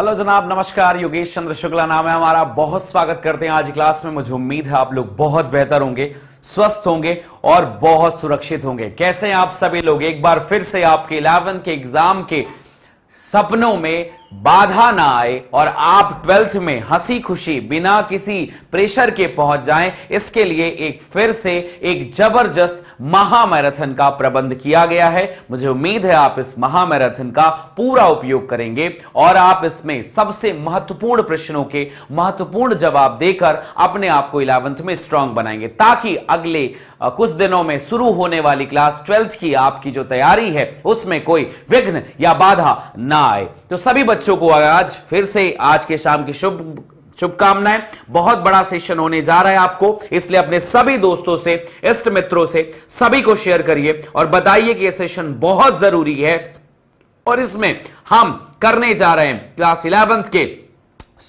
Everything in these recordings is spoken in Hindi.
हेलो जनाब नमस्कार योगेश चंद्र शुक्ला नाम है हमारा बहुत स्वागत करते हैं आज क्लास में मुझे उम्मीद है आप लोग बहुत बेहतर होंगे स्वस्थ होंगे और बहुत सुरक्षित होंगे कैसे हैं आप सभी लोग एक बार फिर से आपके इलेवेंथ के एग्जाम के सपनों में बाधा ना आए और आप ट्वेल्थ में हंसी खुशी बिना किसी प्रेशर के पहुंच जाएं इसके लिए एक फिर से एक जबरदस्त महामैराथन का प्रबंध किया गया है मुझे उम्मीद है आप इस महामैराथन का पूरा उपयोग करेंगे और आप इसमें सबसे महत्वपूर्ण प्रश्नों के महत्वपूर्ण जवाब देकर अपने आप को इलेवंथ में स्ट्रांग बनाएंगे ताकि अगले कुछ दिनों में शुरू होने वाली क्लास ट्वेल्थ की आपकी जो तैयारी है उसमें कोई विघ्न या बाधा ना आए तो सभी बच्चे बच्चों को आज फिर से आज के शाम की शुभ शुभकामनाएं बहुत बड़ा सेशन होने जा रहा है आपको इसलिए अपने सभी दोस्तों से इष्ट मित्रों से सभी को शेयर करिए और बताइए कि यह सेशन बहुत जरूरी है और इसमें हम करने जा रहे हैं क्लास इलेवेंथ के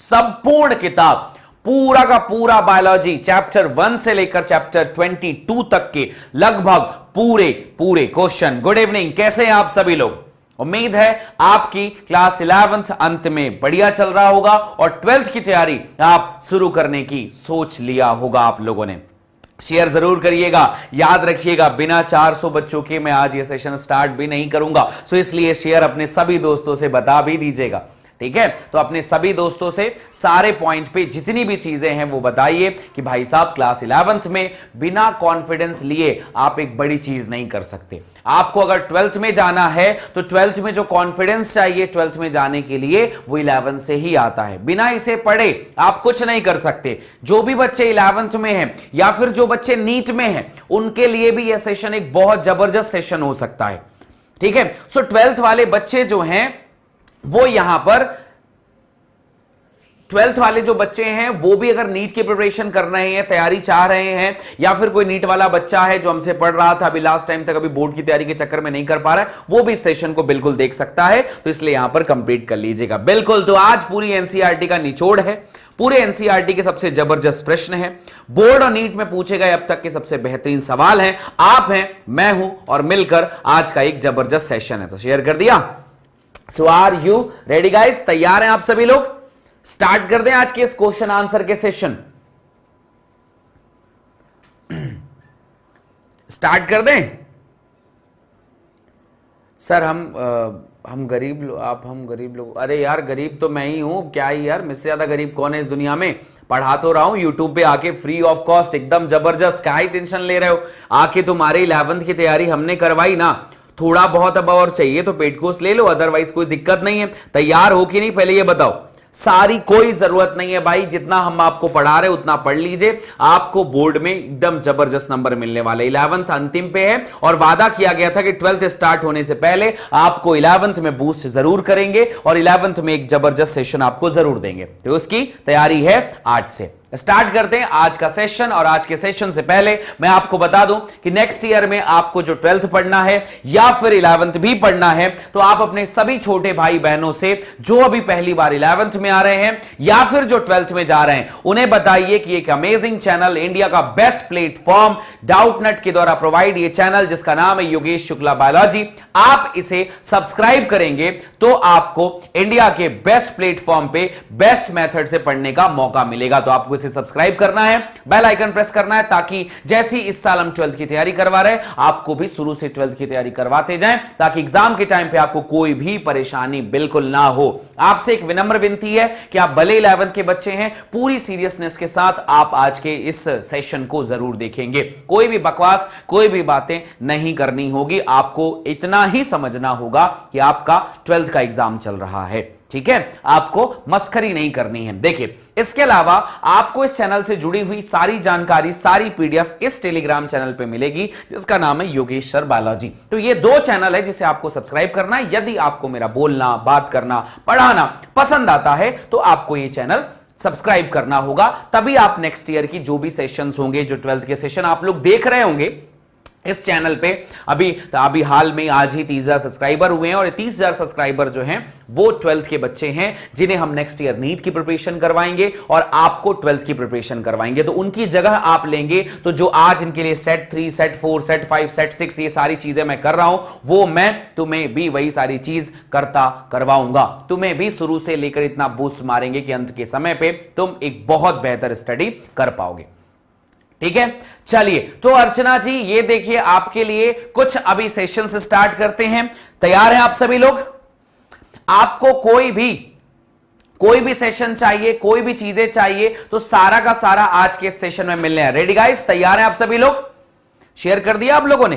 संपूर्ण किताब पूरा का पूरा बायोलॉजी चैप्टर वन से लेकर चैप्टर ट्वेंटी टू तक के लगभग पूरे पूरे क्वेश्चन गुड इवनिंग कैसे हैं आप सभी लोग उम्मीद है आपकी क्लास इलेवेंथ अंत में बढ़िया चल रहा होगा और ट्वेल्थ की तैयारी आप शुरू करने की सोच लिया होगा आप लोगों ने शेयर जरूर करिएगा याद रखिएगा बिना 400 बच्चों के मैं आज ये सेशन स्टार्ट भी नहीं करूंगा सो इसलिए शेयर अपने सभी दोस्तों से बता भी दीजिएगा ठीक है तो अपने सभी दोस्तों से सारे पॉइंट पे जितनी भी चीजें हैं वो बताइए कि भाई साहब क्लास इलेवंथ में बिना कॉन्फिडेंस लिए आप एक बड़ी चीज नहीं कर सकते आपको अगर ट्वेल्थ में जाना है तो ट्वेल्थ में जो कॉन्फिडेंस चाहिए ट्वेल्थ में जाने के लिए वो इलेवंथ से ही आता है बिना इसे पढ़े आप कुछ नहीं कर सकते जो भी बच्चे इलेवंथ में हैं या फिर जो बच्चे नीट में हैं उनके लिए भी यह सेशन एक बहुत जबरदस्त सेशन हो सकता है ठीक है सो ट्वेल्थ वाले बच्चे जो हैं वो यहां पर ट्वेल्थ वाले जो बच्चे हैं वो भी अगर नीट की प्रिपरेशन कर रहे हैं तैयारी चाह रहे हैं या फिर कोई नीट वाला बच्चा है जो हमसे पढ़ रहा था अभी लास्ट टाइम तक अभी बोर्ड की तैयारी के चक्कर में नहीं कर पा रहा है वो भी इस सेशन को बिल्कुल देख सकता है तो इसलिए यहां पर कंप्लीट कर लीजिएगा बिल्कुल तो आज पूरी एनसीआरटी e का निचोड़ है पूरे एनसीआरटी e के सबसे जबरदस्त प्रश्न है बोर्ड और नीट में पूछे गए अब तक के सबसे बेहतरीन सवाल है आप हैं मैं हूं और मिलकर आज का एक जबरदस्त सेशन है तो शेयर कर दिया so are you ready guys तैयार हैं आप सभी लोग स्टार्ट कर दें आज के इस क्वेश्चन आंसर के सेशन स्टार्ट कर दें सर हम आ, हम गरीब लोग आप हम गरीब लोग अरे यार गरीब तो मैं ही हूं क्या ही यार मुझसे ज्यादा गरीब कौन है इस दुनिया में पढ़ा तो रहा हूं यूट्यूब पे आके फ्री ऑफ कॉस्ट एकदम जबरदस्त क्या ही टेंशन ले रहे हो आके तुम्हारे तो इलेवंथ की तैयारी हमने करवाई ना थोड़ा बहुत अब और चाहिए तो पेट कोर्स ले लो अदरवाइज कोई दिक्कत नहीं है तैयार हो कि नहीं पहले ये बताओ सारी कोई जरूरत नहीं है भाई जितना हम आपको पढ़ा रहे उतना पढ़ लीजिए आपको बोर्ड में एकदम जबरदस्त नंबर मिलने वाले इलेवंथ अंतिम पे है और वादा किया गया था कि ट्वेल्थ स्टार्ट होने से पहले आपको इलेवंथ में बूस्ट जरूर करेंगे और इलेवंथ में एक जबरदस्त सेशन आपको जरूर देंगे तो उसकी तैयारी है आज से स्टार्ट करते हैं आज का सेशन और आज के सेशन से पहले मैं आपको बता दूं कि नेक्स्ट ईयर में आपको जो ट्वेल्थ पढ़ना है या फिर इलेवंथ भी पढ़ना है तो आप अपने सभी छोटे भाई बहनों से जो अभी पहली बार इलेवंथ में आ रहे हैं या फिर जो ट्वेल्थ में जा रहे हैं उन्हें बताइए कि एक अमेजिंग चैनल इंडिया का बेस्ट प्लेटफॉर्म डाउटनेट के द्वारा प्रोवाइड ये चैनल जिसका नाम है योगेश शुक्ला बायोलॉजी आप इसे सब्सक्राइब करेंगे तो आपको इंडिया के बेस्ट प्लेटफॉर्म पे बेस्ट मेथड से पढ़ने का मौका मिलेगा तो आपको इसे सब्सक्राइब करना है बेल आइकन प्रेस करना है ताकि जैसी इस साल हम ट्वेल्थ की तैयारी करवा रहे आपको भी शुरू से ट्वेल्थ की तैयारी करवाते जाए ताकि एग्जाम के टाइम पे आपको कोई भी परेशानी बिल्कुल ना हो आपसे एक विनम्र विनती है कि आप भले इलेवंथ के बच्चे हैं पूरी सीरियसनेस के साथ आप आज के इस सेशन को जरूर देखेंगे कोई भी बकवास कोई भी बातें नहीं करनी होगी आपको इतना ही समझना होगा कि आपका ट्वेल्थ का एग्जाम चल रहा है ठीक है आपको मस्खरी नहीं करनी है देखिए इसके अलावा आपको इस चैनल से जुड़ी हुई सारी जानकारी सारी पीडीएफ इस टेलीग्राम चैनल पे मिलेगी जिसका नाम है योगेश्वर बालाजी तो ये दो चैनल है जिसे आपको सब्सक्राइब करना है यदि आपको मेरा बोलना बात करना पढ़ाना पसंद आता है तो आपको ये चैनल सब्सक्राइब करना होगा तभी आप नेक्स्ट ईयर की जो भी सेशंस होंगे जो ट्वेल्थ के सेशन आप लोग देख रहे होंगे इस चैनल पे अभी तो अभी हाल में आज ही तीस हजार सब्सक्राइबर हुए हैं और तीस हजार सब्सक्राइबर जो हैं वो ट्वेल्थ के बच्चे हैं जिन्हें हम नेक्स्ट ईयर नीट की प्रिपरेशन करवाएंगे और आपको ट्वेल्थ की प्रिपरेशन करवाएंगे तो उनकी जगह आप लेंगे तो जो आज इनके लिए set three set four set five set six ये सारी चीजें मैं कर रहा हूं वो मैं तुम्हें भी वही सारी चीज करता करवाऊंगा तुम्हें भी शुरू से लेकर इतना बूस्ट मारेंगे कि अंत के समय पर तुम एक बहुत बेहतर स्टडी कर पाओगे ठीक है चलिए तो अर्चना जी ये देखिए आपके लिए कुछ अभी सेशन से स्टार्ट करते हैं तैयार हैं आप सभी लोग आपको कोई भी कोई भी सेशन चाहिए कोई भी चीजें चाहिए तो सारा का सारा आज के सेशन में मिलने हैं रेडी गाइस तैयार हैं आप सभी लोग शेयर कर दिया आप लोगों ने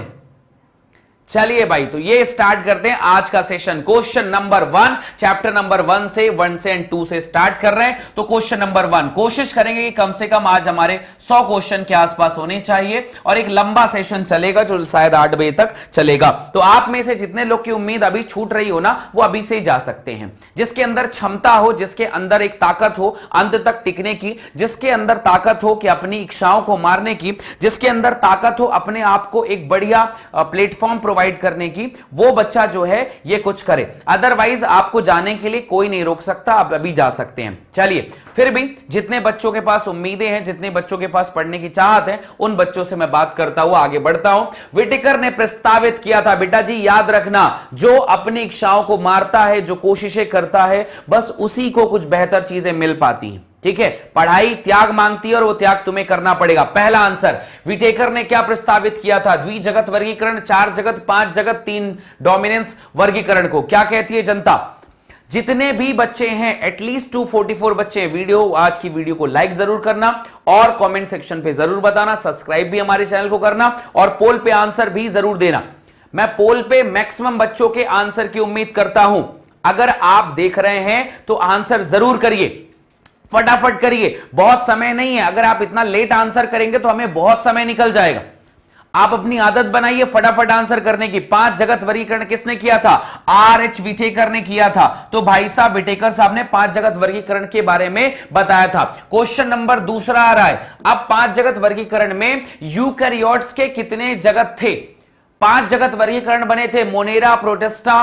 चलिए भाई तो ये स्टार्ट करते हैं आज का session question number one chapter number one से वन से एंड टू से स्टार्ट कर रहे हैं तो क्वेश्चन नंबर वन कोशिश करेंगे कि कम से कम आज हमारे सौ क्वेश्चन के आसपास होने चाहिए और एक लंबा सेशन चलेगा जो शायद आठ बजे तक चलेगा तो आप में से जितने लोग की उम्मीद अभी छूट रही हो ना वो अभी से ही जा सकते हैं जिसके अंदर क्षमता हो जिसके अंदर एक ताकत हो अंत तक टिकने की जिसके अंदर ताकत हो कि अपनी इच्छाओं को मारने की जिसके अंदर ताकत हो अपने आप को एक बढ़िया प्लेटफॉर्म प्रोवाइड करने की वो बच्चा जो है ये कुछ करे अदरवाइज आपको जाने के लिए कोई नहीं रोक सकता आप अभी जा सकते हैं चलिए फिर भी जितने बच्चों के पास उम्मीदें हैं जितने बच्चों के पास पढ़ने की चाहत है उन बच्चों से मैं बात करता हूं आगे बढ़ता हूं विटिकर ने प्रस्तावित किया था बेटा जी याद रखना जो अपनी इच्छाओं को मारता है जो कोशिशें करता है बस उसी को कुछ बेहतर चीजें मिल पाती हैं ठीक है पढ़ाई त्याग मांगती है और वो त्याग तुम्हें करना पड़ेगा पहला आंसर विटेकर ने क्या प्रस्तावित किया था जगत वर्गीकरण चार जगत पांच जगत तीन डोमिनेंस वर्गीकरण को क्या कहती है जनता जितने भी बच्चे हैं एटलीस्ट टू फोर्टी फोर बच्चे वीडियो आज की वीडियो को लाइक जरूर करना और कमेंट सेक्शन पे जरूर बताना सब्सक्राइब भी हमारे चैनल को करना और पोल पे आंसर भी जरूर देना मैं पोल पे मैक्सिमम बच्चों के आंसर की उम्मीद करता हूं अगर आप देख रहे हैं तो आंसर जरूर करिए फटाफट करिए बहुत समय नहीं है अगर आप इतना लेट आंसर करेंगे तो हमें बहुत समय निकल जाएगा आप अपनी आदत बनाइए फटाफट आंसर करने की पांच जगत वर्गीकरण किसने किया था आर एच विटेकर ने किया था तो भाई साहब विटेकर साहब ने पांच जगत वर्गीकरण के बारे में बताया था क्वेश्चन नंबर दूसरा आ रहा है अब पांच जगत वर्गीकरण में यूकैरियोट्स के कितने जगत थे पांच जगत वर्गीकरण बने थे Monera Protista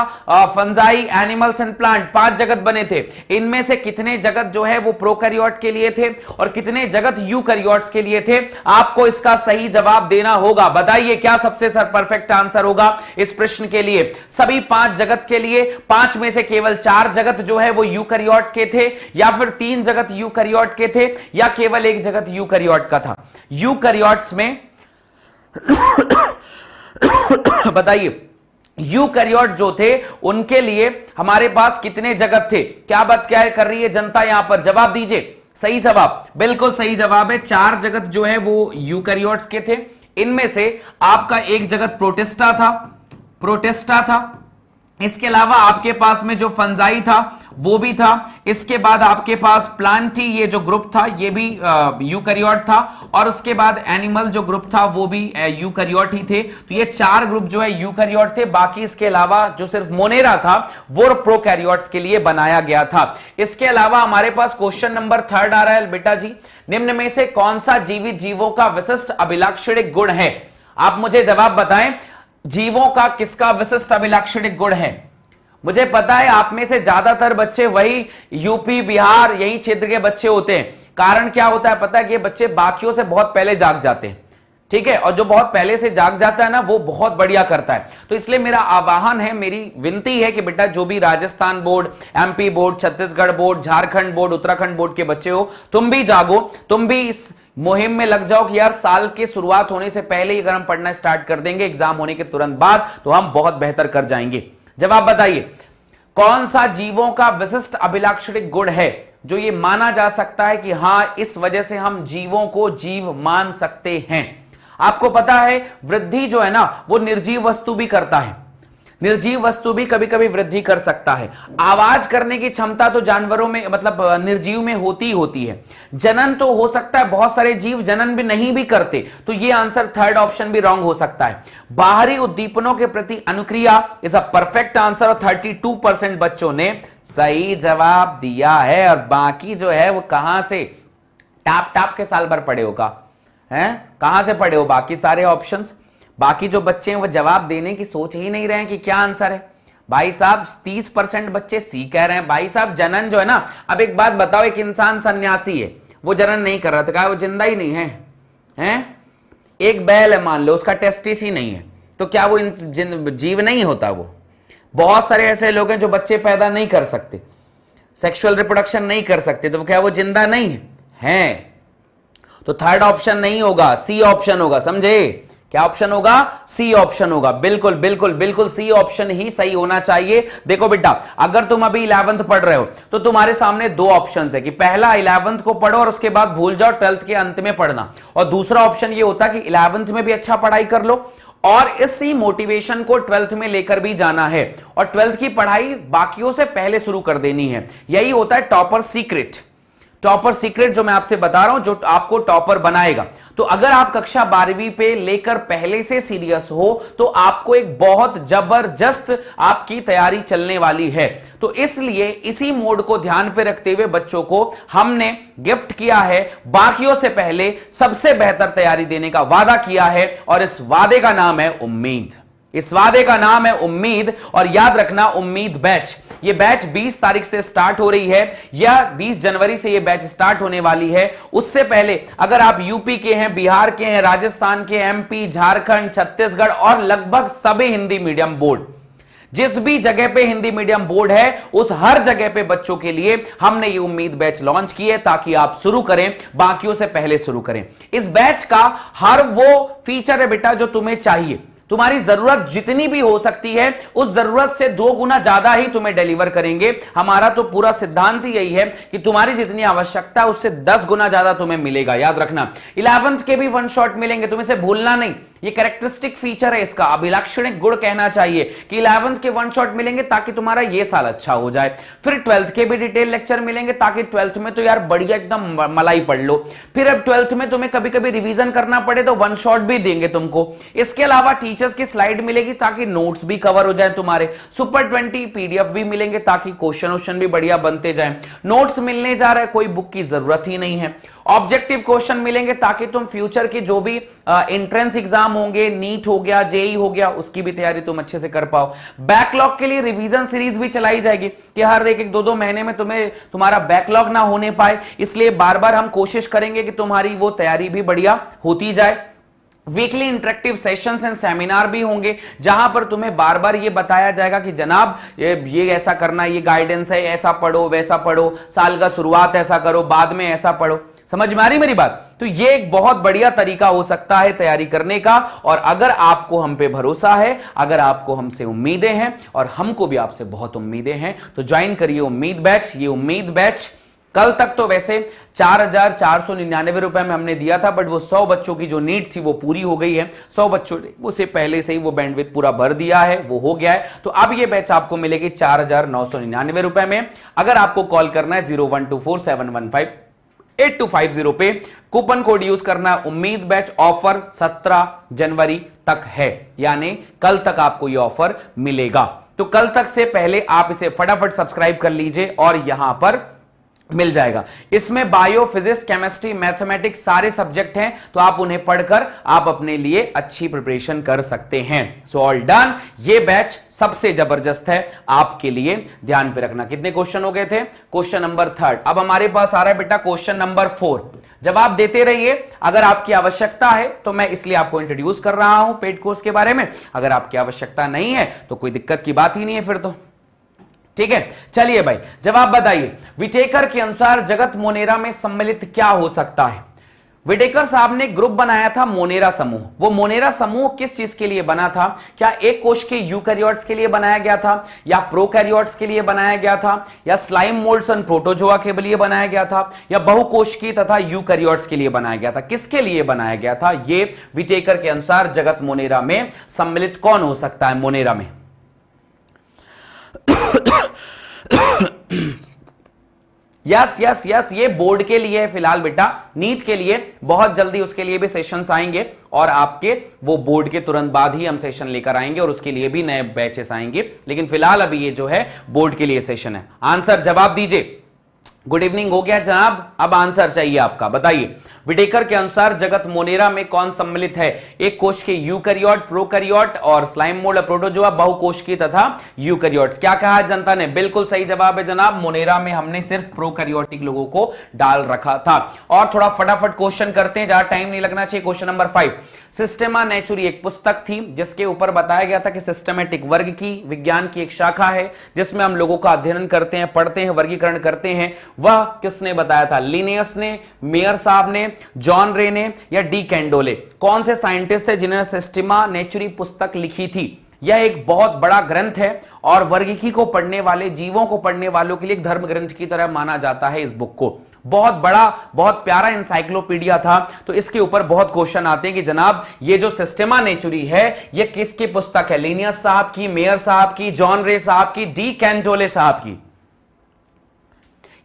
fungi animals and plant पांच जगत बने थे इनमें से कितने जगत जो है वो प्रोकैरियोट के लिए थे और कितने जगत यूकैरियोट्स के लिए थे आपको इसका सही जवाब देना होगा बताइए क्या सबसे सर परफेक्ट आंसर होगा इस प्रश्न के लिए सभी पांच जगत के लिए पांच में से केवल चार जगत जो है वो यूकैरियोट के थे या फिर तीन जगत यूकैरियोट के थे या केवल एक जगत यूकैरियोट का था यूकैरियोट्स में बताइए यूकैरियोट जो थे उनके लिए हमारे पास कितने जगत थे क्या बात क्या कर रही है जनता यहां पर जवाब दीजिए सही जवाब बिल्कुल सही जवाब है चार जगत जो है वो यूकैरियोट्स के थे इनमें से आपका एक जगत प्रोटेस्टा था प्रोटेस्टा था इसके अलावा आपके पास में जो फंजाई था वो भी था इसके बाद आपके पास प्लांटी ये जो ग्रुप था ये भी यूकैरियोट था और उसके बाद एनिमल जो ग्रुप था वो भी यूकैरियोट ही थे तो ये चार ग्रुप जो है यूकैरियोट थे बाकी इसके अलावा जो सिर्फ मोनेरा था वो प्रोकैरियोट्स के लिए बनाया गया था इसके अलावा हमारे पास क्वेश्चन नंबर थर्ड आ रहा है बेटा जी निम्न में से कौन सा जीवित जीवों का विशिष्ट अभिलाक्षणिक गुण है आप मुझे जवाब बताएं जीवों का किसका विशिष्ट अभिलाक्षणिक गुण है मुझे पता है आप में से ज्यादातर बच्चे वही यूपी बिहार यही क्षेत्र के बच्चे होते हैं कारण क्या होता है पता है कि ये बच्चे बाकियों से बहुत पहले जाग जाते हैं ठीक है और जो बहुत पहले से जाग जाता है ना वो बहुत बढ़िया करता है तो इसलिए मेरा आवाहन है मेरी विनती है कि बेटा जो भी Rajasthan board MP board Chhattisgarh board Jharkhand board Uttarakhand board के बच्चे हो तुम भी जागो तुम भी इस मुहिम में लग जाओ कि यार साल के शुरुआत होने से पहले ही अगर हम पढ़ना स्टार्ट कर देंगे एग्जाम होने के तुरंत बाद तो हम बहुत बेहतर कर जाएंगे जवाब बताइए कौन सा जीवों का विशिष्ट अभिलाक्षणिक गुण है जो ये माना जा सकता है कि हां इस वजह से हम जीवों को जीव मान सकते हैं आपको पता है वृद्धि जो है ना वो निर्जीव वस्तु भी करता है निर्जीव वस्तु भी कभी कभी वृद्धि कर सकता है आवाज करने की क्षमता तो जानवरों में मतलब निर्जीव में होती ही होती है जनन तो हो सकता है बहुत सारे जीव जनन भी नहीं भी करते तो ये आंसर थर्ड ऑप्शन भी रॉन्ग हो सकता है बाहरी उद्दीपनों के प्रति अनुक्रिया इज अ परफेक्ट आंसर और थर्टी बच्चों ने सही जवाब दिया है और बाकी जो है वो कहां से टाप टाप के साल भर पड़े होगा है कहां से पड़े हो बाकी सारे ऑप्शंस बाकी जो बच्चे हैं वो जवाब देने की सोच ही नहीं रहे हैं कि क्या आंसर है भाई साहब 30 परसेंट बच्चे सी कह रहे हैं भाई साहब जनन जो है ना अब एक बात बताओ एक इंसान सन्यासी है वो जनन नहीं कर रहा था तो वो जिंदा ही नहीं है हैं एक बैल है मान लो उसका टेस्टिस ही नहीं है तो क्या वो जीव नहीं होता वो बहुत सारे ऐसे लोग हैं जो बच्चे पैदा नहीं कर सकते सेक्सुअल रिप्रोडक्शन नहीं कर सकते तो क्या वो जिंदा नहीं है तो थर्ड ऑप्शन नहीं होगा सी ऑप्शन होगा समझे क्या ऑप्शन होगा सी ऑप्शन होगा बिल्कुल बिल्कुल बिल्कुल सी ऑप्शन ही सही होना चाहिए देखो बेटा अगर तुम अभी इलेवंथ पढ़ रहे हो तो तुम्हारे सामने दो ऑप्शन है कि पहला इलेवंथ को पढ़ो और उसके बाद भूल जाओ ट्वेल्थ के अंत में पढ़ना और दूसरा ऑप्शन ये होता कि इलेवंथ में भी अच्छा पढ़ाई कर लो और इसी मोटिवेशन को ट्वेल्थ में लेकर भी जाना है और ट्वेल्थ की पढ़ाई बाकियों से पहले शुरू कर देनी है यही होता है टॉपर सीक्रेट टॉपर सीक्रेट जो मैं आपसे बता रहा हूं जो आपको टॉपर बनाएगा तो अगर आप कक्षा बारहवीं पे लेकर पहले से सीरियस हो तो आपको एक बहुत जबरदस्त आपकी तैयारी चलने वाली है तो इसलिए इसी मोड को ध्यान पे रखते हुए बच्चों को हमने गिफ्ट किया है बाकियों से पहले सबसे बेहतर तैयारी देने का वादा किया है और इस वादे का नाम है उम्मीद इस वादे का नाम है उम्मीद और याद रखना उम्मीद बैच ये बैच 20 तारीख से स्टार्ट हो रही है या 20 जनवरी से ये बैच स्टार्ट होने वाली है उससे पहले अगर आप यूपी के हैं बिहार के हैं राजस्थान के एमपी झारखंड छत्तीसगढ़ और लगभग सभी हिंदी मीडियम बोर्ड जिस भी जगह पे हिंदी मीडियम बोर्ड है उस हर जगह पे बच्चों के लिए हमने ये उम्मीद बैच लॉन्च की है ताकि आप शुरू करें बाकियों से पहले शुरू करें इस बैच का हर वो फीचर है बेटा जो तुम्हें चाहिए तुम्हारी जरूरत जितनी भी हो सकती है उस जरूरत से दो गुना ज्यादा ही तुम्हें डिलीवर करेंगे हमारा तो पूरा सिद्धांत यही है कि तुम्हारी जितनी आवश्यकता उससे दस गुना ज्यादा तुम्हें मिलेगा याद रखना इलेवंथ के भी वन शॉट मिलेंगे तुम्हें से भूलना नहीं ये कैरेक्टरिस्टिक फीचर है इसका अभिलाक्षणिक गुण कहना चाहिए कि इलेवंथ के वन शॉट मिलेंगे ताकि तुम्हारा ये साल अच्छा हो जाए फिर ट्वेल्थ के भी डिटेल लेक्चर मिलेंगे ताकि ट्वेल्थ में तो यार बढ़िया एकदम मलाई पढ़ लो फिर अब ट्वेल्थ में तुम्हें कभी कभी रिविजन करना पड़े तो वन शॉट भी देंगे तुमको इसके अलावा टीचर्स की स्लाइड मिलेगी ताकि नोट्स भी कवर हो जाए तुम्हारे सुपर ट्वेंटी पीडीएफ भी मिलेंगे ताकि क्वेश्चन वोश्चन भी बढ़िया बनते जाए नोट्स मिलने जा रहे कोई बुक की जरूरत ही नहीं है ऑब्जेक्टिव क्वेश्चन मिलेंगे ताकि तुम फ्यूचर की जो भी एंट्रेंस एग्जाम होंगे नीट हो गया जेई e हो गया उसकी भी तैयारी तुम अच्छे से कर पाओ बैकलॉग के लिए रिवीजन सीरीज भी चलाई जाएगी कि हर एक एक दो दो महीने में तुम्हें तुम्हारा बैकलॉग ना होने पाए इसलिए बार बार हम कोशिश करेंगे कि तुम्हारी वो तैयारी भी बढ़िया होती जाए weekly interactive sessions and seminar भी होंगे जहां पर तुम्हें बार बार ये बताया जाएगा कि जनाब ये ये ऐसा करना ये गाइडेंस है ऐसा पढ़ो वैसा पढ़ो साल का शुरुआत ऐसा करो बाद में ऐसा पढ़ो समझ में आ रही मेरी बात तो ये एक बहुत बढ़िया तरीका हो सकता है तैयारी करने का और अगर आपको हम पे भरोसा है अगर आपको हमसे उम्मीदें हैं और हमको भी आपसे बहुत उम्मीदें हैं तो ज्वाइन करिए उम्मीद बैच ये उम्मीद बैच कल तक तो वैसे चार हजार चार सौ निन्यानवे रुपए में हमने दिया था बट वो सौ बच्चों की जो नीड थी वो पूरी हो गई है सौ बच्चों ने उसे पहले से ही वो बैंडविथ पूरा भर दिया है वो हो गया है तो अब ये बैच आपको मिलेगी चार हजार नौ सौ निन्यानवे रुपए में अगर आपको कॉल करना है zero one two four seven one five 8250 पे कूपन कोड यूज करना उम्मीद बैच ऑफर 17 जनवरी तक है यानी कल तक आपको यह ऑफर मिलेगा तो कल तक से पहले आप इसे फटाफट सब्सक्राइब कर लीजिए और यहां पर मिल जाएगा इसमें बायो फिजिक्स केमिस्ट्री मैथमेटिक्स सारे सब्जेक्ट हैं तो आप उन्हें पढ़कर आप अपने लिए अच्छी प्रिपरेशन कर सकते हैं सो ऑल डन ये बैच सबसे जबरदस्त है आपके लिए ध्यान पे रखना कितने क्वेश्चन हो गए थे क्वेश्चन नंबर थर्ड अब हमारे पास आ रहा है बेटा क्वेश्चन नंबर फोर जब आप देते रहिए अगर आपकी आवश्यकता है तो मैं इसलिए आपको इंट्रोड्यूस कर रहा हूं पेड कोर्स के बारे में अगर आपकी आवश्यकता नहीं है तो कोई दिक्कत की बात ही नहीं है फिर तो ठीक है चलिए भाई जवाब बताइए विटेकर के अनुसार जगत मोनेरा में सम्मिलित क्या हो सकता है विटेकर साहब ने ग्रुप बनाया था मोनेरा समूह वो मोनेरा समूह किस चीज के लिए बना था क्या एक कोश के यूकैरियोट्स के लिए बनाया गया था या प्रोकैरियोट्स के लिए बनाया गया था या स्लाइम मोल्ड्स एंड प्रोटोजोआ के लिए बनाया गया था या बहुकोश की तथा यूकैरियोट्स के लिए बनाया गया था किसके लिए बनाया गया था ये विटेकर के अनुसार जगत मोनेरा में सम्मिलित कौन हो सकता है मोनेरा में यस यस यस ये बोर्ड के लिए है फिलहाल बेटा नीट के लिए बहुत जल्दी उसके लिए भी सेशंस आएंगे और आपके वो बोर्ड के तुरंत बाद ही हम सेशन लेकर आएंगे और उसके लिए भी नए बैचेस आएंगे लेकिन फिलहाल अभी ये जो है बोर्ड के लिए सेशन है आंसर जवाब दीजिए गुड इवनिंग हो गया जनाब अब आंसर चाहिए आपका बताइए विटेकर के अनुसार जगत मोनेरा में कौन सम्मिलित है एक कोश के यूकरियोट प्रोकरियोट और स्लाइम मोल्ड प्रोटोजोआ कोश की तथा यूकैरियोट्स क्या कहा जनता ने बिल्कुल सही जवाब है जनाब मोनेरा में हमने सिर्फ प्रोकरियोटिक लोगों को डाल रखा था और थोड़ा फटाफट क्वेश्चन करते हैं ज्यादा टाइम नहीं लगना चाहिए क्वेश्चन नंबर फाइव सिस्टेमा नेचुरी एक पुस्तक थी जिसके ऊपर बताया गया था कि सिस्टमेटिक वर्ग की विज्ञान की एक शाखा है जिसमें हम लोगों का अध्ययन करते हैं पढ़ते हैं वर्गीकरण करते हैं वह किसने बताया था लिनियस ने मेयर साहब ने जॉन रे ने या डी कैंडोले कौन से साइंटिस्ट थे जिन्होंने सिस्टिमा नेचुरी पुस्तक लिखी थी यह एक बहुत बड़ा ग्रंथ है और वर्गीकी को पढ़ने वाले जीवों को पढ़ने वालों के लिए एक धर्म ग्रंथ की तरह माना जाता है इस बुक को बहुत बड़ा बहुत प्यारा इंसाइक्लोपीडिया था तो इसके ऊपर बहुत क्वेश्चन आते हैं कि जनाब ये जो सिस्टेमा नेचुरी है ये किसकी पुस्तक है लीनियस साहब की मेयर साहब की जॉन रे साहब की डी कैंटोले साहब की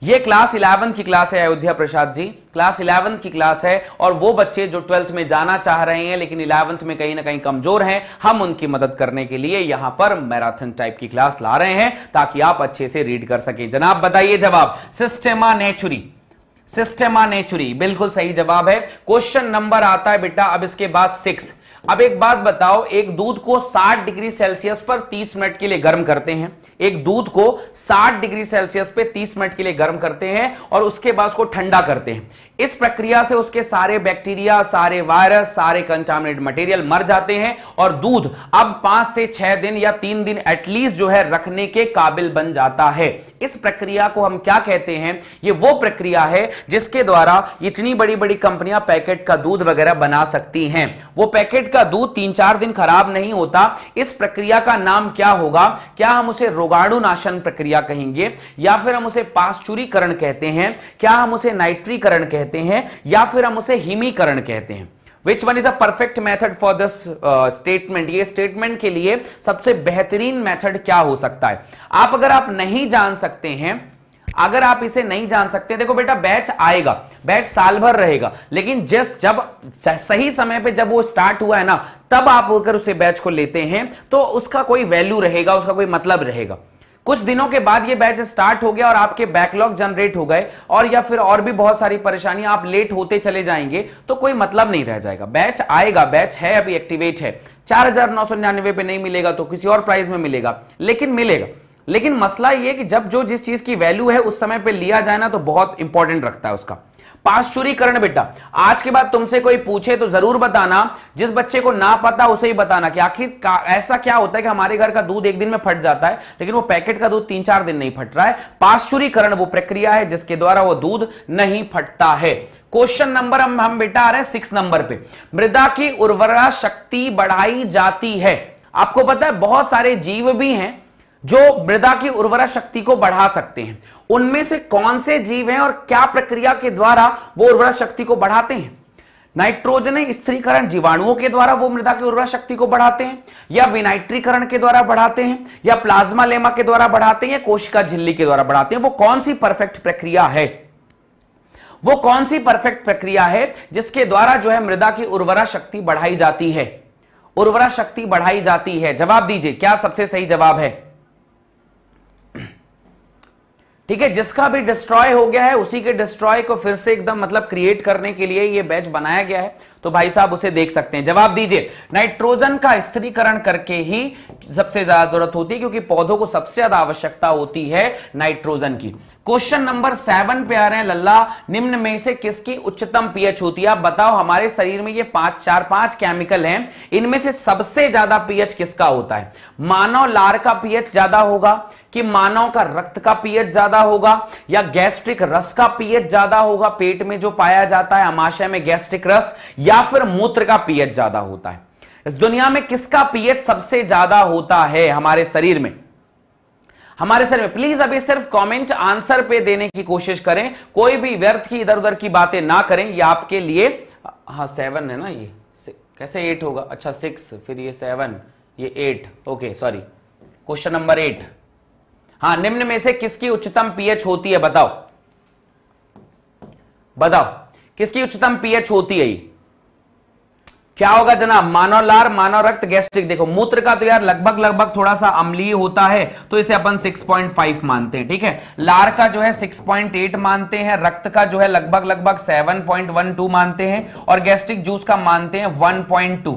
ये क्लास इलेवंथ की क्लास है अयोध्या प्रसाद जी क्लास इलेवंथ की क्लास है और वो बच्चे जो ट्वेल्थ में जाना चाह रहे हैं लेकिन इलेवंथ में कहीं ना कहीं कमजोर हैं हम उनकी मदद करने के लिए यहां पर मैराथन टाइप की क्लास ला रहे हैं ताकि आप अच्छे से रीड कर सके जनाब बताइए जवाब सिस्टेमा नेचुरी सिस्टेमा नेचुरी बिल्कुल सही जवाब है क्वेश्चन नंबर आता है बेटा अब इसके बाद सिक्स अब एक बात बताओ एक दूध को 60 डिग्री सेल्सियस पर 30 मिनट के लिए गर्म करते हैं एक दूध को 60 डिग्री सेल्सियस पे 30 मिनट के लिए गर्म करते हैं और उसके बाद उसको ठंडा करते हैं इस प्रक्रिया से उसके सारे बैक्टीरिया सारे वायरस सारे कंटामिनेट मटेरियल मर जाते हैं और दूध अब पांच से छह दिन या तीन दिन एटलीस्ट जो है रखने के काबिल बन जाता है इस प्रक्रिया को हम क्या कहते हैं ये वो प्रक्रिया है जिसके द्वारा इतनी बड़ी बड़ी कंपनियां पैकेट का दूध वगैरह बना सकती हैं वो पैकेट का दूध तीन चार दिन खराब नहीं होता इस प्रक्रिया का नाम क्या होगा क्या हम उसे रोगाणुनाशन प्रक्रिया कहेंगे या फिर हम उसे पाश्चुरीकरण कहते हैं क्या हम उसे नाइट्रीकरण कहते हैं या फिर हम उसे हिमीकरण कहते हैं which one is a perfect method for this statement ये स्टेटमेंट के लिए सबसे बेहतरीन मेथड क्या हो सकता है आप अगर आप नहीं जान सकते हैं अगर आप इसे नहीं जान सकते देखो बेटा बैच आएगा बैच साल भर रहेगा लेकिन जस्ट जब सही समय पे जब वो स्टार्ट हुआ है ना तब आप अगर उसे बैच को लेते हैं तो उसका कोई वैल्यू रहेगा उसका कोई मतलब रहेगा कुछ दिनों के बाद ये बैच स्टार्ट हो गया और आपके बैकलॉग जनरेट हो गए और या फिर और भी बहुत सारी परेशानी आप लेट होते चले जाएंगे तो कोई मतलब नहीं रह जाएगा बैच आएगा बैच है अभी एक्टिवेट है चार हजार नौ सौ निन्यानवे पे नहीं मिलेगा तो किसी और प्राइस में मिलेगा लेकिन मिलेगा लेकिन मसला यह कि जब जो जिस चीज की वैल्यू है उस समय पे लिया जाए ना तो बहुत इंपॉर्टेंट रखता है उसका पाश्चुरीकरण बेटा आज के बाद तुमसे कोई पूछे तो जरूर बताना जिस बच्चे को ना पता उसे ही बताना कि आखिर ऐसा क्या होता है कि हमारे घर का दूध एक दिन में फट जाता है लेकिन वो पैकेट का दूध तीन चार दिन नहीं फट रहा है पाश्चुरीकरण वो प्रक्रिया है जिसके द्वारा वो दूध नहीं फटता है क्वेश्चन नंबर हम हम बेटा आ रहे हैं सिक्स नंबर पे मृदा की उर्वरा शक्ति बढ़ाई जाती है आपको पता है बहुत सारे जीव भी हैं जो मृदा की उर्वरा शक्ति को बढ़ा सकते हैं उनमें से कौन से जीव हैं और क्या प्रक्रिया के द्वारा वो उर्वरा शक्ति को बढ़ाते हैं नाइट्रोजन स्त्रीकरण जीवाणुओं के द्वारा वो मृदा की उर्वरा शक्ति को बढ़ाते हैं या विनाइट्रीकरण के द्वारा बढ़ाते हैं या प्लाज्मा लेमा के द्वारा बढ़ाते हैं या कोशिका झिल्ली के द्वारा बढ़ाते हैं वो कौन सी परफेक्ट प्रक्रिया है वो कौन सी परफेक्ट प्रक्रिया है जिसके द्वारा जो है मृदा की उर्वरा शक्ति बढ़ाई जाती है उर्वरा शक्ति बढ़ाई जाती है जवाब दीजिए क्या सबसे सही जवाब है ठीक है जिसका भी डिस्ट्रॉय हो गया है उसी के डिस्ट्रॉय को फिर से एकदम मतलब क्रिएट करने के लिए ये बैच बनाया गया है तो भाई साहब उसे देख सकते हैं जवाब दीजिए नाइट्रोजन का स्थिरीकरण करके ही सबसे ज्यादा जरूरत होती है क्योंकि पौधों को सबसे ज्यादा आवश्यकता होती है नाइट्रोजन की क्वेश्चन नंबर सेवन पे आ रहे हैं लल्ला निम्न में से किसकी उच्चतम पीएच होती है आप बताओ हमारे शरीर में ये पांच चार पांच केमिकल हैं इनमें से सबसे ज्यादा पीएच किसका होता है मानव लार का पीएच ज्यादा होगा कि मानव का रक्त का पीएच ज्यादा होगा या गैस्ट्रिक रस का पीएच ज्यादा होगा पेट में जो पाया जाता है अमाशय में गैस्ट्रिक रस या फिर मूत्र का पीएच ज्यादा होता है इस दुनिया में किसका पीएच सबसे ज्यादा होता है हमारे शरीर में हमारे सर में प्लीज अभी सिर्फ कमेंट आंसर पे देने की कोशिश करें कोई भी व्यर्थ की इधर उधर की बातें ना करें ये आपके लिए हाँ सेवन है ना ये कैसे एट होगा अच्छा सिक्स फिर ये सेवन ये eight okay sorry question number eight हाँ निम्न में से किसकी उच्चतम पीएच होती है बताओ बताओ किसकी उच्चतम पीएच होती है क्या होगा जनाब मानव लार मानव रक्त गैस्ट्रिक देखो मूत्र का तो यार लगभग लगभग थोड़ा सा अम्लीय होता है तो इसे अपन 6.5 मानते हैं ठीक है लार का जो है 6.8 मानते हैं रक्त का जो है लगभग लगभग 7.12 मानते हैं और गैस्ट्रिक जूस का मानते हैं 1.2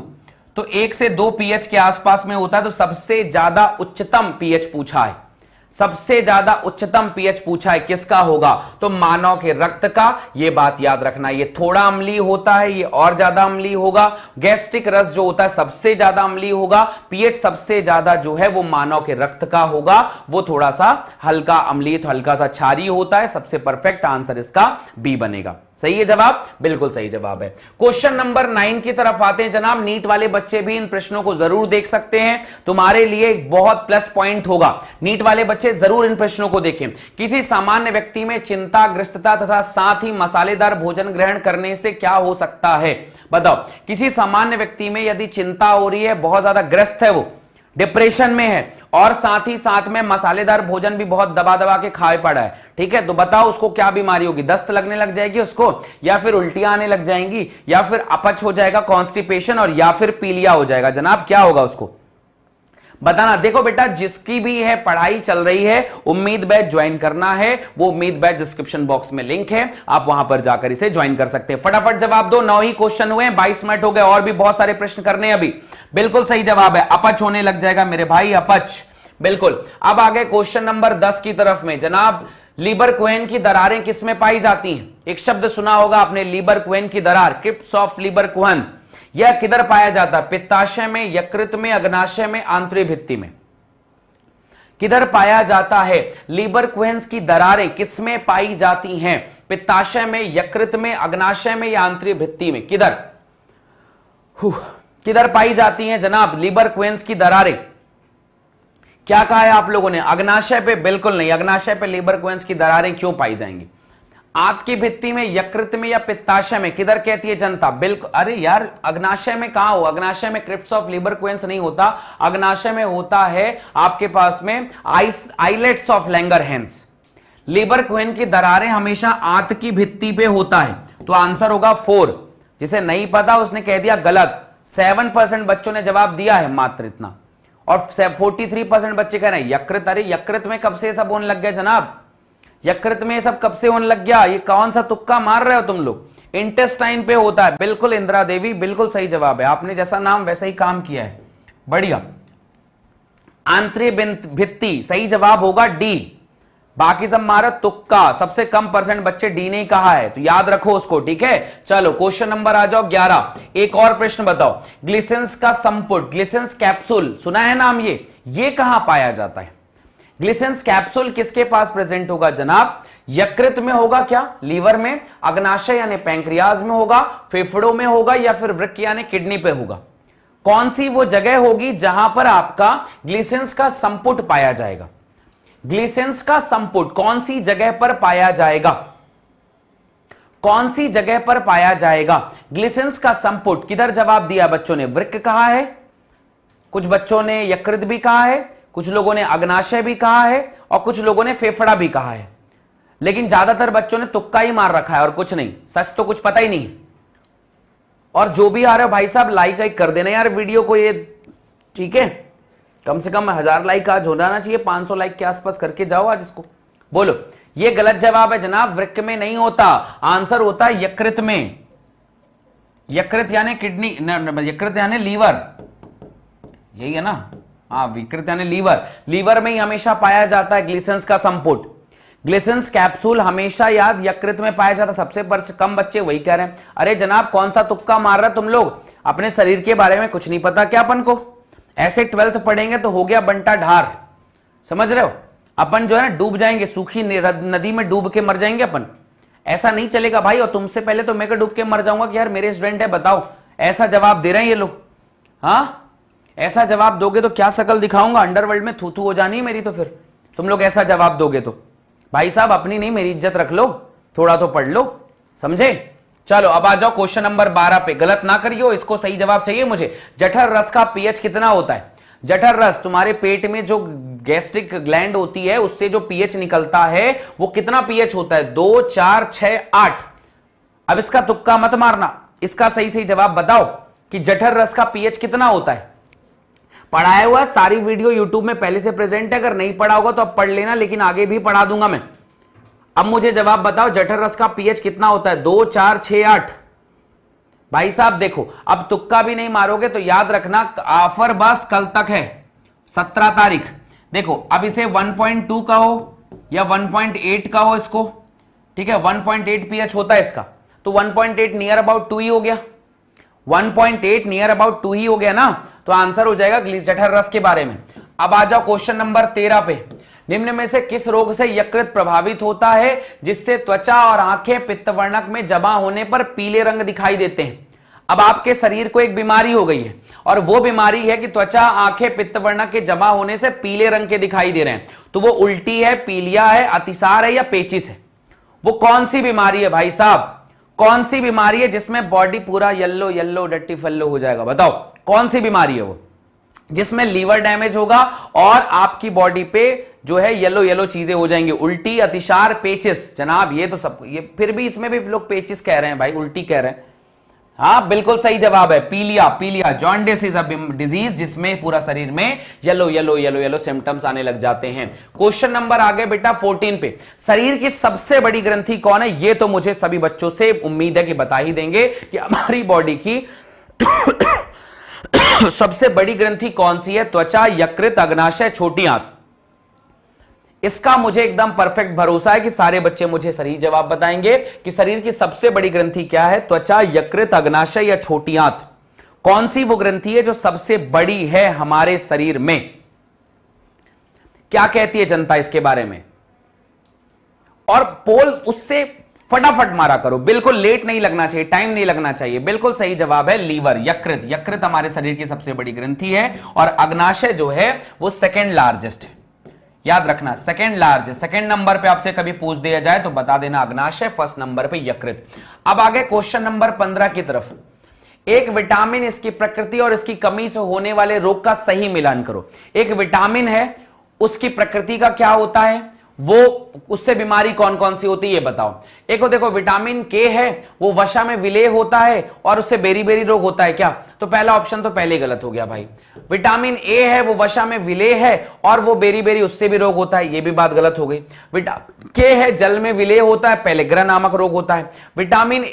तो एक से दो पीएच के आसपास में होता है तो सबसे ज्यादा उच्चतम पीएच पूछा है सबसे ज्यादा उच्चतम पीएच पूछा है किसका होगा तो मानव के रक्त का यह बात याद रखना यह थोड़ा अम्ली होता है ये और ज्यादा अम्ली होगा गैस्ट्रिक रस जो होता है सबसे ज्यादा अम्ली होगा पीएच सबसे ज्यादा जो है वो मानव के रक्त का होगा वो थोड़ा सा हल्का अम्लीय हल्का सा छारी होता है सबसे परफेक्ट आंसर इसका बी बनेगा सही है जवाब बिल्कुल सही जवाब है क्वेश्चन नंबर नाइन की तरफ आते हैं जनाब नीट वाले बच्चे भी इन प्रश्नों को जरूर देख सकते हैं तुम्हारे लिए एक बहुत प्लस पॉइंट होगा नीट वाले बच्चे जरूर इन प्रश्नों को देखें किसी सामान्य व्यक्ति में चिंता ग्रस्तता तथा साथ ही मसालेदार भोजन ग्रहण करने से क्या हो सकता है बताओ किसी सामान्य व्यक्ति में यदि चिंता हो रही है बहुत ज्यादा ग्रस्त है वो डिप्रेशन में है और साथ ही साथ में मसालेदार भोजन भी बहुत दबा दबा के खाए पड़ा है ठीक है तो बताओ उसको क्या बीमारी होगी दस्त लगने लग जाएगी उसको या फिर उल्टियां आने लग जाएंगी या फिर अपच हो जाएगा कॉन्स्टिपेशन और या फिर पीलिया हो जाएगा जनाब क्या होगा उसको बताना देखो बेटा जिसकी भी है पढ़ाई चल रही है उम्मीद बैच ज्वाइन करना है वो उम्मीद बैच डिस्क्रिप्शन बॉक्स में लिंक है आप वहां पर जाकर इसे ज्वाइन कर सकते हैं फटाफट जवाब दो नौ ही क्वेश्चन हुए बाईस मिनट हो गए और भी बहुत सारे प्रश्न करने अभी बिल्कुल सही जवाब है अपच होने लग जाएगा मेरे भाई अपच बिल्कुल अब आगे क्वेश्चन नंबर दस की तरफ में जनाब लीबर क्वेन की दरारें किसमें पाई जाती हैं एक शब्द सुना होगा आपने लीबर क्वेन की दरार क्रिप्स ऑफ लीबर क्वेन यह किधर पाया जाता है पित्ताशय में यकृत में अग्नाशय में आंतरिक भित्ति में किधर पाया जाता है लीबर क्वेंस की दरारें किसमें पाई जाती हैं पित्ताशय में यकृत में अग्नाशय में या आंतरिक भित्ति में किधर किधर पाई जाती हैं जनाब लीबर क्वेंस की दरारें क्या कहा है आप लोगों ने अग्नाशय पे बिल्कुल नहीं अग्नाशय पे लीबर क्वेंस की दरारें क्यों पाई जाएंगी आत की भित्ति में यकृत में या पित्ताशय में किधर कहती है जनता बिल्कुल अरे यार अग्नाशय में कहा हो अग्नाशय में क्रिप्स ऑफ लिबर क्वेंस नहीं होता अग्नाशय में होता है आपके पास में आइस islets of Langerhans Lieberkühn की दरारें हमेशा आत की भित्ति पे होता है तो आंसर होगा फोर जिसे नहीं पता उसने कह दिया गलत सेवन परसेंट बच्चों ने जवाब दिया है मात्र इतना और फोर्टी थ्री परसेंट बच्चे कह रहे हैं यकृत अरे यकृत में कब से सब होने लग गए जनाब यकृत में सब कब से होने लग गया ये कौन सा तुक्का मार रहे हो तुम लोग इंटेस्टाइन पे होता है बिल्कुल इंदिरा देवी बिल्कुल सही जवाब है आपने जैसा नाम वैसा ही काम किया है बढ़िया आंतरिक भित्ति सही जवाब होगा डी बाकी सब मारा तुक्का सबसे कम परसेंट बच्चे डी ने कहा है तो याद रखो उसको ठीक है चलो क्वेश्चन नंबर आ जाओ ग्यारह एक और प्रश्न बताओ ग्लिसेंस का संपुट ग्लिसेंस कैप्सूल सुना है नाम ये ये कहां पाया जाता है ग्लिसेंस कैप्सूल किसके पास प्रेजेंट होगा जनाब यकृत में होगा क्या लीवर में अग्नाशय यानी पैंक्रियाज में होगा फेफड़ों में होगा या फिर वृक्ष यानी किडनी पे होगा कौन सी वो जगह होगी जहां पर आपका ग्लिसेंस का संपुट पाया जाएगा ग्लिसेंस का संपुट कौन सी जगह पर पाया जाएगा कौन सी जगह पर पाया जाएगा ग्लिसेंस का संपुट किधर जवाब दिया बच्चों ने वृक्क कहा है कुछ बच्चों ने यकृत भी कहा है कुछ लोगों ने अग्नाशय भी कहा है और कुछ लोगों ने फेफड़ा भी कहा है लेकिन ज्यादातर बच्चों ने तुक्का ही मार रखा है और कुछ नहीं सच तो कुछ पता ही नहीं और जो भी आ रहे हो भाई साहब लाइक वाइक कर देना यार वीडियो को ये ठीक है कम से कम हजार लाइक आज हो जाना चाहिए पांच सौ लाइक के आसपास करके जाओ आज इसको बोलो ये गलत जवाब है जनाब वृक्क में नहीं होता आंसर होता है यकृत में यकृत यानी किडनी यकृत यानी लीवर यही है ना हाँ विकृत यानी लीवर लीवर में ही हमेशा पाया जाता है ग्लिसंस का संपुट ग्लिसंस कैप्सूल हमेशा याद यकृत में पाया जाता सबसे कम बच्चे वही कह रहे हैं अरे जनाब कौन सा तुक्का मार रहा तुम लोग अपने शरीर के बारे में कुछ नहीं पता क्या अपन को ऐसे ट्वेल्थ पढ़ेंगे तो हो गया बंटा ढार समझ रहे हो अपन जो है ना डूब जाएंगे सूखी नदी में डूब के मर जाएंगे अपन ऐसा नहीं चलेगा भाई और तुमसे पहले तो मैं डूब के मर जाऊंगा कि यार मेरे स्टूडेंट है बताओ ऐसा जवाब दे रहे हैं ये लोग हाँ ऐसा जवाब दोगे तो क्या शकल दिखाऊंगा अंडरवर्ल्ड में थूथू हो जानी है मेरी तो फिर तुम लोग ऐसा जवाब दोगे तो भाई साहब अपनी नहीं मेरी इज्जत रख लो थोड़ा तो पढ़ लो समझे चलो अब आ जाओ क्वेश्चन नंबर बारह पे गलत ना करियो इसको सही जवाब चाहिए मुझे जठर रस का पीएच कितना होता है जठर रस तुम्हारे पेट में जो गैस्ट्रिक ग्लैंड होती है उससे जो पीएच निकलता है वो कितना पीएच होता है दो चार छ आठ अब इसका तुक्का मत मारना इसका सही सही जवाब बताओ कि जठर रस का पीएच कितना होता है पढ़ाया हुआ सारी वीडियो यूट्यूब में पहले से प्रेजेंट है अगर नहीं पढ़ा होगा तो अब पढ़ लेना लेकिन आगे भी पढ़ा दूंगा मैं अब मुझे जवाब बताओ जठर रस का पीएच कितना होता है दो चार छ आठ भाई साहब देखो अब तुक्का भी नहीं मारोगे तो याद रखना ऑफर बस कल तक है सत्रह तारीख देखो अब इसे वन टू का हो या एट का हो इसको ठीक है 1.8 पीएच होता है इसका तो 1.8 नियर अबाउट टू ही हो गया 1.8 नियर अबाउट टू ही हो गया ना तो आंसर हो जाएगा जठर रस के बारे में अब आ जाओ क्वेश्चन नंबर तेरह पे निम्न में से किस रोग से यकृत प्रभावित होता है जिससे त्वचा और आंखें पित्तवर्णक में जमा होने पर पीले रंग दिखाई देते हैं अब आपके शरीर को एक बीमारी हो गई है और वो बीमारी है कि त्वचा आंखें पित्तवर्णक के जमा होने से पीले रंग के दिखाई दे रहे हैं तो वो उल्टी है पीलिया है अतिसार है या पेचिस है वो कौन सी बीमारी है भाई साहब कौन सी बीमारी है जिसमें बॉडी पूरा येल्लो येल्लो डट्टी फल्लो हो जाएगा बताओ कौन सी बीमारी है वो जिसमें लीवर डैमेज होगा और आपकी बॉडी पे जो है येलो येलो चीजें हो जाएंगी उल्टी अतिशार पेचिस जनाब ये तो सब ये फिर भी इसमें भी लोग पेचिस कह रहे हैं भाई उल्टी कह रहे हैं हाँ बिल्कुल सही जवाब है पीलिया पीलिया जॉन्डिस इज अ डिजीज जिसमें पूरा शरीर में yellow yellow yellow yellow symptoms आने लग जाते हैं क्वेश्चन नंबर आगे बेटा 14 पे शरीर की सबसे बड़ी ग्रंथि कौन है ये तो मुझे सभी बच्चों से उम्मीद है कि बता ही देंगे कि हमारी बॉडी की सबसे बड़ी ग्रंथि कौन सी है त्वचा यकृत अग्नाशय छोटी आंख इसका मुझे एकदम परफेक्ट भरोसा है कि सारे बच्चे मुझे सही जवाब बताएंगे कि शरीर की सबसे बड़ी ग्रंथि क्या है त्वचा यकृत अग्नाशय या छोटी आंत कौन सी वो ग्रंथि है जो सबसे बड़ी है हमारे शरीर में क्या कहती है जनता इसके बारे में और पोल उससे फटाफट मारा करो बिल्कुल लेट नहीं लगना चाहिए टाइम नहीं लगना चाहिए बिल्कुल सही जवाब है लीवर यकृत यकृत हमारे शरीर की सबसे बड़ी ग्रंथि है और अग्नाशय जो है वो सेकेंड लार्जेस्ट है याद रखना सेकेंड लार्ज सेकेंड नंबर पे आपसे कभी पूछ दिया जाए तो बता देना अग्नाशय फर्स्ट नंबर पे यकृत अब आगे क्वेश्चन नंबर पंद्रह की तरफ एक विटामिन इसकी प्रकृति और इसकी कमी से होने वाले रोग का सही मिलान करो एक विटामिन है उसकी प्रकृति का क्या होता है वो उससे बीमारी कौन कौन सी होती है ये बताओ एक देखो विटामिन के है वो वशा में विलय होता है और उससे बेरी बेरी रोग होता है क्या तो पहला ऑप्शन तो पहले गलत हो गया भाई विटामिन ए है वो वशा में विलय है और वो बेरी बेरी उससे भी रोग होता है ये भी बात गलत हो गई विटामिन के है जल में विलय होता है पहले ग्रह नामक रोग होता है विटामिन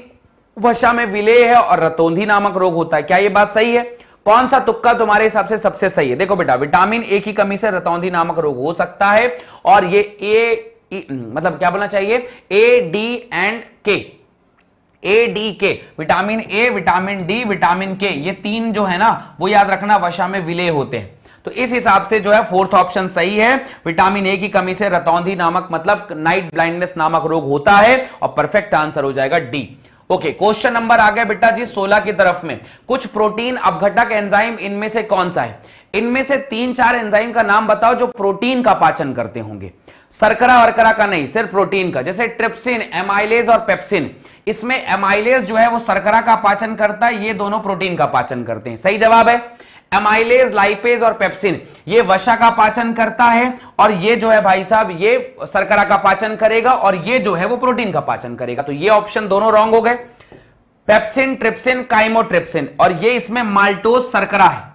वशा में विलय है और रतौंधी नामक रोग होता है क्या ये बात सही है कौन सा तुक्का तुम्हारे हिसाब से सबसे सही है देखो बेटा विटामिन ए की कमी से रतौंधी नामक रोग हो सकता है और ये ए मतलब क्या बोलना चाहिए ए D and K A D K vitamin A vitamin D vitamin K ये तीन जो है ना वो याद रखना वशा में विलय होते हैं तो इस हिसाब से जो है फोर्थ ऑप्शन सही है विटामिन ए की कमी से रतौंधी नामक मतलब नाइट ब्लाइंडनेस नामक रोग होता है और परफेक्ट आंसर हो जाएगा डी ओके क्वेश्चन नंबर आ गया बेटा जी 16 की तरफ में कुछ प्रोटीन अपघटक एंजाइम इनमें से कौन सा है इनमें से तीन चार एंजाइम का नाम बताओ जो प्रोटीन का पाचन करते होंगे सरकरा वरकरा का नहीं सिर्फ प्रोटीन का जैसे ट्रिप्सिन एमाइलेज और पेप्सिन इसमें एमाइलेज जो है वो सरकरा का पाचन करता है ये दोनों प्रोटीन का पाचन करते हैं सही जवाब है एमाइलेज लाइपेज और पेप्सिन ये वशा का पाचन करता है और ये जो है भाई साहब ये सरकरा का पाचन करेगा और ये जो है वो प्रोटीन का पाचन करेगा तो ये ऑप्शन दोनों रॉन्ग हो गए पेप्सिन ट्रिप्सिन काइमोट्रिप्सिन और ये इसमें माल्टोज सरकरा है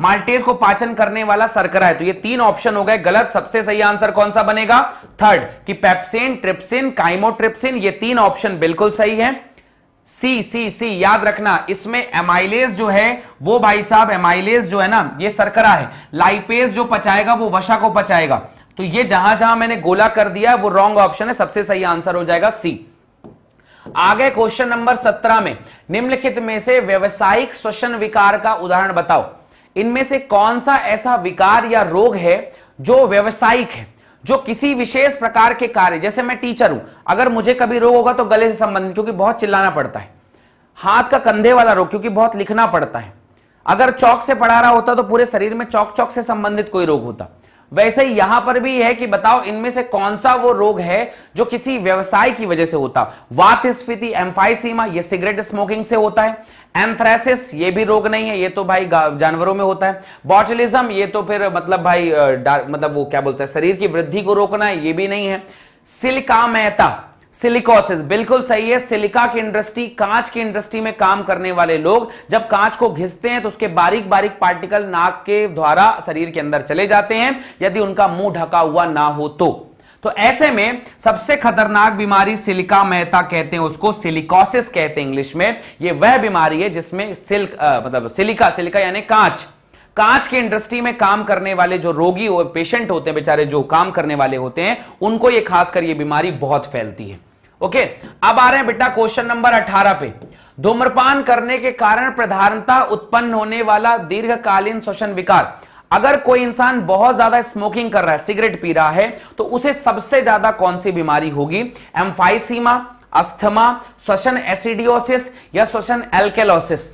माल्टेज को पाचन करने वाला सरकरा है तो ये तीन ऑप्शन हो गए गलत सबसे सही आंसर कौन सा बनेगा थर्ड कि पेप्सिन ट्रिप्सिन काइमोट्रिप्सिन ये तीन ऑप्शन बिल्कुल सही है सी सी सी याद रखना इसमें एमाइलेज जो है वो भाई साहब एमाइलेज जो है ना ये सरकरा है लाइपेज जो पचाएगा वो वशा को पचाएगा तो ये जहां जहां मैंने गोला कर दिया वो रॉन्ग ऑप्शन है सबसे सही आंसर हो जाएगा सी आगे क्वेश्चन नंबर सत्रह में निम्नलिखित में से व्यवसायिक श्वसन विकार का उदाहरण बताओ इनमें से कौन सा ऐसा विकार या रोग है जो व्यवसायिक है जो किसी विशेष प्रकार के कार्य जैसे मैं टीचर हूं अगर मुझे कभी रोग होगा तो गले से संबंधित क्योंकि बहुत चिल्लाना पड़ता है हाथ का कंधे वाला रोग क्योंकि बहुत लिखना पड़ता है अगर चौक से पढ़ा रहा होता तो पूरे शरीर में चौक चौक से संबंधित कोई रोग होता वैसे ही यहां पर भी है कि बताओ इनमें से कौन सा वो रोग है जो किसी व्यवसाय की वजह से होता वात स्फीति एम्फाइसीमा ये सिगरेट स्मोकिंग से होता है एंथ्रेसिस ये भी रोग नहीं है ये तो भाई जानवरों में होता है बॉटलिज्म ये तो फिर मतलब भाई मतलब वो क्या बोलते हैं शरीर की वृद्धि को रोकना है ये भी नहीं है मेहता सिलिकोसिस बिल्कुल सही है सिलिका की इंडस्ट्री कांच की इंडस्ट्री में काम करने वाले लोग जब कांच को घिसते हैं तो उसके बारीक बारीक पार्टिकल नाक के द्वारा शरीर के अंदर चले जाते हैं यदि उनका मुंह ढका हुआ ना हो तो तो ऐसे में सबसे खतरनाक बीमारी सिलिका मेहता कहते हैं उसको सिलिकोसिस कहते हैं इंग्लिश में यह वह बीमारी है जिसमें सिल्क आ, मतलब सिलिका सिलिका यानी कांच कांच की इंडस्ट्री में काम करने वाले जो रोगी और पेशेंट होते हैं बेचारे जो काम करने वाले होते हैं उनको ये खासकर ये बीमारी बहुत फैलती है ओके अब आ रहे हैं बेटा क्वेश्चन नंबर अठारह पे धूम्रपान करने के कारण प्रधानता उत्पन्न होने वाला दीर्घकालीन श्वसन विकार अगर कोई इंसान बहुत ज्यादा स्मोकिंग कर रहा है सिगरेट पी रहा है तो उसे सबसे ज्यादा कौन सी बीमारी होगी एम्फाइसीमा अस्थमा श्वसन एसिडियोसिस या श्वसन एल्केलोसिस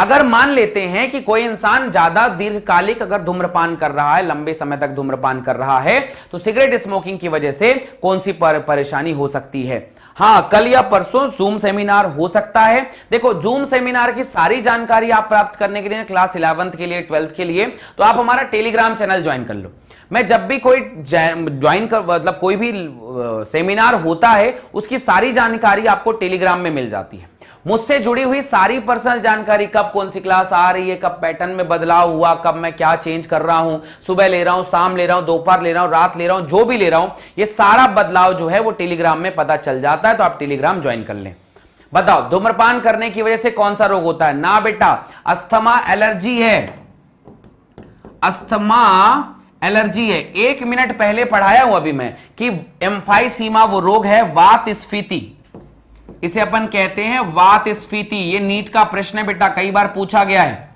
अगर मान लेते हैं कि कोई इंसान ज्यादा दीर्घकालिक अगर धूम्रपान कर रहा है लंबे समय तक धूम्रपान कर रहा है तो सिगरेट स्मोकिंग की वजह से कौन सी पर, परेशानी हो सकती है हाँ कल या परसों जूम सेमिनार हो सकता है देखो जूम सेमिनार की सारी जानकारी आप प्राप्त करने के लिए क्लास इलेवंथ के लिए ट्वेल्थ के लिए तो आप हमारा टेलीग्राम चैनल ज्वाइन कर लो मैं जब भी कोई ज्वाइन कर मतलब कोई भी सेमिनार होता है उसकी सारी जानकारी आपको टेलीग्राम में मिल जाती है मुझसे जुड़ी हुई सारी पर्सनल जानकारी कब कौन सी क्लास आ रही है कब पैटर्न में बदलाव हुआ कब मैं क्या चेंज कर रहा हूं सुबह ले रहा हूं शाम ले रहा हूं दोपहर ले रहा हूं रात ले रहा हूं जो भी ले रहा हूं ये सारा बदलाव जो है वो टेलीग्राम में पता चल जाता है तो आप टेलीग्राम ज्वाइन कर लें बताओ धूम्रपान करने की वजह से कौन सा रोग होता है ना बेटा अस्थमा एलर्जी है अस्थमा एलर्जी है एक मिनट पहले पढ़ाया हूं अभी मैं कि एम्फाइसीमा वो रोग है वात स्फीति इसे अपन कहते हैं वात स्फीति ये नीट का प्रश्न है बेटा कई बार पूछा गया है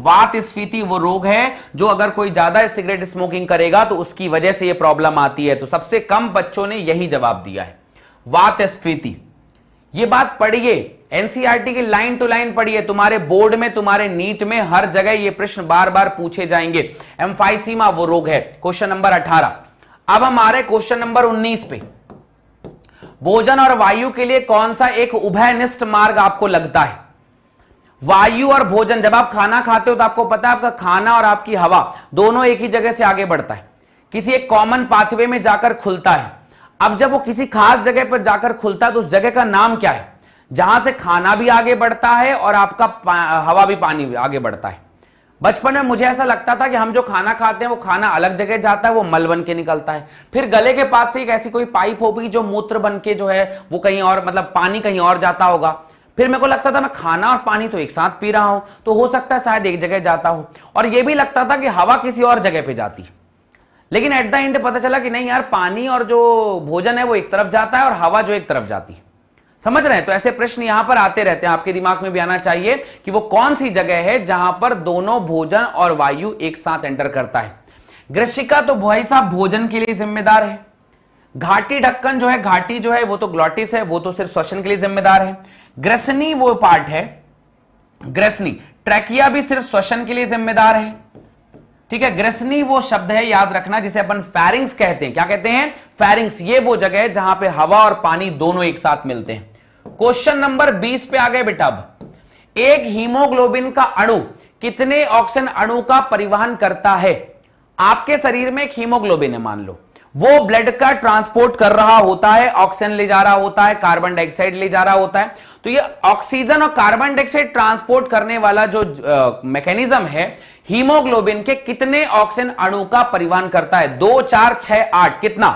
वात स्फीति वो रोग है जो अगर कोई ज्यादा सिगरेट स्मोकिंग करेगा तो उसकी वजह से ये प्रॉब्लम आती है तो सबसे कम बच्चों ने यही जवाब दिया है वात स्फीति ये बात पढ़िए एनसीईआरटी की लाइन टू लाइन पढ़िए तुम्हारे बोर्ड में तुम्हारे नीट में हर जगह ये प्रश्न बार बार पूछे जाएंगे एम्फाइसीमा वो रोग है क्वेश्चन नंबर अठारह अब हम आ रहे क्वेश्चन नंबर उन्नीस पे भोजन और वायु के लिए कौन सा एक उभयनिष्ठ मार्ग आपको लगता है वायु और भोजन जब आप खाना खाते हो तो आपको पता है आपका खाना और आपकी हवा दोनों एक ही जगह से आगे बढ़ता है किसी एक कॉमन पाथवे में जाकर खुलता है अब जब वो किसी खास जगह पर जाकर खुलता है तो उस जगह का नाम क्या है जहां से खाना भी आगे बढ़ता है और आपका हवा भी पानी भी आगे बढ़ता है बचपन में मुझे ऐसा लगता था कि हम जो खाना खाते हैं वो खाना अलग जगह जाता है वो मल बन के निकलता है फिर गले के पास से एक ऐसी कोई पाइप होगी जो मूत्र बन के जो है वो कहीं और मतलब पानी कहीं और जाता होगा फिर मेरे को लगता था मैं खाना और पानी तो एक साथ पी रहा हूं तो हो सकता है शायद एक जगह जाता हूं और यह भी लगता था कि हवा किसी और जगह पर जाती लेकिन एट द एंड पता चला कि नहीं यार पानी और जो भोजन है वो एक तरफ जाता है और हवा जो एक तरफ जाती है समझ रहे हैं तो ऐसे प्रश्न यहां पर आते रहते हैं आपके दिमाग में भी आना चाहिए कि वो कौन सी जगह है जहां पर दोनों भोजन और वायु एक साथ एंटर करता है ग्रशिका तो भाई साहब भोजन के लिए जिम्मेदार है घाटी ढक्कन जो है घाटी जो है वो तो ग्लॉटिस है वो तो सिर्फ श्वसन के लिए जिम्मेदार है ग्रसनी वो पार्ट है ग्रसनी ट्रैकिया भी सिर्फ श्वसन के लिए जिम्मेदार है ठीक है ग्रसनी वो शब्द है याद रखना जिसे अपन फैरिंग्स कहते हैं क्या कहते हैं फैरिंग्स ये वो जगह है जहां पे हवा और पानी दोनों एक साथ मिलते हैं क्वेश्चन नंबर 20 पे आ गए बेटा अब एक हीमोग्लोबिन का अणु कितने ऑक्सीजन अणु का परिवहन करता है आपके शरीर में एक हीमोग्लोबिन है मान लो वो ब्लड का ट्रांसपोर्ट कर रहा होता है ऑक्सीजन ले जा रहा होता है कार्बन डाइऑक्साइड ले जा रहा होता है तो ये ऑक्सीजन और कार्बन डाइऑक्साइड ट्रांसपोर्ट करने वाला जो मैकेनिज्म है हीमोग्लोबिन के कितने ऑक्सीजन अणु का परिवहन करता है दो चार छह आठ कितना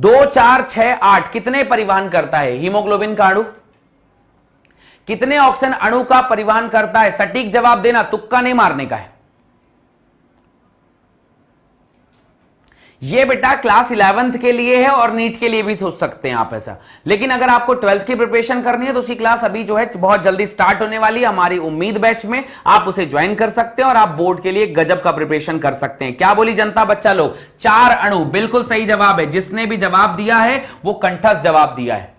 दो चार छह आठ कितने परिवहन करता है हीमोग्लोबिन का अणु कितने ऑक्सीजन अणु का परिवहन करता है सटीक जवाब देना तुक्का नहीं मारने का है ये बेटा क्लास इलेवेंथ के लिए है और नीट के लिए भी सोच सकते हैं आप ऐसा लेकिन अगर आपको ट्वेल्थ की प्रिपरेशन करनी है तो उसकी क्लास अभी जो है बहुत जल्दी स्टार्ट होने वाली है हमारी उम्मीद बैच में आप उसे ज्वाइन कर सकते हैं और आप बोर्ड के लिए गजब का प्रिपरेशन कर सकते हैं क्या बोली जनता बच्चा लोग चार अणु बिल्कुल सही जवाब है जिसने भी जवाब दिया है वो कंठस्थ जवाब दिया है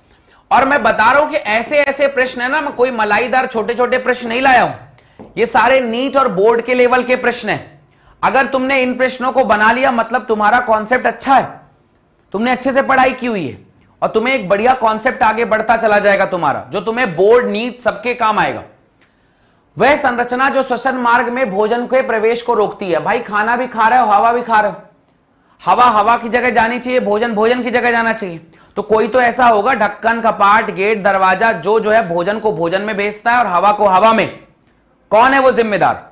और मैं बता रहा हूं कि ऐसे ऐसे प्रश्न है ना मैं कोई मलाईदार छोटे छोटे प्रश्न नहीं लाया हूं ये सारे नीट और बोर्ड के लेवल के प्रश्न है अगर तुमने इन प्रश्नों को बना लिया मतलब तुम्हारा कॉन्सेप्ट अच्छा है तुमने अच्छे से पढ़ाई की हुई है और तुम्हें एक बढ़िया कॉन्सेप्ट आगे बढ़ता चला जाएगा तुम्हारा जो तुम्हें बोर्ड नीट सबके काम आएगा वह संरचना जो श्वसन मार्ग में भोजन के प्रवेश को रोकती है भाई खाना भी खा रहे हो हवा भी खा रहे हो हवा हवा की जगह जानी चाहिए भोजन भोजन की जगह जाना चाहिए तो कोई तो ऐसा होगा ढक्कन कपाट गेट दरवाजा जो जो है भोजन को भोजन में भेजता है और हवा को हवा में कौन है वो जिम्मेदार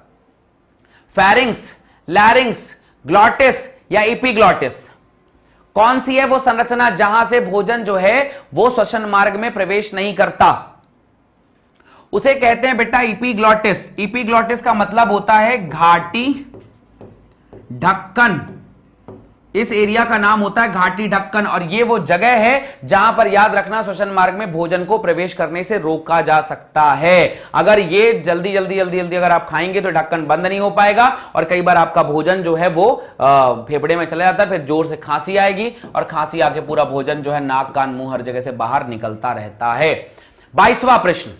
फेरिंग्स लैरिंग्स ग्लॉटिस या इपीग्लॉटिस कौन सी है वो संरचना जहां से भोजन जो है वो श्वसन मार्ग में प्रवेश नहीं करता उसे कहते हैं बेटा इपीग्लॉटिस इपीग्लॉटिस का मतलब होता है घाटी ढक्कन इस एरिया का नाम होता है घाटी ढक्कन और ये वो जगह है जहां पर याद रखना श्वसन मार्ग में भोजन को प्रवेश करने से रोका जा सकता है अगर ये जल्दी जल्दी जल्दी जल्दी अगर आप खाएंगे तो ढक्कन बंद नहीं हो पाएगा और कई बार आपका भोजन जो है वो फेफड़े में चला जाता है फिर जोर से खांसी आएगी और खांसी आके पूरा भोजन जो है नाक कान मुंह हर जगह से बाहर निकलता रहता है बाईसवा प्रश्न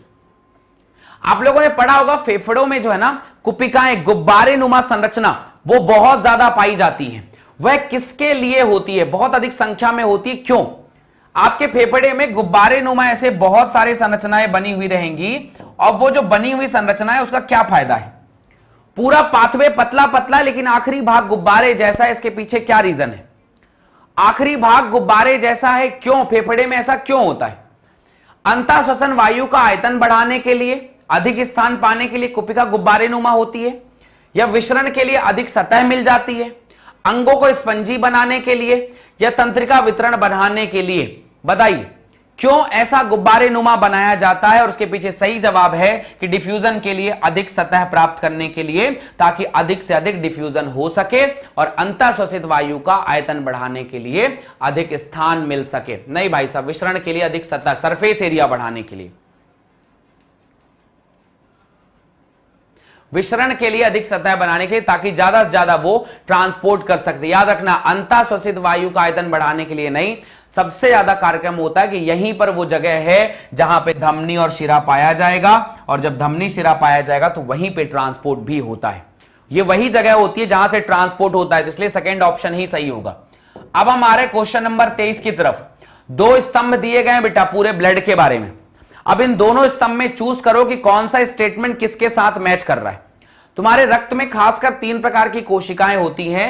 आप लोगों ने पढ़ा होगा फेफड़ों में जो है ना कुपिकाएं गुब्बारे नुमा संरचना वो बहुत ज्यादा पाई जाती है वह किसके लिए होती है बहुत अधिक संख्या में होती है क्यों आपके फेफड़े में गुब्बारे नुमा ऐसे बहुत सारे संरचनाएं बनी हुई रहेंगी और वो जो बनी हुई संरचना है उसका क्या फायदा है पूरा पाथवे पतला पतला लेकिन आखिरी भाग गुब्बारे जैसा है इसके पीछे क्या रीजन है आखिरी भाग गुब्बारे जैसा है क्यों फेफड़े में ऐसा क्यों होता है अंता श्वसन वायु का आयतन बढ़ाने के लिए अधिक स्थान पाने के लिए कुपिका गुब्बारे नुमा होती है या विश्रण के लिए अधिक सतह मिल जाती है अंगों को स्पंजी बनाने के लिए या तंत्रिका वितरण बढ़ाने के लिए बताइए क्यों ऐसा गुब्बारे नुमा बनाया जाता है और उसके पीछे सही जवाब है कि डिफ्यूजन के लिए अधिक सतह प्राप्त करने के लिए ताकि अधिक से अधिक डिफ्यूजन हो सके और अंत श्वसित वायु का आयतन बढ़ाने के लिए अधिक स्थान मिल सके नहीं भाई साहब विश्रण के लिए अधिक सतह सरफेस एरिया बढ़ाने के लिए विसरण के लिए अधिक सतह बनाने के लिए ताकि ज्यादा से ज्यादा वो ट्रांसपोर्ट कर सकते याद रखना अंता श्वसित वायु का आयतन बढ़ाने के लिए नहीं सबसे ज्यादा कार्यक्रम होता है कि यहीं पर वो जगह है जहां पे धमनी और शिरा पाया जाएगा और जब धमनी शिरा पाया जाएगा तो वहीं पे ट्रांसपोर्ट भी होता है ये वही जगह होती है जहां से ट्रांसपोर्ट होता है तो इसलिए सेकेंड ऑप्शन ही सही होगा अब हमारे क्वेश्चन नंबर तेईस की तरफ दो स्तंभ दिए गए बेटा पूरे ब्लड के बारे में अब इन दोनों स्तंभ में चूज करो कि कौन सा स्टेटमेंट किसके साथ मैच कर रहा है तुम्हारे रक्त में खासकर तीन प्रकार की कोशिकाएं होती हैं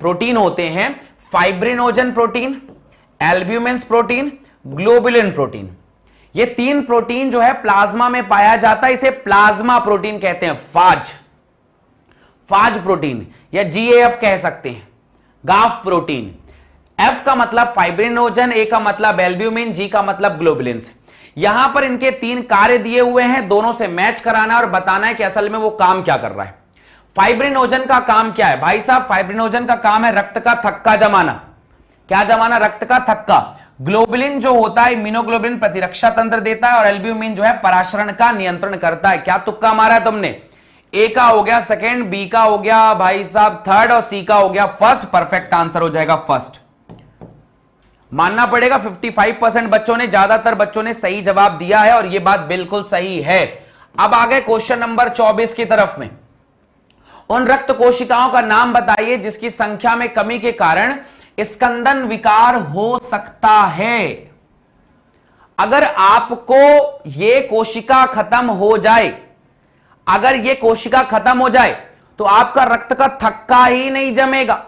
प्रोटीन होते हैं fibrinogen protein albumins protein globulin protein ये तीन प्रोटीन जो है प्लाज्मा में पाया जाता है इसे प्लाज्मा प्रोटीन कहते हैं फाज फाज प्रोटीन या जीएएफ कह सकते हैं गाफ प्रोटीन एफ का मतलब फाइब्रिनोजन ए का मतलब एल्ब्यूमिन जी का मतलब ग्लोबुलिन यहां पर इनके तीन कार्य दिए हुए हैं दोनों से मैच कराना और बताना है कि असल में वो काम क्या कर रहा है फाइब्रिनोजन का काम क्या है भाई साहब फाइब्रिनोजन का काम है रक्त का थक्का जमाना क्या जमाना रक्त का थक्का ग्लोबुलिन जो होता है मिनोग्लोबिन प्रतिरक्षा तंत्र देता है और एल्ब्यूमिन जो है पराशरण का नियंत्रण करता है क्या तुक्का मारा तुमने ए का हो गया सेकेंड बी का हो गया भाई साहब थर्ड और सी का हो गया फर्स्ट परफेक्ट आंसर हो जाएगा फर्स्ट मानना पड़ेगा 55 परसेंट बच्चों ने ज्यादातर बच्चों ने सही जवाब दिया है और यह बात बिल्कुल सही है अब आ गए क्वेश्चन नंबर 24 की तरफ में उन रक्त कोशिकाओं का नाम बताइए जिसकी संख्या में कमी के कारण स्कंदन विकार हो सकता है अगर आपको यह कोशिका खत्म हो जाए अगर यह कोशिका खत्म हो जाए तो आपका रक्त का थक्का ही नहीं जमेगा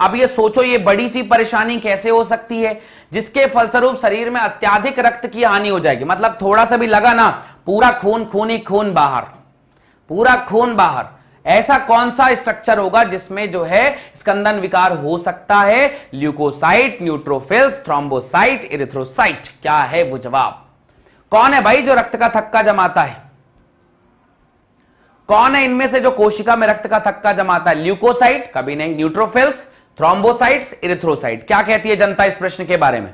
अब ये सोचो ये बड़ी सी परेशानी कैसे हो सकती है जिसके फलस्वरूप शरीर में अत्याधिक रक्त की हानि हो जाएगी मतलब थोड़ा सा भी लगा ना पूरा खून खून ही खून बाहर पूरा खून बाहर ऐसा कौन सा स्ट्रक्चर होगा जिसमें जो है स्कंदन विकार हो सकता है ल्यूकोसाइट न्यूट्रोफिल्स थ्रोम्बोसाइट इरिथ्रोसाइट क्या है वो जवाब कौन है भाई जो रक्त का थक्का जमाता है कौन है इनमें से जो कोशिका में रक्त का थक्का जमाता है ल्यूकोसाइट कभी नहीं न्यूट्रोफिल्स थ्रोम्बोसाइट्स इरिथ्रोसाइट क्या कहती है जनता इस प्रश्न के बारे में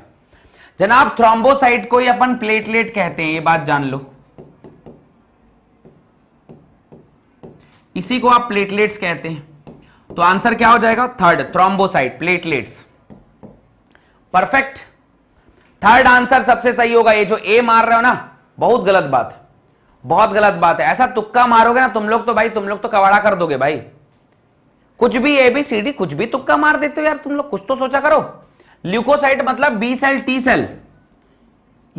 जनाब थ्रोम्बोसाइट को ही अपन प्लेटलेट कहते हैं ये बात जान लो इसी को आप प्लेटलेट्स कहते हैं तो आंसर क्या हो जाएगा third thrombocyte platelets perfect third answer सबसे सही होगा ये जो ए मार रहे हो ना बहुत गलत बात है बहुत गलत बात है ऐसा तुक्का मारोगे ना तुम लोग तो भाई तुम लोग तो कवाड़ा कर दोगे भाई कुछ भी ए बी सी डी कुछ भी तुक्का मार देते हो यार तुम लोग कुछ तो सोचा करो ल्यूकोसाइट मतलब बी सेल टी सेल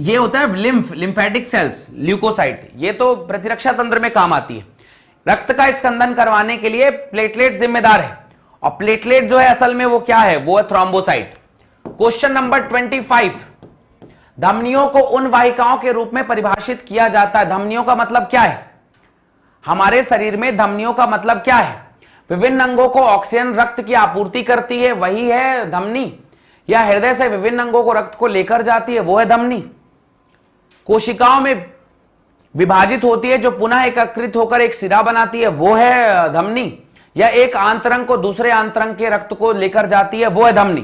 ये होता है लिम्फ लिम्फेटिक सेल्स ल्यूकोसाइट ये तो प्रतिरक्षा तंत्र में काम आती है रक्त का स्कंदन करवाने के लिए प्लेटलेट जिम्मेदार है और प्लेटलेट जो है असल में वो क्या है वो है thrombocyte question number twenty five धमनियों को उन वाहिकाओं के रूप में परिभाषित किया जाता है धमनियों का मतलब क्या है हमारे शरीर में धमनियों का मतलब क्या है विभिन्न अंगों को ऑक्सीजन रक्त की आपूर्ति करती है वही है धमनी या हृदय से विभिन्न अंगों को रक्त को लेकर जाती है वो है धमनी कोशिकाओं में विभाजित होती है जो पुनः एकत्रित होकर एक सिरा बनाती है वो है धमनी या एक आंतरंग को दूसरे आंतरंग के रक्त को लेकर जाती है वो है धमनी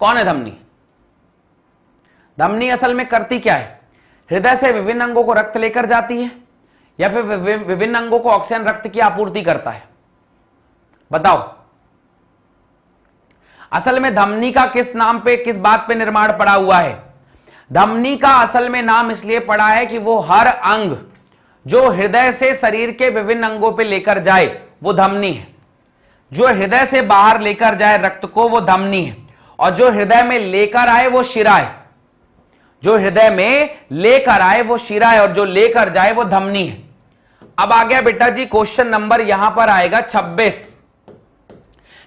कौन है धमनी धमनी असल में करती क्या है हृदय से विभिन्न अंगों को रक्त लेकर जाती है या फिर विभिन्न अंगों को ऑक्सीजन रक्त की आपूर्ति करता है बताओ असल में धमनी का किस नाम पे किस बात पे निर्माण पड़ा हुआ है धमनी का असल में नाम इसलिए पड़ा है कि वो हर अंग जो हृदय से शरीर के विभिन्न अंगों पे लेकर जाए वो धमनी है जो हृदय से बाहर लेकर जाए रक्त को वो धमनी है और जो हृदय में लेकर आए वो शिरा है जो हृदय में लेकर आए वो शिरा है और जो लेकर जाए वो धमनी है अब आ गया बेटा जी क्वेश्चन नंबर यहां पर आएगा छब्बीस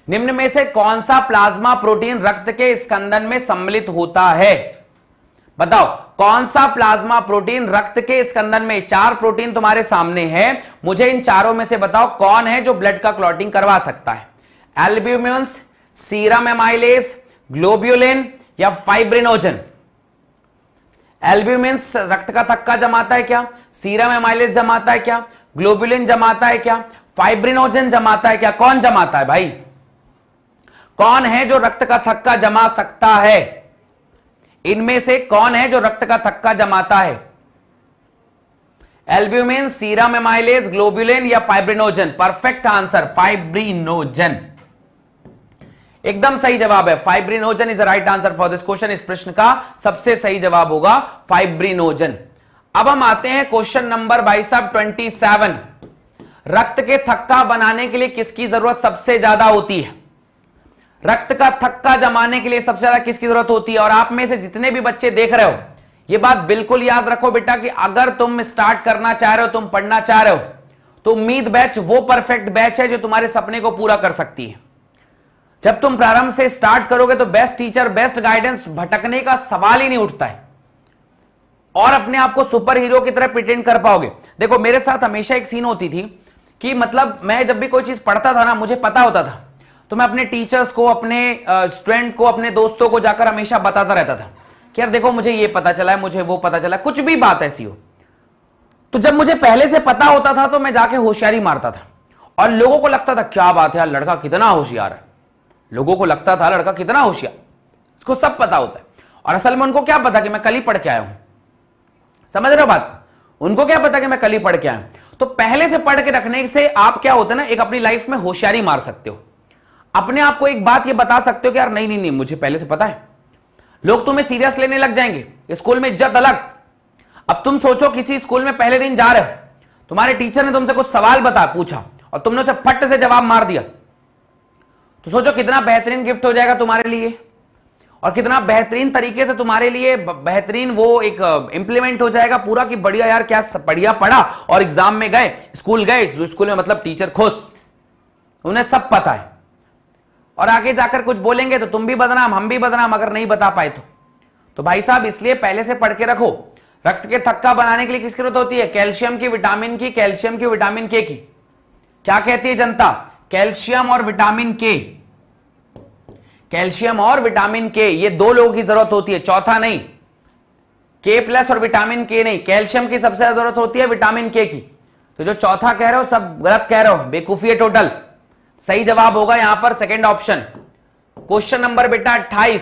निम्न में से कौन सा प्लाज्मा प्रोटीन रक्त के स्कंदन में सम्मिलित होता है बताओ कौन सा प्लाज्मा प्रोटीन रक्त के स्कंदन में चार प्रोटीन तुम्हारे सामने है मुझे इन चारों में से बताओ कौन है जो ब्लड का क्लॉटिंग करवा सकता है एल्ब्यूम्यूंस सीरम एमाइलेस ग्लोब्यूलिन या फाइब्रिनोजन एल्ब्यूमिन्स रक्त का थक्का जमाता है क्या सीरम एमाइलेस जमाता है क्या ग्लोब्यूलिन जमाता है क्या फाइब्रिनोजन जमाता है क्या कौन जमाता है भाई कौन है जो रक्त का थक्का जमा सकता है इनमें से कौन है जो रक्त का थक्का जमाता है एल्ब्यूमिन सीरम एमाइलेज ग्लोबुलिन या फाइब्रिनोजन परफेक्ट आंसर फाइब्रिनोजन एकदम सही जवाब है fibrinogen is right answer for this question इस प्रश्न का सबसे सही जवाब होगा फाइब्रिनोजन अब हम आते हैं क्वेश्चन नंबर बाईस ट्वेंटी सेवन रक्त के थक्का बनाने के लिए किसकी जरूरत सबसे ज्यादा होती है रक्त का थक्का जमाने के लिए सबसे ज्यादा किसकी जरूरत होती है और आप में से जितने भी बच्चे देख रहे हो यह बात बिल्कुल याद रखो बेटा कि अगर तुम स्टार्ट करना चाह रहे हो तुम पढ़ना चाह रहे हो तो उम्मीद बैच वो परफेक्ट बैच है जो तुम्हारे सपने को पूरा कर सकती है जब तुम प्रारंभ से स्टार्ट करोगे तो बेस्ट टीचर बेस्ट गाइडेंस भटकने का सवाल ही नहीं उठता है और अपने आप को सुपर हीरो की तरह प्रिटेंड कर पाओगे देखो मेरे साथ हमेशा एक सीन होती थी कि मतलब मैं जब भी कोई चीज पढ़ता था ना मुझे पता होता था तो मैं अपने टीचर्स को अपने स्टूडेंट को अपने दोस्तों को जाकर हमेशा बताता रहता था कि यार देखो मुझे ये पता चला है मुझे वो पता चला कुछ भी बात ऐसी हो तो जब मुझे पहले से पता होता था तो मैं जाके होशियारी मारता था और लोगों को लगता था क्या बात है यार लड़का कितना होशियार है लोगों को लगता था लड़का कितना होशियार इसको सब पता होता है और असल में उनको क्या पता कि मैं कल ही पढ़ के आया हूं समझ रहे हो बात उनको क्या पता कि मैं कल ही पढ़ के आया हूं तो पहले से पढ़ के रखने से आप क्या होते ना एक अपनी लाइफ में होशियारी मार सकते हो अपने आप को एक बात ये बता सकते हो कि यार नहीं नहीं नहीं मुझे पहले से पता है लोग तुम्हें सीरियस लेने लग जाएंगे स्कूल में इज्जत अलग अब तुम सोचो किसी स्कूल में पहले दिन जा रहे हो तुम्हारे टीचर ने तुमसे कुछ सवाल बता पूछा और तुमने उसे फट से जवाब मार दिया तो सोचो कितना बेहतरीन गिफ्ट हो जाएगा तुम्हारे लिए और कितना बेहतरीन तरीके से तुम्हारे लिए बेहतरीन वो एक इंप्लीमेंट हो जाएगा पूरा कि बढ़िया यार क्या बढ़िया पढ़ा और एग्जाम में गए स्कूल गए स्कूल में मतलब टीचर खुश उन्हें सब पता है और आगे जाकर कुछ बोलेंगे तो तुम भी बदनाम हम भी बदनाम अगर नहीं बता पाए तो तो भाई साहब इसलिए पहले से पढ़ के रखो रक्त के थक्का बनाने के लिए किसकी जरूरत होती है कैल्शियम की विटामिन की कैल्शियम की विटामिन के की क्या कहती है जनता कैल्शियम और विटामिन के कैल्शियम और विटामिन के ये दो लोगों की जरूरत होती है चौथा नहीं के प्लस और विटामिन के नहीं कैल्शियम की सबसे ज्यादा जरूरत होती है विटामिन के की तो जो चौथा कह रहे हो सब गलत कह रहे हो बेकूफी है टोटल सही जवाब होगा यहां पर सेकेंड ऑप्शन क्वेश्चन नंबर बेटा 28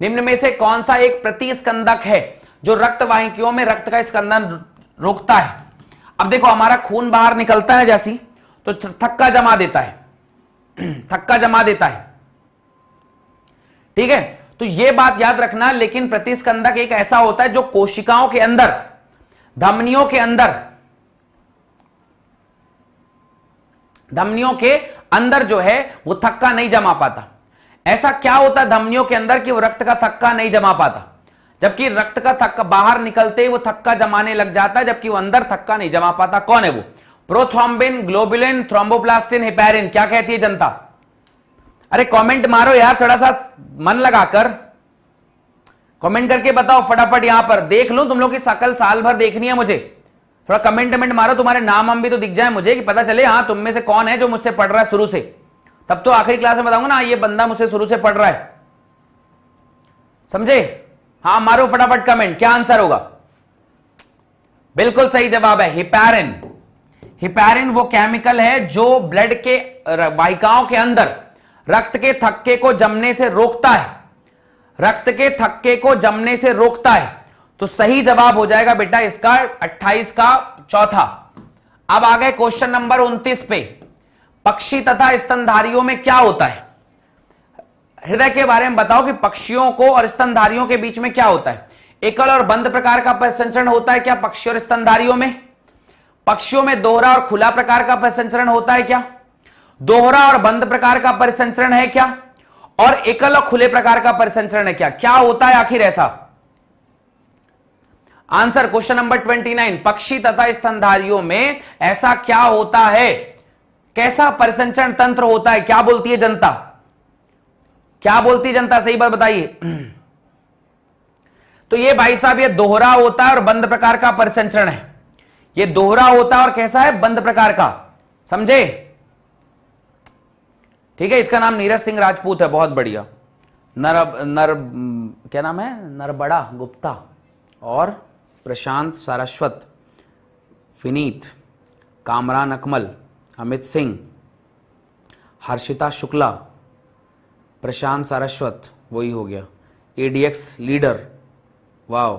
निम्न में से कौन सा एक प्रतिस्कंदक है जो रक्त वाहिकियों में रक्त का स्कंदन रोकता है अब देखो हमारा खून बाहर निकलता है जैसी तो थक्का जमा देता है थक्का जमा देता है ठीक है तो यह बात याद रखना लेकिन प्रतिस्कंदक एक ऐसा होता है जो कोशिकाओं के अंदर धमनियों के अंदर धमनियों के अंदर जो है वो थक्का नहीं जमा पाता ऐसा क्या होता है धमनियों के अंदर कि वो रक्त का थक्का नहीं जमा पाता जबकि रक्त का थक्का बाहर निकलते ही वो थक्का जमाने लग जाता है जबकि वो अंदर थक्का नहीं जमा पाता कौन है वो प्रोथ्रॉम्बिन ग्लोबुलिन थ्रोम्बोप्लास्टिन हिपेरिन क्या कहती है जनता अरे कमेंट मारो यार थोड़ा सा मन लगाकर कमेंट करके बताओ फटाफट यहां पर देख लो तुम लोग की सकल साल भर देखनी है मुझे थोड़ा कमेंट कमेंट मारो तुम्हारे नाम हम भी तो दिख जाए मुझे कि पता चले हाँ तुम में से कौन है जो मुझसे पढ़ रहा है शुरू से तब तो आखिरी क्लास में बताऊंगा ना ये बंदा मुझसे शुरू से पढ़ रहा है समझे हाँ मारो फटाफट कमेंट क्या आंसर होगा बिल्कुल सही जवाब है हिपैरिन हिपैरिन वो केमिकल है जो ब्लड के वाहिकाओं के अंदर रक्त के थक्के को जमने से रोकता है रक्त के थक्के को जमने से रोकता है तो सही जवाब हो जाएगा बेटा इसका 28 का चौथा अब आ गए क्वेश्चन नंबर 29 पे पक्षी तथा स्तनधारियों में क्या होता है हृदय के बारे में बताओ कि पक्षियों को और स्तनधारियों के बीच में क्या होता है एकल और बंद प्रकार का प्रसंचरण होता है क्या पक्षी और स्तनधारियों में पक्षियों में दोहरा और खुला प्रकार का प्रसंचरण होता है क्या दोहरा और बंद प्रकार का परिसंचरण है क्या और एकल और खुले प्रकार का परिसंचरण है क्या क्या होता है आखिर ऐसा आंसर क्वेश्चन नंबर 29 पक्षी तथा स्तनधारियों में ऐसा क्या होता है कैसा परिसंचरण तंत्र होता है क्या बोलती है जनता क्या बोलती है जनता सही बात बताइए तो ये भाई साहब ये दोहरा होता है और बंद प्रकार का परिसंचरण है ये दोहरा होता है और कैसा है बंद प्रकार का समझे ठीक है इसका नाम नीरज सिंह राजपूत है बहुत बढ़िया नर नर क्या नाम है नरबड़ा गुप्ता और प्रशांत सारस्वत विनीत कामरान अकमल अमित सिंह हर्षिता शुक्ला प्रशांत सारस्वत वही हो गया ADX leader wow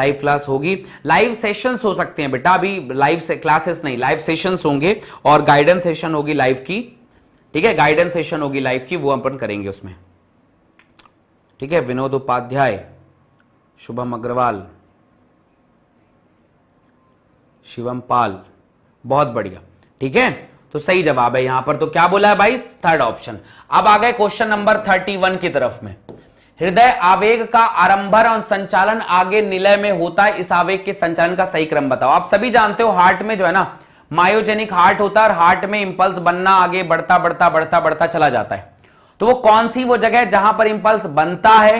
live class होगी लाइव सेशंस हो सकते हैं बेटा अभी लाइव से क्लासेस नहीं लाइव सेशंस होंगे और गाइडेंस सेशन होगी लाइव की ठीक है गाइडेंस सेशन होगी लाइव की वो अपन करेंगे उसमें ठीक है विनोद उपाध्याय शुभम अग्रवाल शिवम पाल बहुत बढ़िया ठीक है तो सही जवाब है यहां पर तो क्या बोला है भाई थर्ड ऑप्शन अब आ गए क्वेश्चन नंबर थर्टी वन की तरफ में हृदय आवेग का आरंभर और संचालन आगे निलय में होता है इस आवेग के संचालन का सही क्रम बताओ आप सभी जानते हो हार्ट में जो है ना मायोजेनिक हार्ट होता है और हार्ट में इंपल्स बनना आगे बढ़ता बढ़ता बढ़ता बढ़ता चला जाता है तो वो कौन सी वो जगह है जहां पर इंपल्स बनता है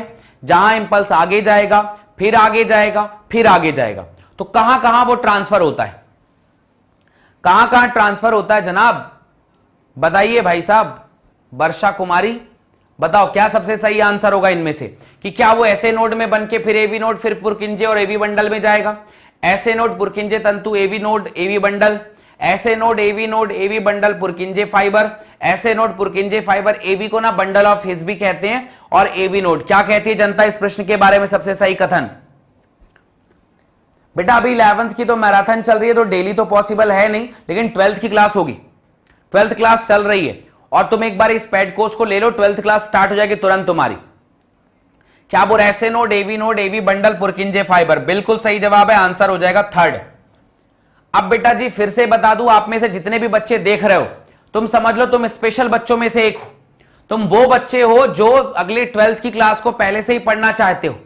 जहां इंपल्स आगे जाएगा फिर आगे जाएगा फिर आगे जाएगा तो कहां कहां वो ट्रांसफर होता है कहां कहां ट्रांसफर होता है जनाब बताइए भाई साहब वर्षा कुमारी बताओ क्या सबसे सही आंसर होगा इनमें से कि क्या वो ऐसे नोड में बनके फिर एवी नोड फिर पुरकिंजे और एवी बंडल में जाएगा ऐसे नोड पुरकिंजे तंतु एवी नोड एवी बंडल ऐसे node AV node AV bundle Purkinje fibre ऐसे नोड पुरकिंजे फाइबर एवी को ना बंडल ऑफ हिज भी कहते हैं और एवी नोड क्या कहती है जनता इस प्रश्न के बारे में सबसे सही कथन बेटा अभी इलेवंथ की तो मैराथन चल रही है तो डेली तो पॉसिबल है नहीं लेकिन ट्वेल्थ की क्लास होगी ट्वेल्थ क्लास चल रही है और तुम एक बार इस पैड कोर्स को ले लो ट्वेल्थ क्लास स्टार्ट हो जाएगी तुरंत तुम्हारी क्या बोल ऐसे नो डेवी नो डेवी बंडल पुरकिंजे फाइबर बिल्कुल सही जवाब है आंसर हो जाएगा थर्ड अब बेटा जी फिर से बता दू आप में से जितने भी बच्चे देख रहे हो तुम समझ लो तुम स्पेशल बच्चों में से एक हो तुम वो बच्चे हो जो अगले ट्वेल्थ की क्लास को पहले से ही पढ़ना चाहते हो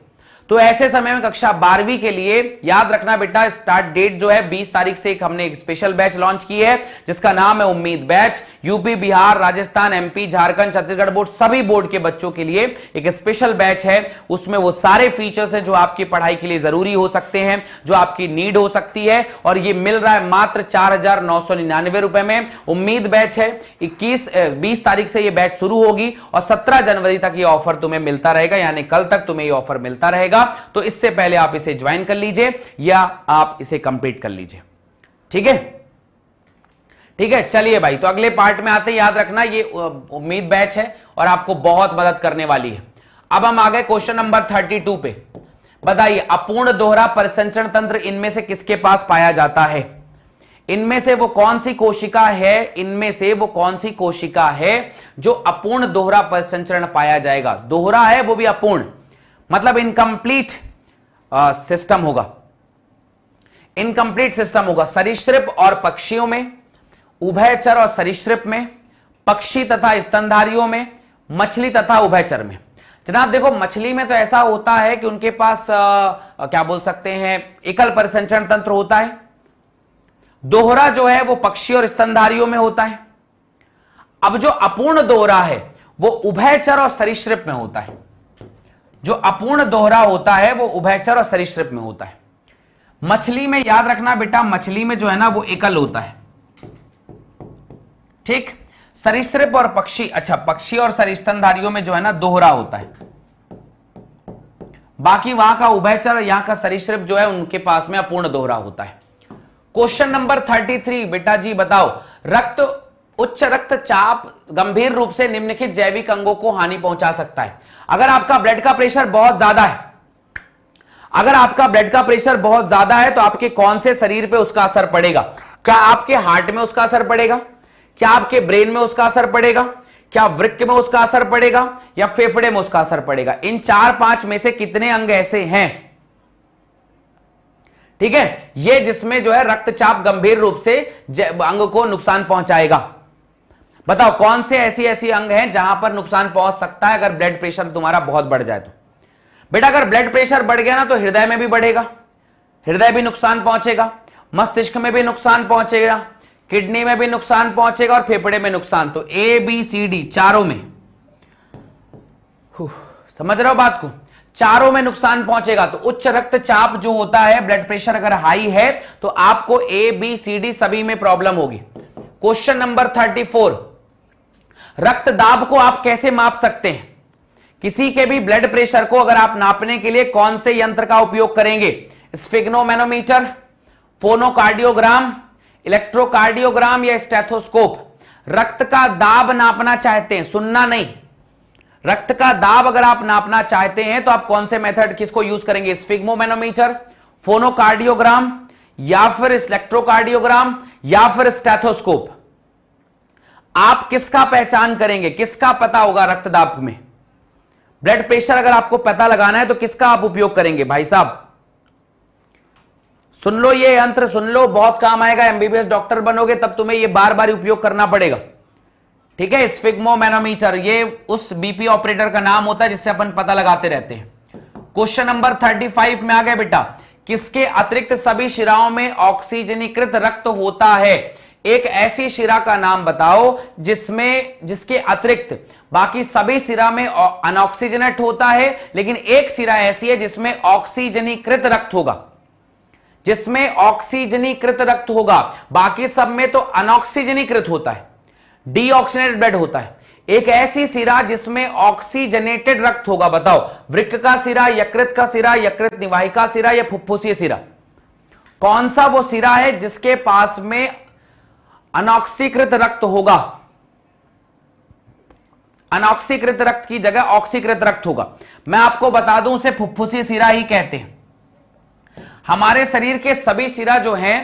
तो ऐसे समय में कक्षा बारहवीं के लिए याद रखना बेटा स्टार्ट डेट जो है बीस तारीख से एक हमने एक स्पेशल बैच लॉन्च की है जिसका नाम है उम्मीद batch UP Bihar Rajasthan MP Jharkhand Chhattisgarh board सभी बोर्ड के बच्चों के लिए एक स्पेशल बैच है उसमें वो सारे फीचर्स है जो आपकी पढ़ाई के लिए जरूरी हो सकते हैं जो आपकी नीड हो सकती है और ये मिल रहा है मात्र चार रुपए में उम्मीद बैच है इक्कीस बीस तारीख से यह बैच शुरू होगी और सत्रह जनवरी तक ये ऑफर तुम्हें मिलता रहेगा यानी कल तक तुम्हें ये ऑफर मिलता रहेगा जाएगा तो इससे पहले आप इसे ज्वाइन कर लीजिए या आप इसे कंप्लीट कर लीजिए ठीक है ठीक है चलिए भाई तो अगले पार्ट में आते याद रखना ये उम्मीद बैच है और आपको बहुत मदद करने वाली है अब हम आ गए क्वेश्चन नंबर थर्टी टू पे बताइए अपूर्ण दोहरा प्रसंचरण तंत्र इनमें से किसके पास पाया जाता है इनमें से वो कौन सी कोशिका है इनमें से वो कौन सी कोशिका है जो अपूर्ण दोहरा प्रसंचरण पाया जाएगा दोहरा है वो भी अपूर्ण मतलब इनकम्प्लीट सिस्टम uh, होगा इनकम्प्लीट सिस्टम होगा सरिश्रिप और पक्षियों में उभयचर और सरिश्रिप में पक्षी तथा स्तनधारियों में मछली तथा उभयचर में जनाब देखो मछली में तो ऐसा होता है कि उनके पास आ, uh, uh, क्या बोल सकते हैं एकल परिसंचरण तंत्र होता है दोहरा जो है वो पक्षी और स्तनधारियों में होता है अब जो अपूर्ण दोहरा है वो उभयचर और सरिश्रिप में होता है जो अपूर्ण दोहरा होता है वो उभयचर और सरीसृप में होता है मछली में याद रखना बेटा मछली में जो है ना वो एकल होता है ठीक सरीसृप और पक्षी अच्छा पक्षी और सरिस्तनधारियों में जो है ना दोहरा होता है बाकी वहां का उभयचर यहां का सरीसृप जो है उनके पास में अपूर्ण दोहरा होता है क्वेश्चन नंबर थर्टी थ्री बेटा जी बताओ रक्त उच्च रक्तचाप गंभीर रूप से निम्नलिखित जैविक अंगों को हानि पहुंचा सकता है अगर आपका ब्लड का प्रेशर बहुत ज्यादा है अगर आपका ब्लड का प्रेशर बहुत ज्यादा है तो आपके कौन से शरीर पे उसका असर पड़ेगा क्या आपके हार्ट में उसका असर पड़ेगा क्या आपके ब्रेन में उसका असर पड़ेगा क्या वृक्क में उसका असर पड़ेगा या फेफड़े में उसका असर पड़ेगा इन चार पांच में से कितने अंग ऐसे हैं ठीक है ये जिसमें जो है रक्तचाप गंभीर रूप से अंग को नुकसान पहुंचाएगा बताओ कौन से ऐसी ऐसी अंग हैं जहां पर नुकसान पहुंच सकता है अगर ब्लड प्रेशर तुम्हारा बहुत बढ़ जाए तो बेटा अगर ब्लड प्रेशर बढ़ गया ना तो हृदय में भी बढ़ेगा हृदय भी नुकसान पहुंचेगा मस्तिष्क में भी नुकसान पहुंचेगा किडनी में भी नुकसान पहुंचेगा और फेफड़े में नुकसान तो ए बी सी डी चारों में समझ रहे हो बात को चारों में नुकसान पहुंचेगा तो उच्च रक्तचाप जो होता है ब्लड प्रेशर अगर हाई है तो आपको ए बी सी डी सभी में प्रॉब्लम होगी क्वेश्चन नंबर थर्टी फोर रक्त दाब को आप कैसे माप सकते हैं किसी के भी ब्लड प्रेशर को अगर आप नापने के लिए कौन से यंत्र का उपयोग करेंगे स्फिग्नोमेनोमीटर फोनोकार्डियोग्राम इलेक्ट्रोकार्डियोग्राम या स्टेथोस्कोप रक्त का दाब नापना चाहते हैं सुनना नहीं रक्त का दाब अगर आप नापना चाहते हैं तो आप कौन से मेथड किसको यूज करेंगे स्फिग्मोमेनोमीटर फोनोकार्डियोग्राम या फिर इलेक्ट्रोकार्डियोग्राम या फिर स्टेथोस्कोप आप किसका पहचान करेंगे किसका पता होगा रक्तदाब में ब्लड प्रेशर अगर आपको पता लगाना है तो किसका आप उपयोग करेंगे भाई साहब सुन लो ये यंत्र सुन लो बहुत काम आएगा एमबीबीएस डॉक्टर बनोगे तब तुम्हें ये बार बार उपयोग करना पड़ेगा ठीक है मैनोमीटर ये उस बीपी ऑपरेटर का नाम होता है जिससे अपन पता लगाते रहते हैं क्वेश्चन नंबर थर्टी फाइव में आ गए बेटा किसके अतिरिक्त सभी शिराओं में ऑक्सीजनीकृत रक्त होता है एक ऐसी शिरा का नाम बताओ जिसमें जिसके अतिरिक्त बाकी सभी सिरा में अनऑक्सीजनेट होता है लेकिन एक सिरा ऐसी है जिसमें ऑक्सीजनीकृत रक्त होगा जिसमें ऑक्सीजनीकृत रक्त होगा बाकी सब में तो अनऑक्सीजनीकृत होता है डीऑक्सीजनेटेड ब्लड होता है एक ऐसी सिरा जिसमें ऑक्सीजनेटेड रक्त होगा बताओ वृक्क का सिरा यकृत का सिरा यकृत निवाहिका सिरा या फुफ्फुसीय सिरा कौन सा वो सिरा है जिसके पास में अनऑक्सीकृत रक्त होगा अनऑक्सीकृत रक्त की जगह ऑक्सीकृत रक्त होगा मैं आपको बता दूं उसे फुफ्फुसी सिरा ही कहते हैं हमारे शरीर के सभी सिरा जो हैं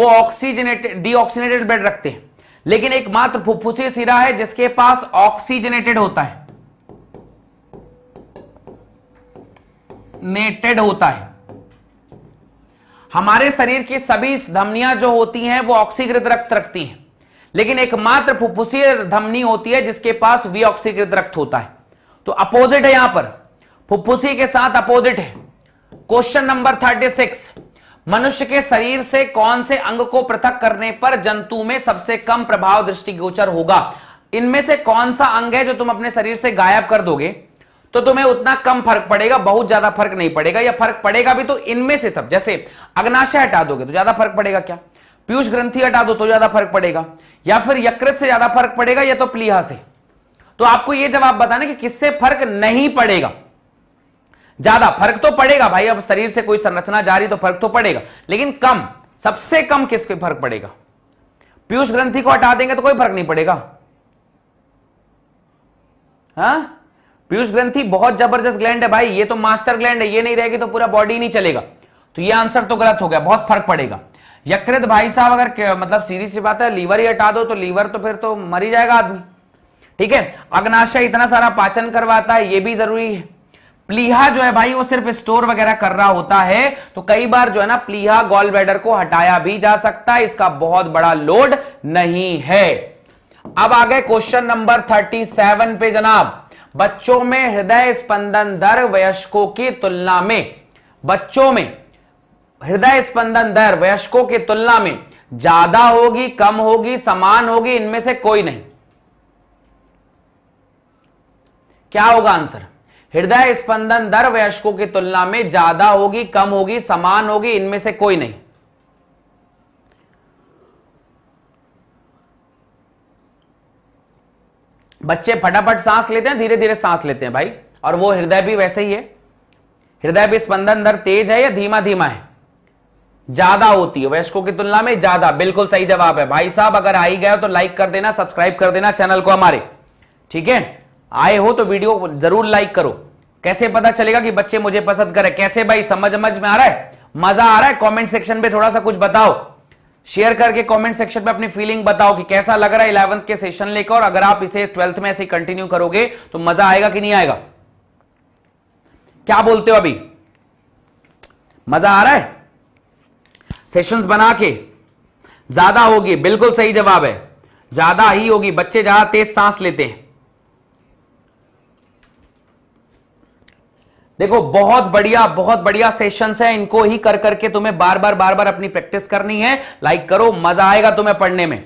वो ऑक्सीजनेटेड डीऑक्सीजनेटेड ब्लड रखते हैं लेकिन एक मात्र फुफ्फुसी सिरा है जिसके पास ऑक्सीजनेटेड होता है नेटेड होता है हमारे शरीर की सभी धमनियां जो होती हैं वो ऑक्सीकृत रक्त रखती हैं लेकिन एकमात्र फुफ्फुसीय धमनी होती है जिसके पास वी ऑक्सीकृत रक्त होता है तो अपोजिट है यहां पर फुफ्फुसी के साथ अपोजिट है क्वेश्चन नंबर थर्टी सिक्स मनुष्य के शरीर से कौन से अंग को पृथक करने पर जंतु में सबसे कम प्रभाव दृष्टिगोचर होगा इनमें से कौन सा अंग है जो तुम अपने शरीर से गायब कर दोगे तो तुम्हें उतना कम फर्क पड़ेगा बहुत ज्यादा फर्क नहीं पड़ेगा या फर्क पड़ेगा भी तो इनमें से सब जैसे अग्नाशय हटा दोगे तो ज्यादा फर्क पड़ेगा क्या पीयूष ग्रंथि हटा दो तो ज्यादा फर्क पड़ेगा या फिर यकृत से ज्यादा फर्क पड़ेगा या तो प्लीहा से तो आपको यह जवाब बताना कि किससे फर्क नहीं पड़ेगा ज्यादा फर्क तो पड़ेगा भाई अब शरीर से कोई संरचना जा रही तो फर्क तो पड़ेगा लेकिन कम सबसे कम किस पे फर्क पड़ेगा पीयूष ग्रंथि को हटा देंगे तो कोई फर्क नहीं पड़ेगा हा? पीयूष ग्रंथि बहुत जबरदस्त ग्लैंड है भाई ये तो मास्टर ग्लैंड है ये नहीं रहेगी तो पूरा बॉडी नहीं चलेगा तो ये आंसर तो गलत हो गया बहुत फर्क पड़ेगा यकृत भाई साहब अगर मतलब सीधी सी बात है लीवर ही हटा दो तो लीवर तो फिर तो मर ही जाएगा आदमी ठीक है अग्नाशय इतना सारा पाचन करवाता है ये भी जरूरी है प्लीहा जो है भाई वो सिर्फ स्टोर वगैरह कर रहा होता है तो कई बार जो है ना प्लीहा गॉल बैडर को हटाया भी जा सकता है इसका बहुत बड़ा लोड नहीं है अब आ गए क्वेश्चन नंबर थर्टी सेवन पे जनाब बच्चों में हृदय स्पंदन दर वयस्कों की तुलना में बच्चों में हृदय स्पंदन दर वयस्कों की तुलना में ज्यादा होगी कम होगी समान होगी इनमें से कोई नहीं क्या होगा आंसर हृदय स्पंदन दर वयस्कों की तुलना में ज्यादा होगी कम होगी समान होगी इनमें से कोई नहीं बच्चे फटाफट सांस लेते हैं धीरे धीरे सांस लेते हैं भाई और वो हृदय भी वैसे ही है हृदय भी स्पंदन दर तेज है या धीमा धीमा है ज्यादा होती है वयस्कों की तुलना में ज्यादा बिल्कुल सही जवाब है भाई साहब अगर आई गया तो लाइक कर देना सब्सक्राइब कर देना चैनल को हमारे ठीक है आए हो तो वीडियो जरूर लाइक करो कैसे पता चलेगा कि बच्चे मुझे पसंद करे कैसे भाई समझ समझ में आ रहा है मजा आ रहा है कमेंट सेक्शन में थोड़ा सा कुछ बताओ शेयर करके कमेंट सेक्शन में अपनी फीलिंग बताओ कि कैसा लग रहा है इलेवंथ के सेशन लेकर और अगर आप इसे ट्वेल्थ में ऐसे कंटिन्यू करोगे तो मजा आएगा कि नहीं आएगा क्या बोलते हो अभी मजा आ रहा है सेशंस बना के ज्यादा होगी बिल्कुल सही जवाब है ज्यादा ही होगी बच्चे ज्यादा तेज सांस लेते हैं देखो बहुत बढ़िया बहुत बढ़िया सेशंस है इनको ही कर करके तुम्हें बार बार बार बार अपनी प्रैक्टिस करनी है लाइक करो मजा आएगा तुम्हें पढ़ने में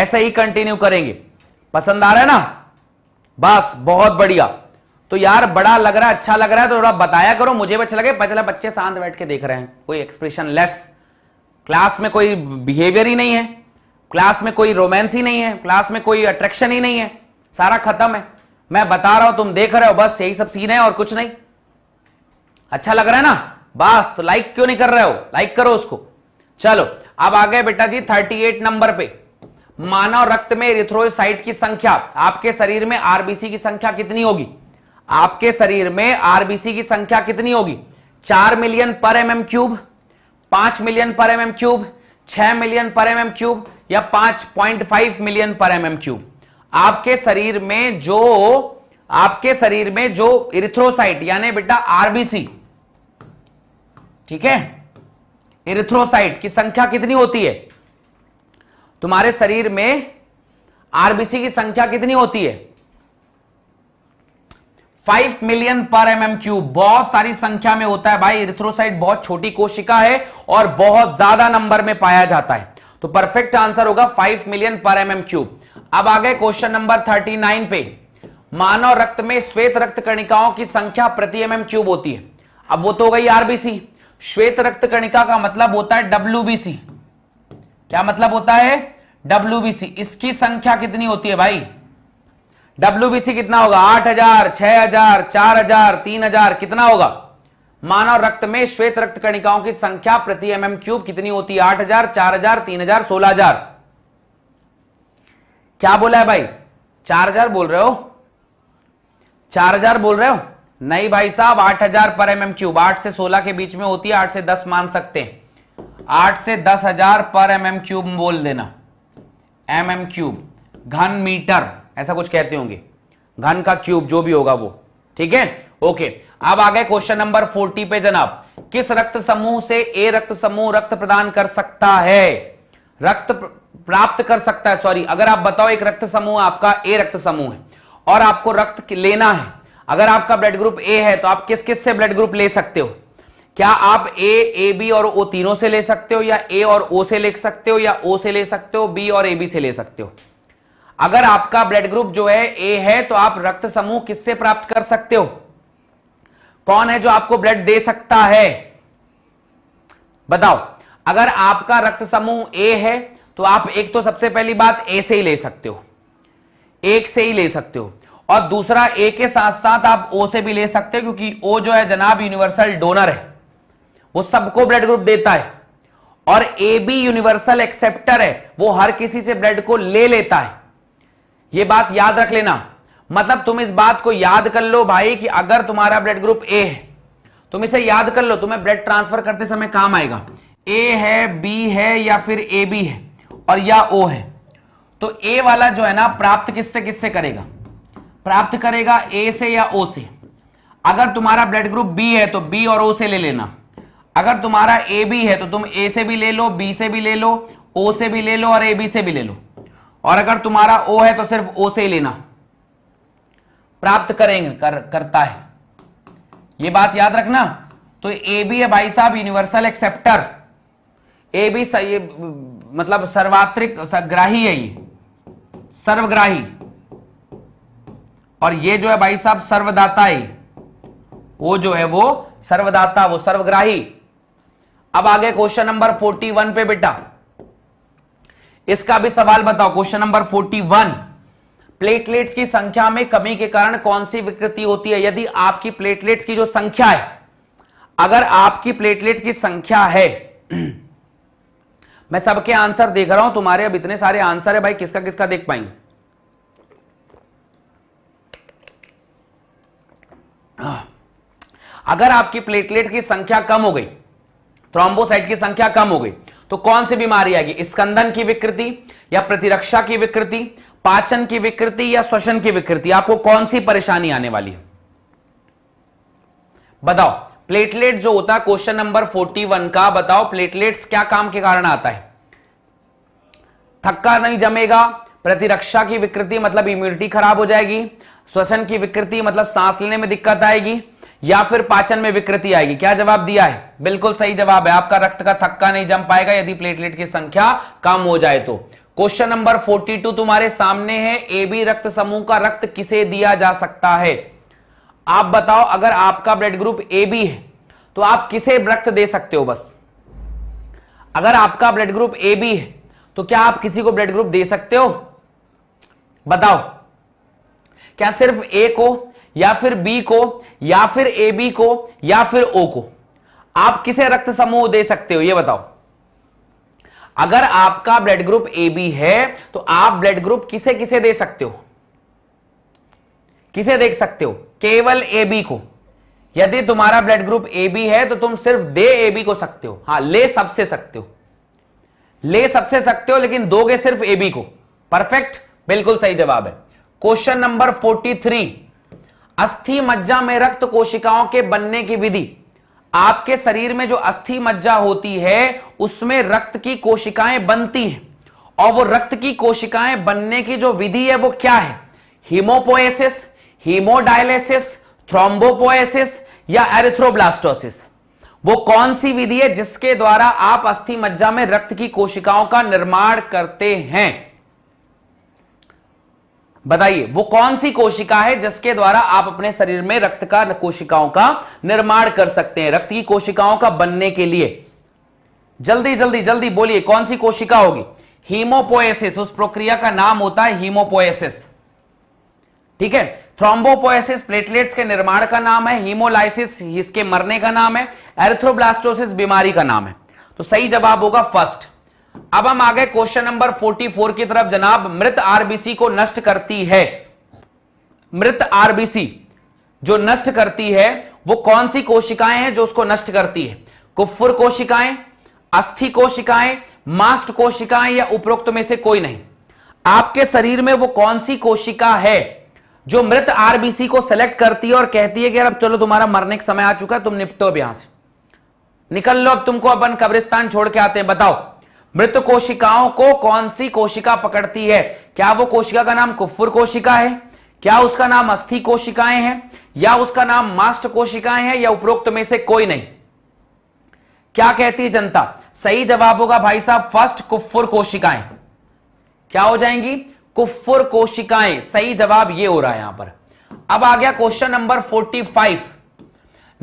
ऐसे ही कंटिन्यू करेंगे पसंद आ रहा है ना बस बहुत बढ़िया तो यार बड़ा लग रहा है अच्छा लग रहा है तो थोड़ा बताया करो मुझे भी अच्छा लगे पचल बच्चे शांत बैठ के देख रहे हैं कोई एक्सप्रेशन लेस क्लास में कोई बिहेवियर ही नहीं है क्लास में कोई रोमांस ही नहीं है क्लास में कोई अट्रैक्शन ही नहीं है सारा खत्म है मैं बता रहा हूं तुम देख रहे हो बस यही सब सीन है और कुछ नहीं अच्छा लग रहा है ना बस तो लाइक क्यों नहीं कर रहे हो लाइक करो उसको चलो अब आ गए बेटा जी 38 नंबर पे मानव रक्त में रिथ्रोसाइट की संख्या आपके शरीर में आरबीसी की संख्या कितनी होगी आपके शरीर में आरबीसी की संख्या कितनी होगी चार million per m m cube पांच million per m m cube छह million per m m cube या पांच point five million per m m cube आपके शरीर में जो आपके शरीर में जो इरिथ्रोसाइट यानी बेटा आरबीसी ठीक है इरिथ्रोसाइट की संख्या कितनी होती है तुम्हारे शरीर में आरबीसी की संख्या कितनी होती है five million per m m cube बहुत सारी संख्या में होता है भाई इरिथ्रोसाइट बहुत छोटी कोशिका है और बहुत ज्यादा नंबर में पाया जाता है तो परफेक्ट आंसर होगा five million per m m cube अब आ गए क्वेश्चन नंबर थर्टी नाइन पे मानव रक्त में श्वेत रक्त कणिकाओं की संख्या प्रति एम एम क्यूब होती है अब वो तो हो गई आरबीसी श्वेत रक्त कणिका का मतलब होता है डब्ल्यू क्या मतलब होता है डब्ल्यू इसकी संख्या कितनी होती है भाई डब्ल्यूबीसी कितना होगा आठ हजार छह हजार चार हजार तीन हजार कितना होगा मानव रक्त में श्वेत रक्त कणिकाओं की संख्या प्रति एम एम क्यूब कितनी होती है आठ हजार चार हजार तीन हजार सोलह हजार क्या बोला है भाई चार हजार बोल रहे हो चार हजार बोल रहे हो नहीं भाई साहब 8000 पर एम एम क्यूब आठ से 16 के बीच में होती है 8 से 10 मान सकते हैं 8 से 10000 पर एम एम क्यूब बोल देना एम एम क्यूब घन मीटर ऐसा कुछ कहते होंगे घन का क्यूब जो भी होगा वो ठीक है ओके अब आ गए क्वेश्चन नंबर 40 पे जनाब किस रक्त समूह से ए रक्त समूह रक्त प्रदान कर सकता है रक्त प्राप्त कर सकता है सॉरी अगर आप बताओ एक रक्त समूह आपका ए रक्त समूह है और आपको रक्त लेना है अगर आपका ब्लड ग्रुप ए है तो आप किस किस से ब्लड ग्रुप ले सकते हो क्या आप ए ए बी और ओ तीनों से ले सकते हो या ए और ओ से ले सकते हो या ओ से ले सकते हो बी और ए बी से ले सकते हो अगर आपका ब्लड ग्रुप जो है ए है तो आप रक्त समूह किससे प्राप्त कर सकते हो कौन है जो आपको ब्लड दे सकता है बताओ अगर आपका रक्त समूह ए है तो आप एक तो सबसे पहली बात ए से ही ले सकते हो एक से ही ले सकते हो और दूसरा ए के साथ साथ आप ओ से भी ले सकते हो क्योंकि ओ जो है जनाब यूनिवर्सल डोनर है वो सबको ब्लड ग्रुप देता है और ए बी यूनिवर्सल एक्सेप्टर है वो हर किसी से ब्लड को ले लेता है ये बात याद रख लेना मतलब तुम इस बात को याद कर लो भाई कि अगर तुम्हारा ब्लड ग्रुप ए है तुम इसे याद कर लो तुम्हें ब्लड ट्रांसफर करते समय काम आएगा ए है बी है या फिर ए बी है और या ओ है तो ए वाला जो है ना प्राप्त किससे किससे करेगा प्राप्त करेगा ए से या ओ से अगर तुम्हारा ब्लड ग्रुप बी है तो बी और ओ से ले लेना अगर तुम्हारा ए बी है तो तुम ए से भी ले लो बी से भी ले लो ओ से भी ले लो और ए बी से भी ले लो और अगर तुम्हारा ओ है तो सिर्फ ओ से ही लेना प्राप्त करेंगे कर, करता है ये बात याद रखना तो ए बी है भाई साहब यूनिवर्सल एक्सेप्टर ए बी मतलब सर्वात्रिक ग्राही है ये सर्वग्राही और ये जो है भाई साहब ही वो जो है वो सर्वदाता वो सर्वग्राही अब आगे क्वेश्चन नंबर फोर्टी वन पे बेटा इसका भी सवाल बताओ question number forty one platelets की संख्या में कमी के कारण कौन सी विकृति होती है यदि आपकी प्लेटलेट्स की जो संख्या है अगर आपकी प्लेटलेट की संख्या है मैं सबके आंसर देख रहा हूं तुम्हारे अब इतने सारे आंसर है भाई किसका किसका देख पाएंगे अगर आपकी प्लेटलेट की संख्या कम हो गई थ्रोम्बोसाइट की संख्या कम हो गई तो कौन सी बीमारी आएगी स्कंदन की विकृति या प्रतिरक्षा की विकृति पाचन की विकृति या श्वसन की विकृति आपको कौन सी परेशानी आने वाली है बताओ प्लेटलेट जो होता है क्वेश्चन नंबर 41 का बताओ प्लेटलेट्स क्या काम के कारण आता है थक्का नहीं जमेगा प्रतिरक्षा की विकृति मतलब इम्यूनिटी खराब हो जाएगी श्वसन की विकृति मतलब सांस लेने में दिक्कत आएगी या फिर पाचन में विकृति आएगी क्या जवाब दिया है बिल्कुल सही जवाब है आपका रक्त का थक्का नहीं जम पाएगा यदि प्लेटलेट की संख्या कम हो जाए तो क्वेश्चन नंबर 42 तुम्हारे सामने है ए बी रक्त समूह का रक्त किसे दिया जा सकता है आप बताओ अगर आपका ब्लड ग्रुप ए बी है तो आप किसे रक्त दे सकते हो बस अगर आपका ब्लड ग्रुप ए बी है तो क्या आप किसी को ब्लड ग्रुप दे सकते हो बताओ क्या सिर्फ ए को या फिर बी को या फिर ए बी को या फिर ओ को आप किसे रक्त समूह दे सकते हो ये बताओ अगर आपका ब्लड ग्रुप ए बी है तो आप ब्लड ग्रुप किसे किसे दे सकते हो किसे देख सकते हो केवल ए बी को यदि तुम्हारा ब्लड ग्रुप ए बी है तो तुम सिर्फ दे ए बी को सकते हो हाँ ले सबसे सकते हो ले सबसे सकते हो लेकिन दोगे सिर्फ ए बी को परफेक्ट बिल्कुल सही जवाब है क्वेश्चन नंबर 43 अस्थि मज्जा में रक्त कोशिकाओं के बनने की विधि आपके शरीर में जो अस्थि मज्जा होती है उसमें रक्त की कोशिकाएं बनती हैं और वो रक्त की कोशिकाएं बनने की जो विधि है वो क्या है हीमोपोएसिस हीमोडायलिसिस थ्रोम्बोपोएसिस या एरिथ्रोब्लास्टोसिस वो कौन सी विधि है जिसके द्वारा आप अस्थि मज्जा में रक्त की कोशिकाओं का निर्माण करते हैं बताइए वो कौन सी कोशिका है जिसके द्वारा आप अपने शरीर में रक्त का कोशिकाओं का निर्माण कर सकते हैं रक्त की कोशिकाओं का बनने के लिए जल्दी जल्दी जल्दी बोलिए कौन सी कोशिका होगी हीमोपोएसिस उस प्रक्रिया का नाम होता है हीमोपोएसिस ठीक है थ्रोम्बोपोएसिस प्लेटलेट्स के निर्माण का नाम है हीमोलाइसिस इसके मरने का नाम है एरिथ्रोब्लास्टोसिस बीमारी का नाम है तो सही जवाब होगा फर्स्ट अब हम आगे क्वेश्चन नंबर 44 की तरफ जनाब मृत आरबीसी को नष्ट करती है मृत आरबीसी जो नष्ट करती है वो कौन सी कोशिकाएं हैं जो उसको नष्ट करती है कुफुर कोशिकाएं अस्थि कोशिकाएं मास्ट कोशिकाएं या उपरोक्त में से कोई नहीं आपके शरीर में वो कौन सी कोशिका है जो मृत आरबीसी को सेलेक्ट करती है और कहती है कि अब चलो तुम्हारा मरने का समय आ चुका है तुम निपटो अब यहां से निकल लो अब तुमको अपन कब्रिस्तान छोड़ के आते हैं बताओ मृत कोशिकाओं को कौन सी कोशिका पकड़ती है क्या वो कोशिका का नाम कुफुर कोशिका है क्या उसका नाम अस्थि कोशिकाएं हैं या उसका नाम मास्ट कोशिकाएं हैं या उपरोक्त में से कोई नहीं क्या कहती है जनता सही जवाब होगा भाई साहब फर्स्ट कुफुर कोशिकाएं क्या हो जाएंगी कुफुर कोशिकाएं सही जवाब ये हो रहा है यहां पर अब आ गया क्वेश्चन नंबर 45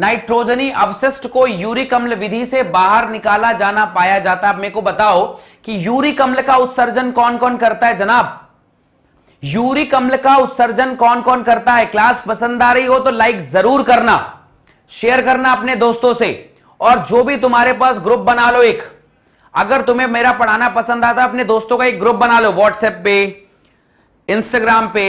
नाइट्रोजनी अवशिष्ट को यूरिक अम्ल विधि से बाहर निकाला जाना पाया जाता है मेरे को बताओ कि यूरिक अम्ल का उत्सर्जन कौन कौन करता है जनाब यूरिक अम्ल का उत्सर्जन कौन कौन करता है क्लास पसंद आ रही हो तो लाइक जरूर करना शेयर करना अपने दोस्तों से और जो भी तुम्हारे पास ग्रुप बना लो एक अगर तुम्हें मेरा पढ़ाना पसंद आता है अपने दोस्तों का एक ग्रुप बना लो व्हाट्सएप पे इंस्टाग्राम पे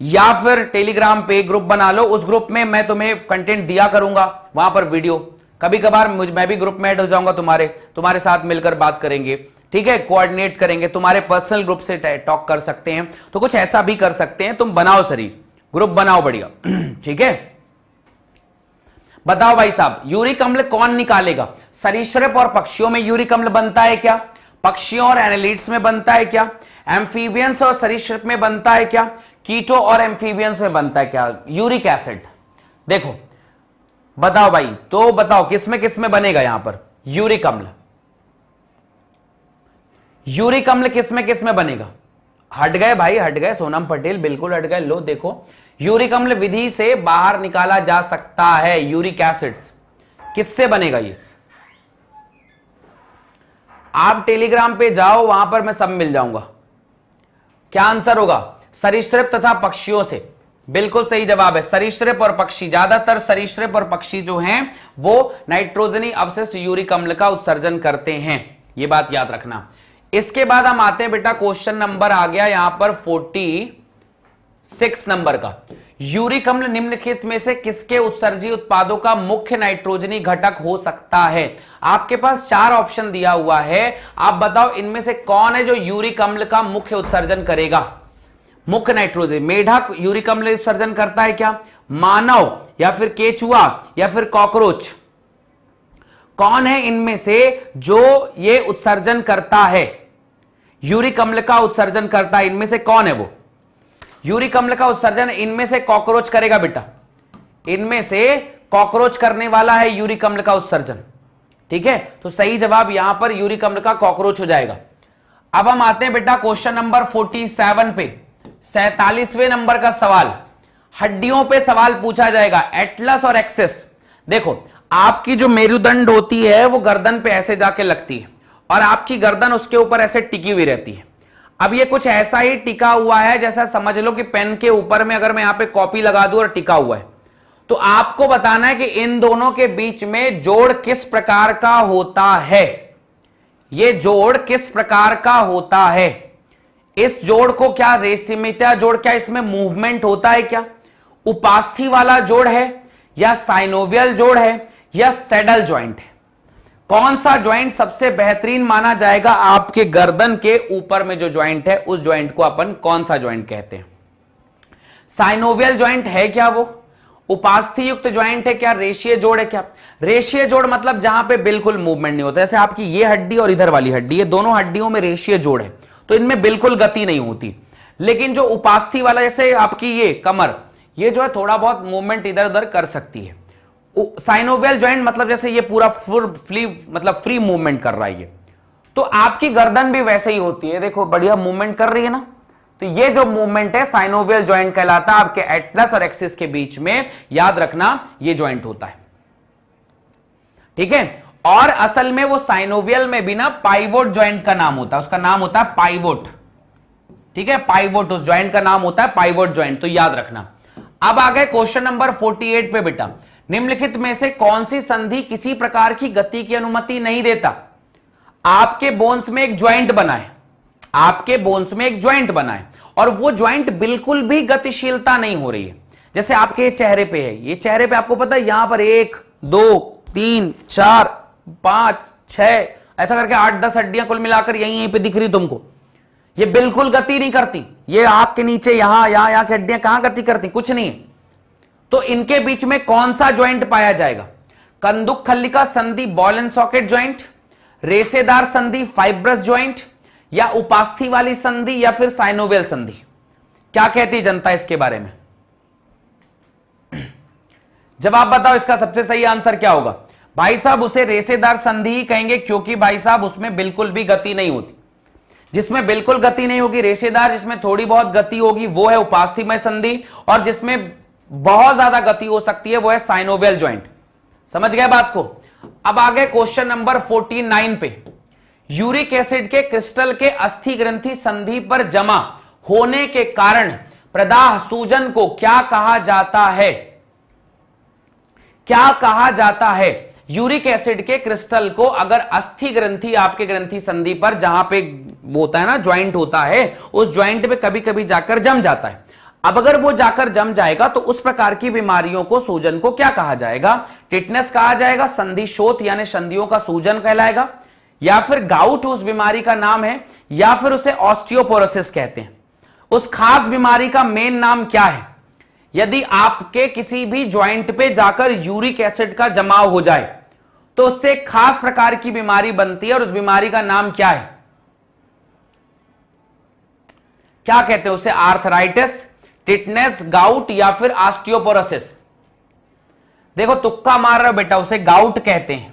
या फिर टेलीग्राम पे ग्रुप बना लो उस ग्रुप में मैं तुम्हें कंटेंट दिया करूंगा वहां पर वीडियो कभी कभार मैं भी ग्रुप में ऐड हो जाऊंगा तुम्हारे तुम्हारे साथ मिलकर बात करेंगे ठीक है कोऑर्डिनेट करेंगे तुम्हारे पर्सनल ग्रुप से टॉक कर सकते हैं तो कुछ ऐसा भी कर सकते हैं तुम बनाओ शरीर ग्रुप बनाओ बढ़िया ठीक है बताओ भाई साहब यूरिक अम्ल कौन निकालेगा सरीसृप और पक्षियों में यूरिक अम्ल बनता है क्या पक्षियों और एनालिट्स में बनता है क्या एम्फीबियंस और सरीसृप में बनता है क्या कीटो और एम्फीबियंस में बनता है क्या यूरिक एसिड देखो बताओ भाई तो बताओ किसमें किसमें बनेगा यहां पर यूरिक अम्ल यूरिक अम्ल किसमें किसमें बनेगा हट गए भाई हट गए सोनम पटेल बिल्कुल हट गए लो देखो यूरिक अम्ल विधि से बाहर निकाला जा सकता है यूरिक एसिड किससे बनेगा ये आप टेलीग्राम पे जाओ वहां पर मैं सब मिल जाऊंगा क्या आंसर होगा सरीश्रेप तथा पक्षियों से बिल्कुल सही जवाब है सरीश्रेप और पक्षी ज्यादातर सरीश्रेप और पक्षी जो हैं वो नाइट्रोजनी अवशिष्ट यूरिक अम्ल का उत्सर्जन करते हैं ये बात याद रखना इसके बाद हम आते हैं बेटा क्वेश्चन नंबर आ गया यहां पर फोर्टी सिक्स नंबर का यूरिक अम्ल निम्नलिखित में से किसके उत्सर्जी उत्पादों का मुख्य नाइट्रोजनी घटक हो सकता है आपके पास चार ऑप्शन दिया हुआ है आप बताओ इनमें से कौन है जो यूरिक अम्ल का मुख्य उत्सर्जन करेगा मुख्य नाइट्रोजन मेढा यूरिक अम्ल विसर्जन करता है क्या मानव या फिर केचुआ या फिर कॉकरोच कौन है इनमें से जो ये उत्सर्जन करता है यूरिक अम्ल का उत्सर्जन करता है इनमें से कौन है वो यूरिक अम्ल का उत्सर्जन इनमें से कॉकरोच करेगा बेटा इनमें से कॉकरोच करने वाला है यूरिक अम्ल का उत्सर्जन ठीक है तो सही जवाब यहां पर यूरिक अम्ल का कॉकरोच हो जाएगा अब हम आते हैं बेटा क्वेश्चन नंबर सेवन पे सैतालीसवें नंबर का सवाल हड्डियों पे सवाल पूछा जाएगा एटलस और एक्सेस देखो आपकी जो मेरुदंड होती है वो गर्दन पे ऐसे जाके लगती है और आपकी गर्दन उसके ऊपर ऐसे टिकी हुई रहती है अब ये कुछ ऐसा ही टिका हुआ है जैसा समझ लो कि पेन के ऊपर में अगर मैं यहां पे कॉपी लगा दू और टिका हुआ है तो आपको बताना है कि इन दोनों के बीच में जोड़ किस प्रकार का होता है ये जोड़ किस प्रकार का होता है इस जोड़ को क्या रेसिमिता जोड़ क्या इसमें मूवमेंट होता है क्या उपास्थी वाला जोड़ है या साइनोवियल जोड़ है या सेडल ज्वाइंट है कौन सा ज्वाइंट सबसे बेहतरीन माना जाएगा आपके गर्दन के ऊपर में जो ज्वाइंट है उस ज्वाइंट को अपन कौन सा ज्वाइंट कहते हैं साइनोवियल ज्वाइंट है क्या वो उपास्थी युक्त ज्वाइंट है क्या रेशिय जोड़ है क्या रेशिय जोड़ मतलब जहां पे बिल्कुल मूवमेंट नहीं होता जैसे आपकी ये हड्डी और इधर वाली हड्डी ये दोनों हड्डियों में रेशिय जोड़ है तो इनमें बिल्कुल गति नहीं होती लेकिन जो उपास्थि वाला जैसे आपकी ये कमर ये जो है थोड़ा बहुत मूवमेंट इधर उधर कर सकती है साइनोवेल ज्वाइंट मतलब जैसे ये पूरा फ्री मतलब फ्री मूवमेंट कर रहा है ये तो आपकी गर्दन भी वैसे ही होती है देखो बढ़िया मूवमेंट कर रही है ना तो ये जो मूवमेंट है साइनोवियल ज्वाइंट कहलाता है आपके एटलस और एक्सिस के बीच में याद रखना ये ज्वाइंट होता है ठीक है और असल में वो साइनोवियल में भी ना पाइवोट ज्वाइंट का नाम होता है उसका नाम होता है पाइवोट ठीक है पाइवोट उस ज्वाइंट का नाम होता है पाइवोट ज्वाइंट तो याद रखना अब आ गए क्वेश्चन नंबर 48 पे बेटा निम्नलिखित में से कौन सी संधि किसी प्रकार की गति की अनुमति नहीं देता आपके बोन्स में एक ज्वाइंट बनाए आपके बोन्स में एक ज्वाइंट बनाए और वो ज्वाइंट बिल्कुल भी गतिशीलता नहीं हो रही है जैसे आपके चेहरे पे है ये चेहरे पे आपको पता है यहां पर एक दो तीन चार पांच छह ऐसा करके आठ दस हड्डियां कुल मिलाकर यहीं यहीं पे दिख रही तुमको ये बिल्कुल गति नहीं करती ये आपके नीचे यहां यहां यहां की हड्डियां कहां गति करती कुछ नहीं है तो इनके बीच में कौन सा ज्वाइंट पाया जाएगा कंदुक खल्लिका संधि बॉल एंड सॉकेट ज्वाइंट रेसेदार संधि फाइब्रस ज्वाइंट या उपास्थि वाली संधि या फिर साइनोवेल संधि क्या कहती जनता इसके बारे में जवाब बताओ इसका सबसे सही आंसर क्या होगा भाई साहब उसे रेसेदार संधि ही कहेंगे क्योंकि भाई साहब उसमें बिल्कुल भी गति नहीं होती जिसमें बिल्कुल गति नहीं होगी रेसेदार जिसमें थोड़ी बहुत गति होगी वो है उपास्थिमय संधि और जिसमें बहुत ज्यादा गति हो सकती है वो है साइनोवेल ज्वाइंट समझ गए बात को अब आगे क्वेश्चन नंबर फोर्टी नाइन पे यूरिक एसिड के क्रिस्टल के अस्थि ग्रंथि संधि पर जमा होने के कारण प्रदाह सूजन को क्या कहा जाता है क्या कहा जाता है यूरिक एसिड के क्रिस्टल को अगर अस्थि ग्रंथि आपके ग्रंथि संधि पर जहां पे होता है ना ज्वाइंट होता है उस ज्वाइंट पे कभी कभी जाकर जम जाता है अब अगर वो जाकर जम जाएगा तो उस प्रकार की बीमारियों को सूजन को क्या कहा जाएगा टिटनेस कहा जाएगा संधि शोथ यानी संधियों का सूजन कहलाएगा या फिर गाउट उस बीमारी का नाम है या फिर उसे ऑस्टियोपोरोसिस कहते हैं उस खास बीमारी का मेन नाम क्या है यदि आपके किसी भी ज्वाइंट पे जाकर यूरिक एसिड का जमाव हो जाए तो उससे खास प्रकार की बीमारी बनती है और उस बीमारी का नाम क्या है क्या कहते हैं उसे आर्थराइटिस टिटनेस गाउट या फिर आस्टियोपोरोसिस देखो तुक्का मार रहे हो बेटा उसे गाउट कहते हैं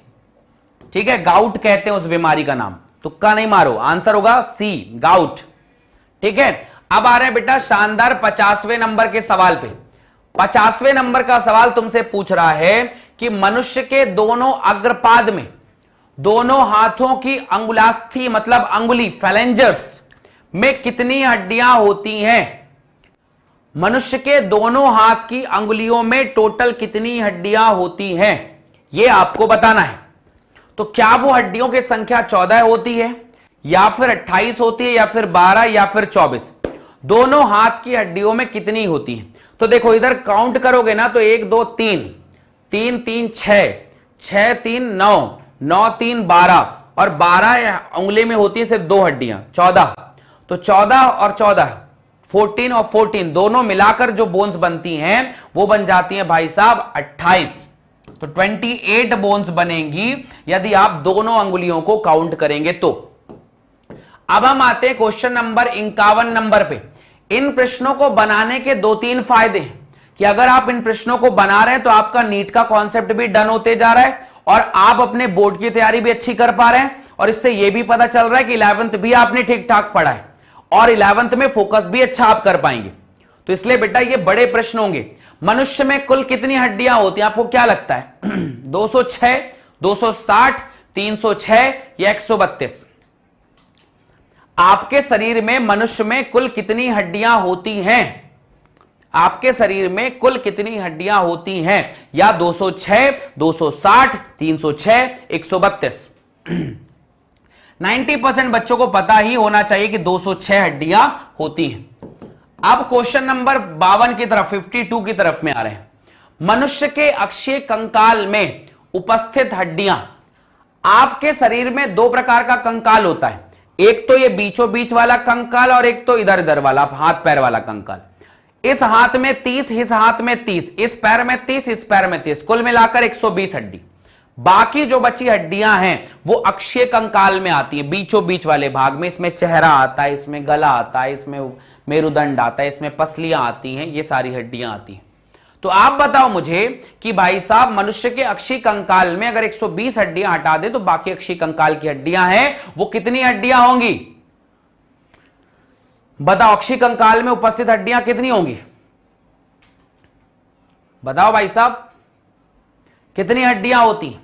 ठीक है गाउट कहते हैं उस बीमारी का नाम तुक्का नहीं मारो आंसर होगा सी गाउट ठीक है अब आ रहे हैं बेटा शानदार पचासवें नंबर के सवाल पे पचासवें नंबर का सवाल तुमसे पूछ रहा है कि मनुष्य के दोनों अग्रपाद में दोनों हाथों की अंगुलास्थि मतलब अंगुली फैलेंजर्स में कितनी हड्डियां होती हैं मनुष्य के दोनों हाथ की अंगुलियों में टोटल कितनी हड्डियां होती हैं यह आपको बताना है तो क्या वो हड्डियों की संख्या चौदह होती है या फिर अट्ठाईस होती है या फिर बारह या फिर चौबीस दोनों हाथ की हड्डियों में कितनी होती है तो देखो इधर काउंट करोगे ना तो एक दो तीन तीन तीन छ तीन नौ नौ तीन बारह और बारह उंगली में होती है सिर्फ दो हड्डियां चौदह तो चौदह और चौदह फोर्टीन और फोर्टीन दोनों मिलाकर जो बोन्स बनती हैं वो बन जाती हैं भाई साहब अट्ठाईस तो ट्वेंटी एट बोन्स बनेंगी यदि आप दोनों अंगुलियों को काउंट करेंगे तो अब हम आते हैं क्वेश्चन नंबर इक्यावन नंबर पे इन प्रश्नों को बनाने के दो तीन फायदे हैं कि अगर आप इन प्रश्नों को बना रहे हैं तो आपका नीट का कॉन्सेप्ट भी डन होते जा रहा है और आप अपने बोर्ड की तैयारी भी अच्छी कर पा रहे हैं और इससे यह भी पता चल रहा है कि इलेवंथ भी आपने ठीक ठाक पढ़ा है और इलेवंथ में फोकस भी अच्छा आप कर पाएंगे तो इसलिए बेटा ये बड़े प्रश्न होंगे मनुष्य में कुल कितनी हड्डियां होती हैं आपको क्या लगता है 206, 260, 306 या एक आपके शरीर में मनुष्य में कुल कितनी हड्डियां होती हैं आपके शरीर में कुल कितनी हड्डियां होती हैं या 206, 260, 306, 132 90 परसेंट बच्चों को पता ही होना चाहिए कि 206 हड्डियां होती हैं अब क्वेश्चन नंबर बावन की तरफ 52 की तरफ में आ रहे हैं मनुष्य के अक्षय कंकाल में उपस्थित हड्डियां आपके शरीर में दो प्रकार का कंकाल होता है एक तो ये बीचों बीच वाला कंकाल और एक तो इधर इधर वाला हाथ पैर वाला कंकाल इस हाथ में तीस इस हाथ में तीस इस पैर में तीस इस पैर में तीस कुल मिलाकर 120 हड्डी बाकी जो बची हड्डियां हैं वो अक्षय कंकाल में आती है बीचों बीच वाले भाग में इसमें चेहरा आता है इसमें गला आता है इसमें मेरुदंड आता है इसमें पसलियां आती हैं ये सारी हड्डियां आती हैं तो आप बताओ मुझे कि भाई साहब मनुष्य के अक्षी कंकाल में अगर 120 हड्डियां हटा दे तो बाकी अक्षी कंकाल की हड्डियां हैं वो कितनी हड्डियां होंगी बताओ अक्षी कंकाल में उपस्थित हड्डियां कितनी होंगी बताओ भाई साहब कितनी हड्डियां होती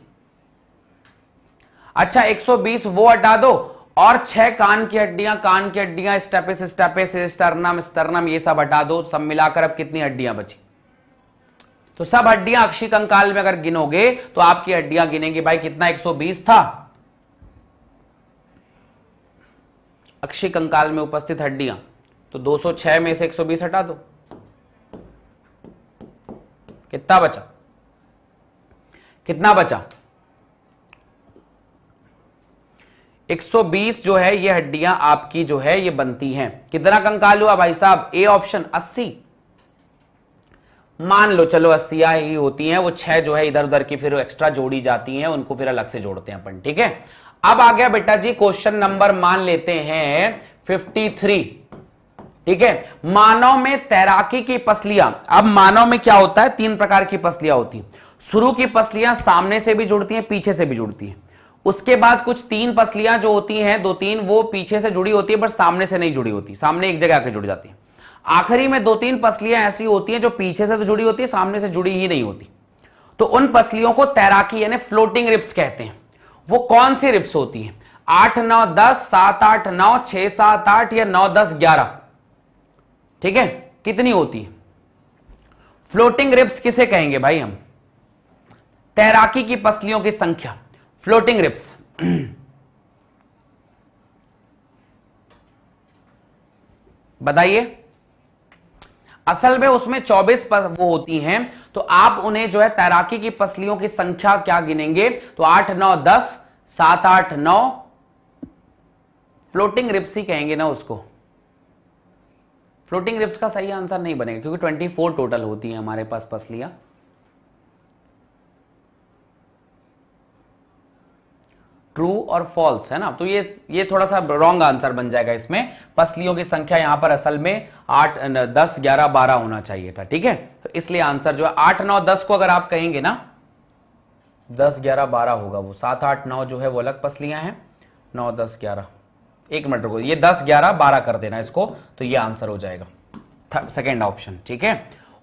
अच्छा 120 वो हटा दो और छह कान की हड्डियां कान की हड्डियां स्टेपिस स्टेपिस स्टर्नम स्टर्नम ये सब हटा दो सब मिलाकर अब कितनी हड्डियां बची तो सब हड्डियां अक्षी कंकाल में अगर गिनोगे तो आपकी हड्डियां गिनेंगे भाई कितना 120 था अक्षी कंकाल में उपस्थित हड्डियां तो 206 में से 120 हटा दो कितना बचा कितना बचा 120 जो है ये हड्डियां आपकी जो है ये बनती हैं कितना कंकाल हुआ भाई साहब ए ऑप्शन 80 मान लो चलो अस्सियाँ ही होती हैं वो छह जो है इधर उधर की फिर एक्स्ट्रा जोड़ी जाती हैं उनको फिर अलग से जोड़ते हैं अपन ठीक है अब आ गया बेटा जी क्वेश्चन नंबर मान लेते हैं 53 ठीक है मानव में तैराकी की पसलियां अब मानव में क्या होता है तीन प्रकार की पसलियां होती हैं शुरू की पसलियां सामने से भी जुड़ती हैं पीछे से भी जुड़ती हैं उसके बाद कुछ तीन पसलियां जो होती हैं दो तीन वो पीछे से जुड़ी होती है पर सामने से नहीं जुड़ी होती सामने एक जगह आके जुड़ जाती है आखिरी में दो तीन पसलियां ऐसी होती हैं जो पीछे से तो जुड़ी होती है सामने से जुड़ी ही नहीं होती तो उन पसलियों को तैराकी यानी फ्लोटिंग रिप्स कहते हैं वो कौन सी रिप्स होती हैं आठ नौ दस सात आठ नौ छह सात आठ या नौ दस ग्यारह ठीक है कितनी होती है फ्लोटिंग रिप्स किसे कहेंगे भाई हम तैराकी की पसलियों की संख्या फ्लोटिंग रिप्स बताइए असल में उसमें 24 पस वो होती हैं तो आप उन्हें जो है तैराकी की पसलियों की संख्या क्या गिनेंगे तो आठ नौ दस सात आठ नौ फ्लोटिंग रिप्स ही कहेंगे ना उसको फ्लोटिंग रिप्स का सही आंसर नहीं बनेगा क्योंकि 24 टोटल होती है हमारे पास पसलियां ट्रू और फॉल्स है ना तो ये ये थोड़ा सा रॉन्ग आंसर बन जाएगा इसमें पसलियों की संख्या यहां पर असल में आठ दस ग्यारह बारह होना चाहिए था ठीक है तो इसलिए आंसर जो है आठ नौ दस को अगर आप कहेंगे ना दस ग्यारह बारह होगा वो सात आठ नौ जो है वो अलग पसलियां हैं नौ दस ग्यारह एक मिनट रुको ये दस ग्यारह बारह कर देना इसको तो ये आंसर हो जाएगा सेकेंड ऑप्शन ठीक है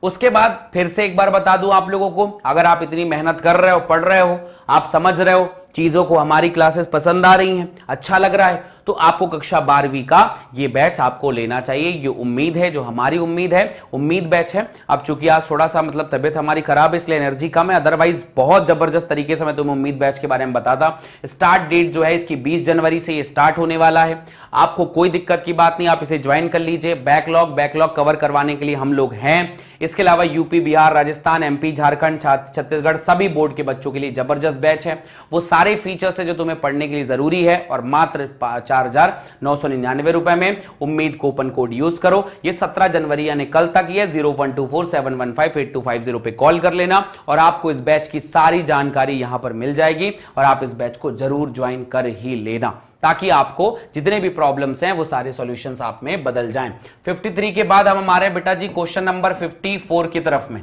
उसके बाद फिर से एक बार बता दूं आप लोगों को अगर आप इतनी मेहनत कर रहे हो पढ़ रहे हो आप समझ रहे हो चीज़ों को हमारी क्लासेस पसंद आ रही हैं अच्छा लग रहा है तो आपको कक्षा बारहवीं का ये बैच आपको लेना चाहिए ये उम्मीद है जो हमारी उम्मीद है उम्मीद बैच है अब चूंकि आज थोड़ा सा मतलब तबियत हमारी खराब है इसलिए एनर्जी कम है अदरवाइज बहुत जबरदस्त तरीके से मैं तुम्हें उम्मीद बैच के बारे में बताता स्टार्ट डेट जो है इसकी बीस जनवरी से ये स्टार्ट होने वाला है आपको कोई दिक्कत की बात नहीं आप इसे ज्वाइन कर लीजिए बैकलॉग बैकलॉग कवर करवाने के लिए हम लोग हैं इसके अलावा यूपी बिहार राजस्थान एमपी झारखंड छत्तीसगढ़ सभी बोर्ड के बच्चों के लिए जबरदस्त बैच है वो सारे फीचर्स है जो तुम्हें पढ़ने के लिए जरूरी है और मात्र चार हजार नौ सौ निन्यानवे रुपए में उम्मीद कोपन कोड यूज करो ये सत्रह जनवरी यानी कल तक ये zero one two four seven one five eight two five zero पे कॉल कर लेना और आपको इस बैच की सारी जानकारी यहां पर मिल जाएगी और आप इस बैच को जरूर ज्वाइन कर ही लेना ताकि आपको जितने भी प्रॉब्लम्स हैं वो सारे सॉल्यूशंस आप में बदल जाएं 53 के बाद हम हमारे बेटा जी क्वेश्चन नंबर 54 की तरफ में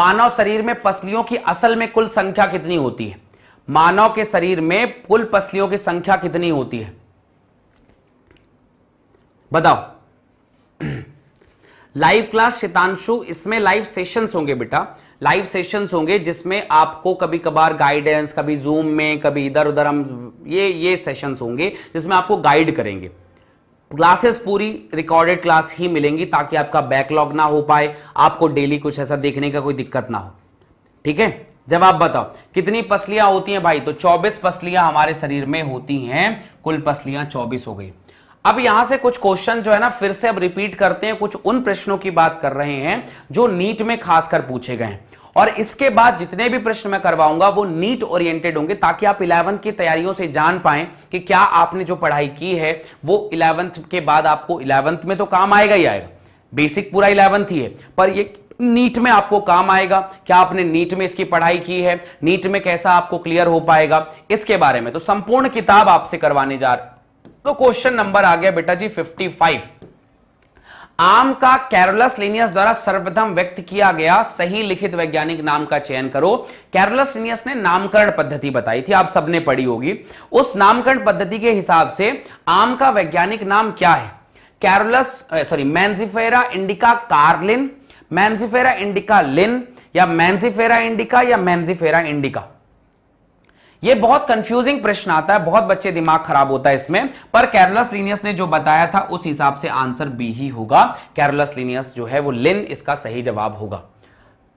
मानव शरीर में पसलियों की असल में कुल संख्या कितनी होती है मानव के शरीर में कुल पसलियों की संख्या कितनी होती है बताओ लाइव क्लास शितांशु इसमें लाइव सेशंस होंगे बेटा लाइव सेशंस होंगे जिसमें आपको कभी कभार गाइडेंस कभी जूम में कभी इधर उधर हम ये ये सेशंस होंगे जिसमें आपको गाइड करेंगे क्लासेस पूरी रिकॉर्डेड क्लास ही मिलेंगी ताकि आपका बैकलॉग ना हो पाए आपको डेली कुछ ऐसा देखने का कोई दिक्कत ना हो ठीक है जब आप बताओ कितनी पसलियां होती हैं भाई तो 24 पसलियां हमारे शरीर में होती हैं कुल पसलियां 24 हो गई अब यहां से कुछ क्वेश्चन जो है ना फिर से अब रिपीट करते हैं कुछ उन प्रश्नों की बात कर रहे हैं जो नीट में खासकर पूछे गए हैं और इसके बाद जितने भी प्रश्न मैं करवाऊंगा वो नीट ओरिएंटेड होंगे ताकि आप इलेवंथ की तैयारियों से जान पाए कि क्या आपने जो पढ़ाई की है वो इलेवंथ के बाद आपको इलेवंथ में तो काम आएगा ही आएगा बेसिक पूरा इलेवंथ ही है पर ये नीट में आपको काम आएगा क्या आपने नीट में इसकी पढ़ाई की है नीट में कैसा आपको क्लियर हो पाएगा इसके बारे में तो संपूर्ण किताब आपसे करवाने जा रहा तो क्वेश्चन नंबर आ गया बेटा जी फिफ्टी आम का कैरोलस लिनियस द्वारा सर्वप्रथम व्यक्त किया गया सही लिखित वैज्ञानिक नाम का चयन करो कैरोलस लिनियस ने नामकरण पद्धति बताई थी आप सबने पढ़ी होगी उस नामकरण पद्धति के हिसाब से आम का वैज्ञानिक नाम क्या है कैरोलस सॉरी मैंजिफेरा इंडिका कार्लिन मैंजिफेरा इंडिका लिन या मैंजिफेरा इंडिका या मैंजिफेरा इंडिका ये बहुत कंफ्यूजिंग प्रश्न आता है बहुत बच्चे दिमाग खराब होता है इसमें पर कैरलस लीनियस ने जो बताया था उस हिसाब से आंसर बी ही होगा कैरलस लीनियस जो है वो लिन इसका सही जवाब होगा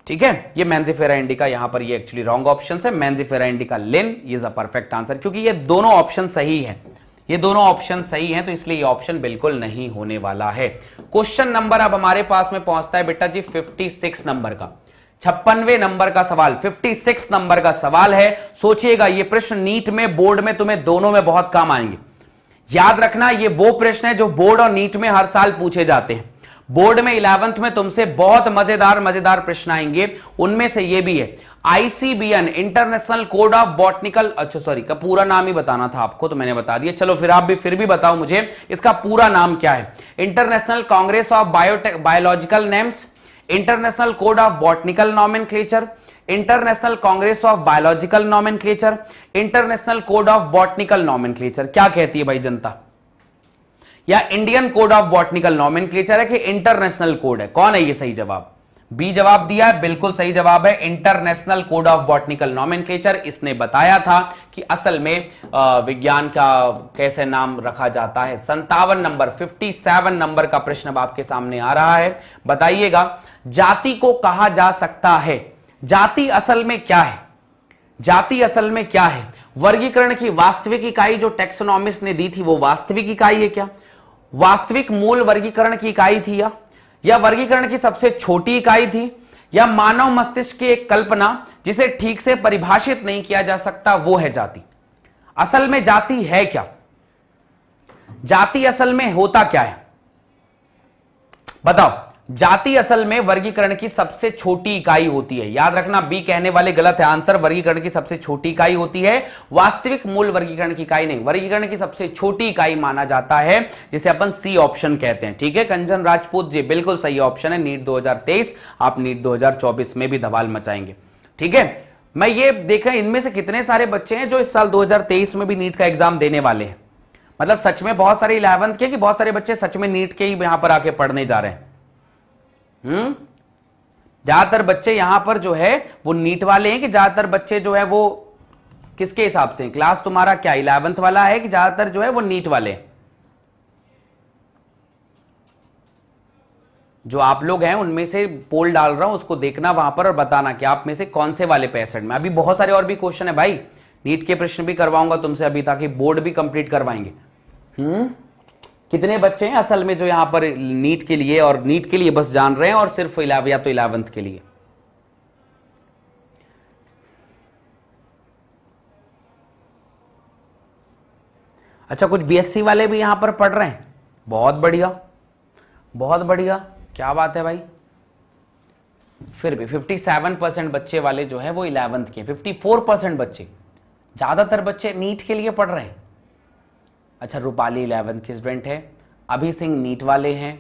ठीक है ये मैंजीफेरा इंडिका यहां पर ये एक्चुअली रॉन्ग ऑप्शन है मैंजीफेरा इंडिका लिन इज अ परफेक्ट आंसर क्योंकि ये दोनों ऑप्शन सही है ये दोनों ऑप्शन सही हैं तो इसलिए ये ऑप्शन बिल्कुल नहीं होने वाला है क्वेश्चन नंबर अब हमारे पास में पहुंचता है बेटा जी 56 नंबर का छप्पनवे नंबर का सवाल 56 नंबर का सवाल है सोचिएगा ये प्रश्न नीट में बोर्ड में तुम्हें दोनों में बहुत काम आएंगे याद रखना ये वो प्रश्न है जो बोर्ड और नीट में हर साल पूछे जाते हैं बोर्ड में इलेवंथ में तुमसे बहुत मजेदार मजेदार प्रश्न आएंगे उनमें से ये भी है ICBN international code of botanical अच्छा सॉरी का पूरा नाम ही बताना था आपको तो मैंने बता दिया चलो फिर आप भी फिर भी बताओ मुझे इसका पूरा नाम क्या है international congress of biotech biological names international code of botanical nomen international congress of biological nomen international code of botanical nomen क्या कहती है भाई जनता या Indian code of botanical nomen है कि इंटरनेशनल कोड है कौन है ये सही जवाब बी जवाब दिया है बिल्कुल सही जवाब है international code of botanical nomenclature इसने बताया था कि असल में विज्ञान का कैसे नाम रखा जाता है संतावन नंबर 57 नंबर का प्रश्न अब आपके सामने आ रहा है बताइएगा जाति को कहा जा सकता है जाति असल में क्या है जाति असल में क्या है वर्गीकरण की वास्तविक इकाई जो टेक्सोनॉमिस्ट ने दी थी वो वास्तविक इकाई है क्या वास्तविक मूल वर्गीकरण की इकाई थी या यह वर्गीकरण की सबसे छोटी इकाई थी या मानव मस्तिष्क की एक कल्पना जिसे ठीक से परिभाषित नहीं किया जा सकता वो है जाति असल में जाति है क्या जाति असल में होता क्या है बताओ जाति असल में वर्गीकरण की सबसे छोटी इकाई होती है याद रखना बी कहने वाले गलत है आंसर वर्गीकरण की सबसे छोटी इकाई होती है वास्तविक मूल वर्गीकरण की इकाई नहीं वर्गीकरण की सबसे छोटी इकाई माना जाता है जिसे अपन सी ऑप्शन कहते हैं ठीक है कंजन राजपूत जी बिल्कुल सही ऑप्शन है नीट दो आप नीट दो में भी धवाल मचाएंगे ठीक है मैं ये देखा इनमें से कितने सारे बच्चे हैं जो इस साल दो में भी नीट का एग्जाम देने वाले हैं मतलब सच में बहुत सारे इलेवंथ के कि बहुत सारे बच्चे सच में नीट के ही यहां पर आके पढ़ने जा रहे हैं हम्म ज्यादातर बच्चे यहां पर जो है वो नीट वाले हैं कि ज्यादातर बच्चे जो है वो किसके हिसाब से क्लास तुम्हारा क्या इलेवंथ वाला है कि ज्यादातर जो है वो नीट वाले जो आप लोग हैं उनमें से पोल डाल रहा हूं उसको देखना वहां पर और बताना कि आप में से कौन से वाले पैसठ में अभी बहुत सारे और भी क्वेश्चन है भाई नीट के प्रश्न भी करवाऊंगा तुमसे अभी ताकि बोर्ड भी कंप्लीट करवाएंगे हम्म कितने बच्चे हैं असल में जो यहां पर नीट के लिए और नीट के लिए बस जान रहे हैं और सिर्फ इलाव या तो इलेवंथ के लिए अच्छा कुछ बीएससी वाले भी यहां पर पढ़ रहे हैं बहुत बढ़िया बहुत बढ़िया क्या बात है भाई फिर भी 57 परसेंट बच्चे वाले जो है वो इलेवंथ के 54 परसेंट बच्चे ज़्यादातर बच्चे नीट के लिए पढ़ रहे हैं अच्छा रूपाली इलेवेंथ के स्टूडेंट है अभी सिंह नीट वाले हैं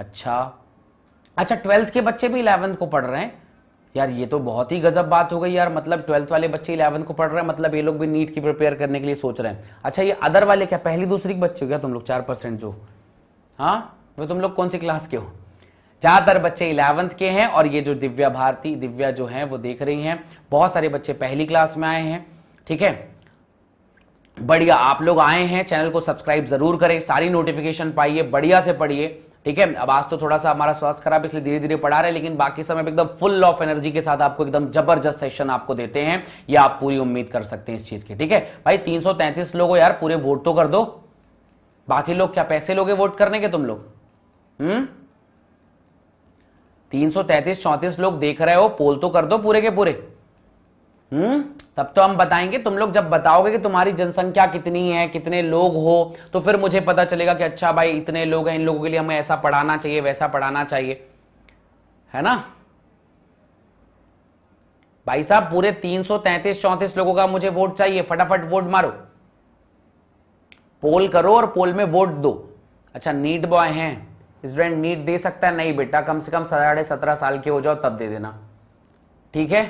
अच्छा अच्छा ट्वेल्थ के बच्चे भी इलेवंथ को पढ़ रहे हैं यार ये तो बहुत ही गजब बात हो गई यार मतलब ट्वेल्थ वाले बच्चे इलेवंथ को पढ़ रहे हैं मतलब ये लोग भी नीट की प्रिपेयर करने के लिए सोच रहे हैं अच्छा ये अदर वाले क्या पहली दूसरी के बच्चे हो क्या तुम लोग चार परसेंट जो हाँ वो तुम लोग कौन सी क्लास के हो ज़्यादातर बच्चे इलेवंथ के हैं और ये जो दिव्या भारती दिव्या जो है वो देख रही हैं बहुत सारे बच्चे पहली क्लास में आए हैं ठीक है बढ़िया आप लोग आए हैं चैनल को सब्सक्राइब जरूर करें सारी नोटिफिकेशन पाइए बढ़िया से पढ़िए ठीक है अब आज तो थोड़ा सा हमारा स्वास्थ्य खराब इसलिए धीरे धीरे पढ़ा रहे हैं लेकिन बाकी समय एकदम फुल ऑफ एनर्जी के साथ आपको एकदम जबरदस्त सेशन आपको देते हैं या आप पूरी उम्मीद कर सकते हैं इस चीज की ठीक है भाई तीन लोगों यार पूरे वोट तो कर दो बाकी लोग क्या पैसे लोगे वोट करने के तुम लोग हम्म तीन सौ चौंतीस लोग देख रहे हो पोल तो कर दो पूरे के पूरे हम्म तब तो हम बताएंगे तुम लोग जब बताओगे कि तुम्हारी जनसंख्या कितनी है कितने लोग हो तो फिर मुझे पता चलेगा कि अच्छा भाई इतने लोग हैं इन लोगों के लिए हमें ऐसा पढ़ाना चाहिए वैसा पढ़ाना चाहिए है ना भाई साहब पूरे तीन सौ तैतीस चौंतीस लोगों का मुझे वोट चाहिए फटाफट वोट मारो पोल करो और पोल में वोट दो अच्छा नीट बॉय है स्टूडेंट नीट दे सकता है नहीं बेटा कम से कम साढ़े सत्रह साल के हो जाओ तब दे देना ठीक है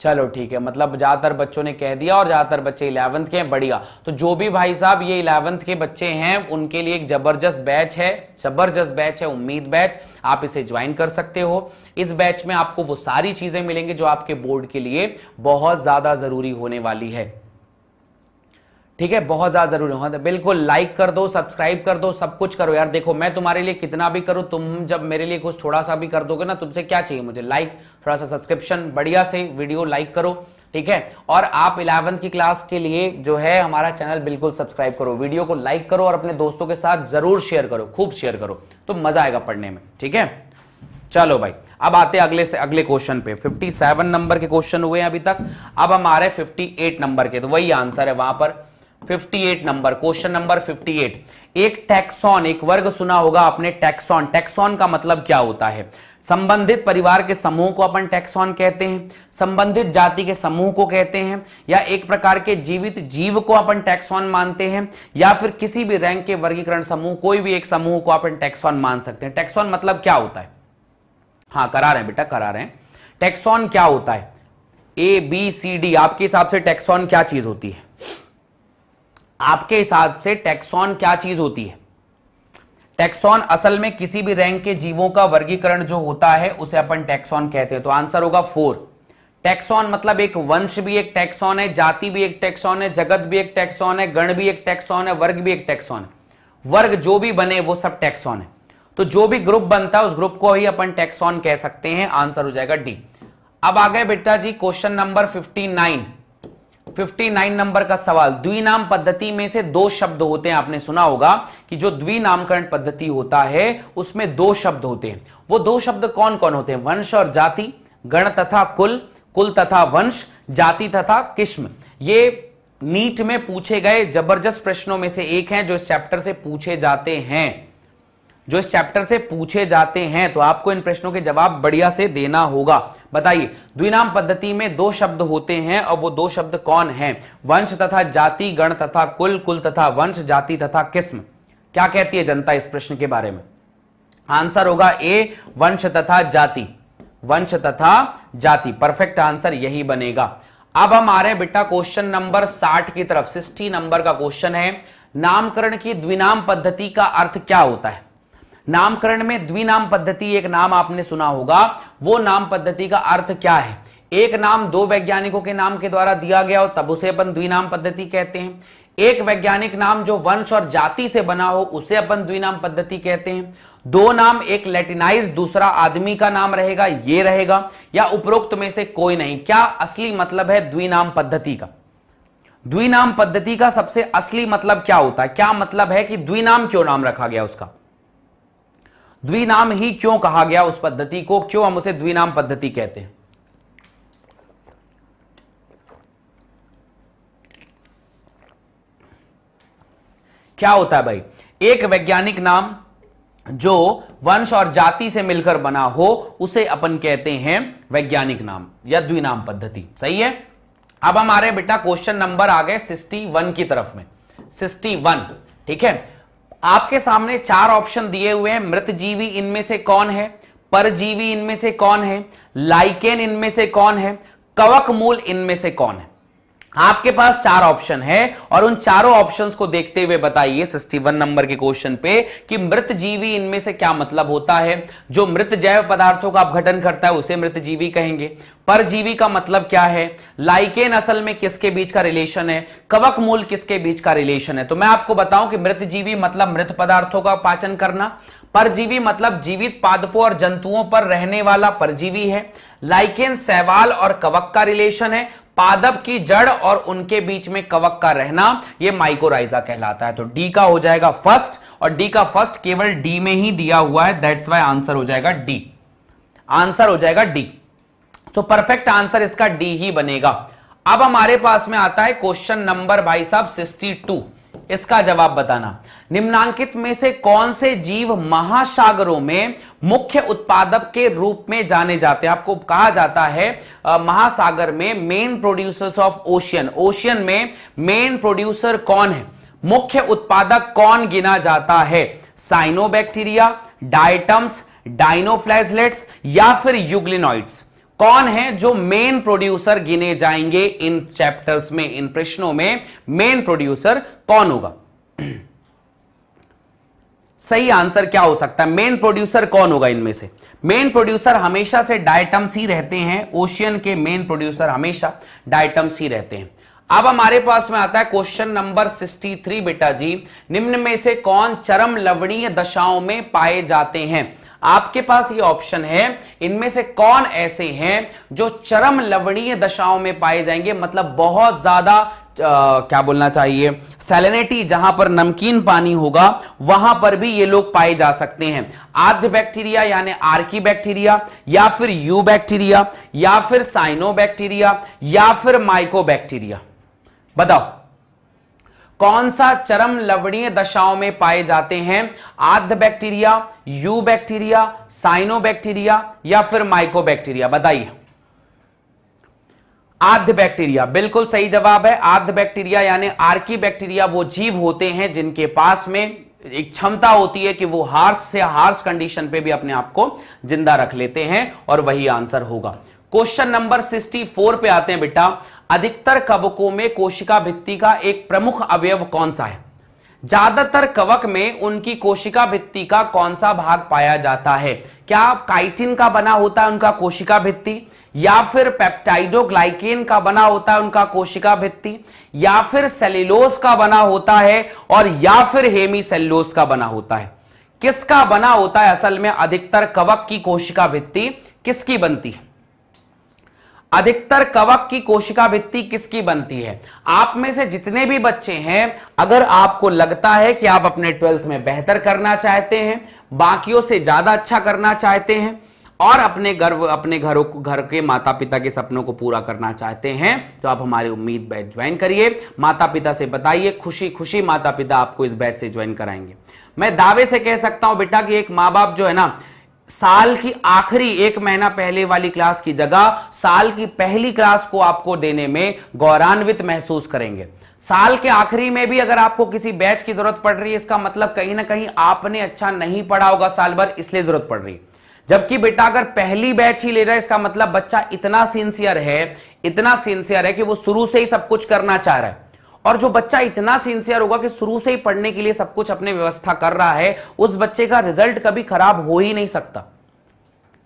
चलो ठीक है मतलब ज़्यादातर बच्चों ने कह दिया और ज़्यादातर बच्चे इलेवंथ के हैं बढ़िया तो जो भी भाई साहब ये इलेवंथ के बच्चे हैं उनके लिए एक ज़बरदस्त बैच है ज़बरदस्त बैच है उम्मीद बैच आप इसे ज्वाइन कर सकते हो इस बैच में आपको वो सारी चीज़ें मिलेंगी जो आपके बोर्ड के लिए बहुत ज़्यादा ज़रूरी होने वाली है ठीक है बहुत ज्यादा जरूरी होगा बिल्कुल लाइक कर दो सब्सक्राइब कर दो सब कुछ करो यार देखो मैं तुम्हारे लिए कितना भी करूं तुम जब मेरे लिए कुछ थोड़ा सा भी कर दोगे ना तुमसे क्या चाहिए मुझे लाइक थोड़ा सा सब्सक्रिप्शन बढ़िया से वीडियो लाइक करो ठीक है और आप इलेवंथ की क्लास के लिए जो है हमारा चैनल बिल्कुल सब्सक्राइब करो वीडियो को लाइक करो और अपने दोस्तों के साथ जरूर शेयर करो खूब शेयर करो तो मजा आएगा पढ़ने में ठीक है चलो भाई अब आते हैं अगले से अगले क्वेश्चन पे 57 नंबर के क्वेश्चन हुए हैं अभी तक अब हम आ रहे हैं 58 नंबर के तो वही आंसर है वहां पर 58 नंबर क्वेश्चन नंबर 58 एक टैक्सॉन एक वर्ग सुना होगा आपने टैक्सॉन टैक्सॉन का मतलब क्या होता है संबंधित परिवार के समूह को अपन टैक्सॉन कहते हैं संबंधित जाति के समूह को कहते हैं या एक प्रकार के जीवित जीव को अपन टैक्सॉन मानते हैं या फिर किसी भी रैंक के वर्गीकरण समूह कोई भी एक समूह को अपन टैक्सॉन मान सकते हैं टैक्सॉन मतलब क्या होता है हाँ करा रहे हैं बेटा करा रहे हैं टैक्सॉन क्या होता है ए बी सी डी आपके हिसाब से टैक्सॉन क्या चीज होती है आपके हिसाब से टैक्सॉन क्या चीज होती है टैक्सॉन असल में किसी भी रैंक के जीवों का वर्गीकरण जो होता है उसे अपन टैक्सॉन कहते हैं तो आंसर होगा फोर टैक्सॉन मतलब एक वंश भी एक टैक्सॉन है जाति भी एक टैक्सॉन है जगत भी एक टैक्सॉन है गण भी एक टैक्सॉन है वर्ग भी एक टैक्सॉन है वर्ग जो भी बने वो सब टैक्सॉन है तो जो भी ग्रुप बनता है उस ग्रुप को ही अपन टैक्सॉन कह सकते हैं आंसर हो जाएगा डी अब आ गए बेटा जी question number fifty nine 59 number का सवाल द्विनाम पद्धति में से दो शब्द होते हैं आपने सुना होगा कि जो द्विनामकरण पद्धति होता है उसमें दो शब्द होते हैं वो दो शब्द कौन कौन होते हैं वंश और जाति गण तथा कुल कुल तथा वंश जाति तथा किस्म ये नीट में पूछे गए जबरदस्त प्रश्नों में से एक है जो इस चैप्टर से पूछे जाते हैं जो इस चैप्टर से पूछे जाते हैं तो आपको इन प्रश्नों के जवाब बढ़िया से देना होगा बताइए द्विनाम पद्धति में दो शब्द होते हैं और वो दो शब्द कौन हैं वंश तथा जाति गण तथा कुल कुल तथा वंश जाति तथा किस्म क्या कहती है जनता इस प्रश्न के बारे में आंसर होगा ए वंश तथा जाति वंश तथा जाति परफेक्ट आंसर यही बनेगा अब हम आ रहे बेटा क्वेश्चन नंबर साठ की तरफ सिक्सटी नंबर का क्वेश्चन है नामकरण की द्विनाम पद्धति का अर्थ क्या होता है नामकरण में द्विनाम पद्धति एक नाम आपने सुना होगा वो नाम पद्धति का अर्थ क्या है एक नाम दो वैज्ञानिकों के नाम के द्वारा दिया गया हो तब उसे अपन द्विनाम पद्धति कहते हैं एक वैज्ञानिक नाम जो वंश और जाति से बना हो उसे अपन द्विनाम पद्धति कहते हैं दो नाम एक लेटिनाइज दूसरा आदमी का नाम रहेगा ये रहेगा या उपरोक्त में से कोई नहीं क्या असली मतलब है द्विनाम पद्धति का द्विनाम पद्धति का सबसे असली मतलब क्या होता है क्या मतलब है कि द्विनाम क्यों नाम रखा गया उसका द्विनाम ही क्यों कहा गया उस पद्धति को क्यों हम उसे द्विनाम पद्धति कहते हैं क्या होता है भाई एक वैज्ञानिक नाम जो वंश और जाति से मिलकर बना हो उसे अपन कहते हैं वैज्ञानिक नाम या द्विनाम पद्धति सही है अब हमारे बेटा क्वेश्चन नंबर आ गए सिक्सटी वन की तरफ में सिक्सटी वन ठीक है आपके सामने चार ऑप्शन दिए हुए हैं मृत जीवी इनमें से कौन है परजीवी इनमें से कौन है लाइकेन इनमें से कौन है कवक मूल इनमें से कौन है आपके पास चार ऑप्शन है और उन चारों ऑप्शंस को देखते हुए बताइए वन नंबर के क्वेश्चन पे कि मृत जीवी इनमें से क्या मतलब होता है जो मृत जैव पदार्थों का अपघटन करता है उसे मृत जीवी कहेंगे परजीवी का मतलब क्या है लाइकेन असल में किसके बीच का रिलेशन है कवक मूल किसके बीच का रिलेशन है तो मैं आपको बताऊं कि मृत जीवी मतलब मृत पदार्थों का पाचन करना परजीवी मतलब जीवित पादपों और जंतुओं पर रहने वाला परजीवी है लाइकेन सैवाल और कवक का रिलेशन है पादप की जड़ और उनके बीच में कवक का रहना यह माइकोराइजा कहलाता है तो डी का हो जाएगा फर्स्ट और डी का फर्स्ट केवल डी में ही दिया हुआ है दैट्स वाई आंसर हो जाएगा डी आंसर हो जाएगा डी सो परफेक्ट आंसर इसका डी ही बनेगा अब हमारे पास में आता है क्वेश्चन नंबर भाई साहब सिक्सटी टू इसका जवाब बताना निम्नांकित में से कौन से जीव महासागरों में मुख्य उत्पादक के रूप में जाने जाते हैं आपको कहा जाता है आ, महासागर में main producers of ocean ocean में मेन प्रोड्यूसर कौन है मुख्य उत्पादक कौन गिना जाता है साइनोबैक्टीरिया डायटम्स डाइनोफ्लैजलेट्स या फिर यूग्लिनॉइड्स कौन है जो मेन प्रोड्यूसर गिने जाएंगे इन चैप्टर्स में इन प्रश्नों में मेन प्रोड्यूसर कौन होगा सही आंसर क्या हो सकता है मेन प्रोड्यूसर कौन होगा इनमें से मेन प्रोड्यूसर हमेशा से डायटम्स ही रहते हैं ओशियन के मेन प्रोड्यूसर हमेशा डायटम्स ही रहते हैं अब हमारे पास में आता है क्वेश्चन नंबर 63 बेटा जी निम्न में से कौन चरम लवणीय दशाओं में पाए जाते हैं आपके पास ये ऑप्शन है इनमें से कौन ऐसे हैं जो चरम लवणीय दशाओं में पाए जाएंगे मतलब बहुत ज्यादा क्या बोलना चाहिए सेलेनेटी जहां पर नमकीन पानी होगा वहां पर भी ये लोग पाए जा सकते हैं आद्य बैक्टीरिया यानी आर्की बैक्टीरिया या फिर यू बैक्टीरिया या फिर साइनो बैक्टीरिया या फिर माइको बैक्टीरिया बताओ कौन सा चरम लवणीय दशाओं में पाए जाते हैं आद्य bacteria eubacteria cyanobacteria या फिर माइको बैक्टीरिया बताइए आद्य बैक्टीरिया बिल्कुल सही जवाब है आद्य बैक्टीरिया यानी आर्की बैक्टीरिया वो जीव होते हैं जिनके पास में एक क्षमता होती है कि वो हार्स से हार्स कंडीशन पे भी अपने आप को जिंदा रख लेते हैं और वही आंसर होगा क्वेश्चन नंबर 64 पे आते हैं बेटा अधिकतर कवकों में कोशिका भित्ति का एक प्रमुख अवयव कौन सा है ज्यादातर कवक में उनकी कोशिका भित्ति का कौन सा भाग पाया जाता है क्या काइटिन का बना होता है उनका कोशिका भित्ति या फिर पेप्टाइडोग्लाइकेन का बना होता है उनका कोशिका भित्ति या फिर सेल्यूलोज का बना होता है और या फिर हेमी सेल्यूलोज का बना होता है किसका बना होता है असल में अधिकतर कवक की कोशिका भित्ति किसकी बनती है अधिकतर कवक की कोशिका भित्ति किसकी बनती है आप में से जितने भी बच्चे हैं अगर आपको लगता है कि आप अपने ट्वेल्थ में बेहतर करना चाहते हैं बाकियों से ज्यादा अच्छा करना चाहते हैं और अपने घर अपने घरों को घर के माता पिता के सपनों को पूरा करना चाहते हैं तो आप हमारे उम्मीद बैच ज्वाइन करिए माता पिता से बताइए खुशी खुशी माता पिता आपको इस बैच से ज्वाइन कराएंगे मैं दावे से कह सकता हूं बेटा कि एक माँ बाप जो है ना साल की आखिरी एक महीना पहले वाली क्लास की जगह साल की पहली क्लास को आपको देने में गौरवान्वित महसूस करेंगे साल के आखिरी में भी अगर आपको किसी बैच की जरूरत पड़ रही है इसका मतलब कहीं ना कहीं आपने अच्छा नहीं पढ़ा होगा साल भर इसलिए जरूरत पड़ रही जबकि बेटा अगर पहली बैच ही ले रहा है इसका मतलब बच्चा इतना सिंसियर है इतना सिंसियर है कि वो शुरू से ही सब कुछ करना चाह रहा है और जो बच्चा इतना सिंसियर होगा कि शुरू से ही पढ़ने के लिए सब कुछ अपने व्यवस्था कर रहा है उस बच्चे का रिजल्ट कभी खराब हो ही नहीं सकता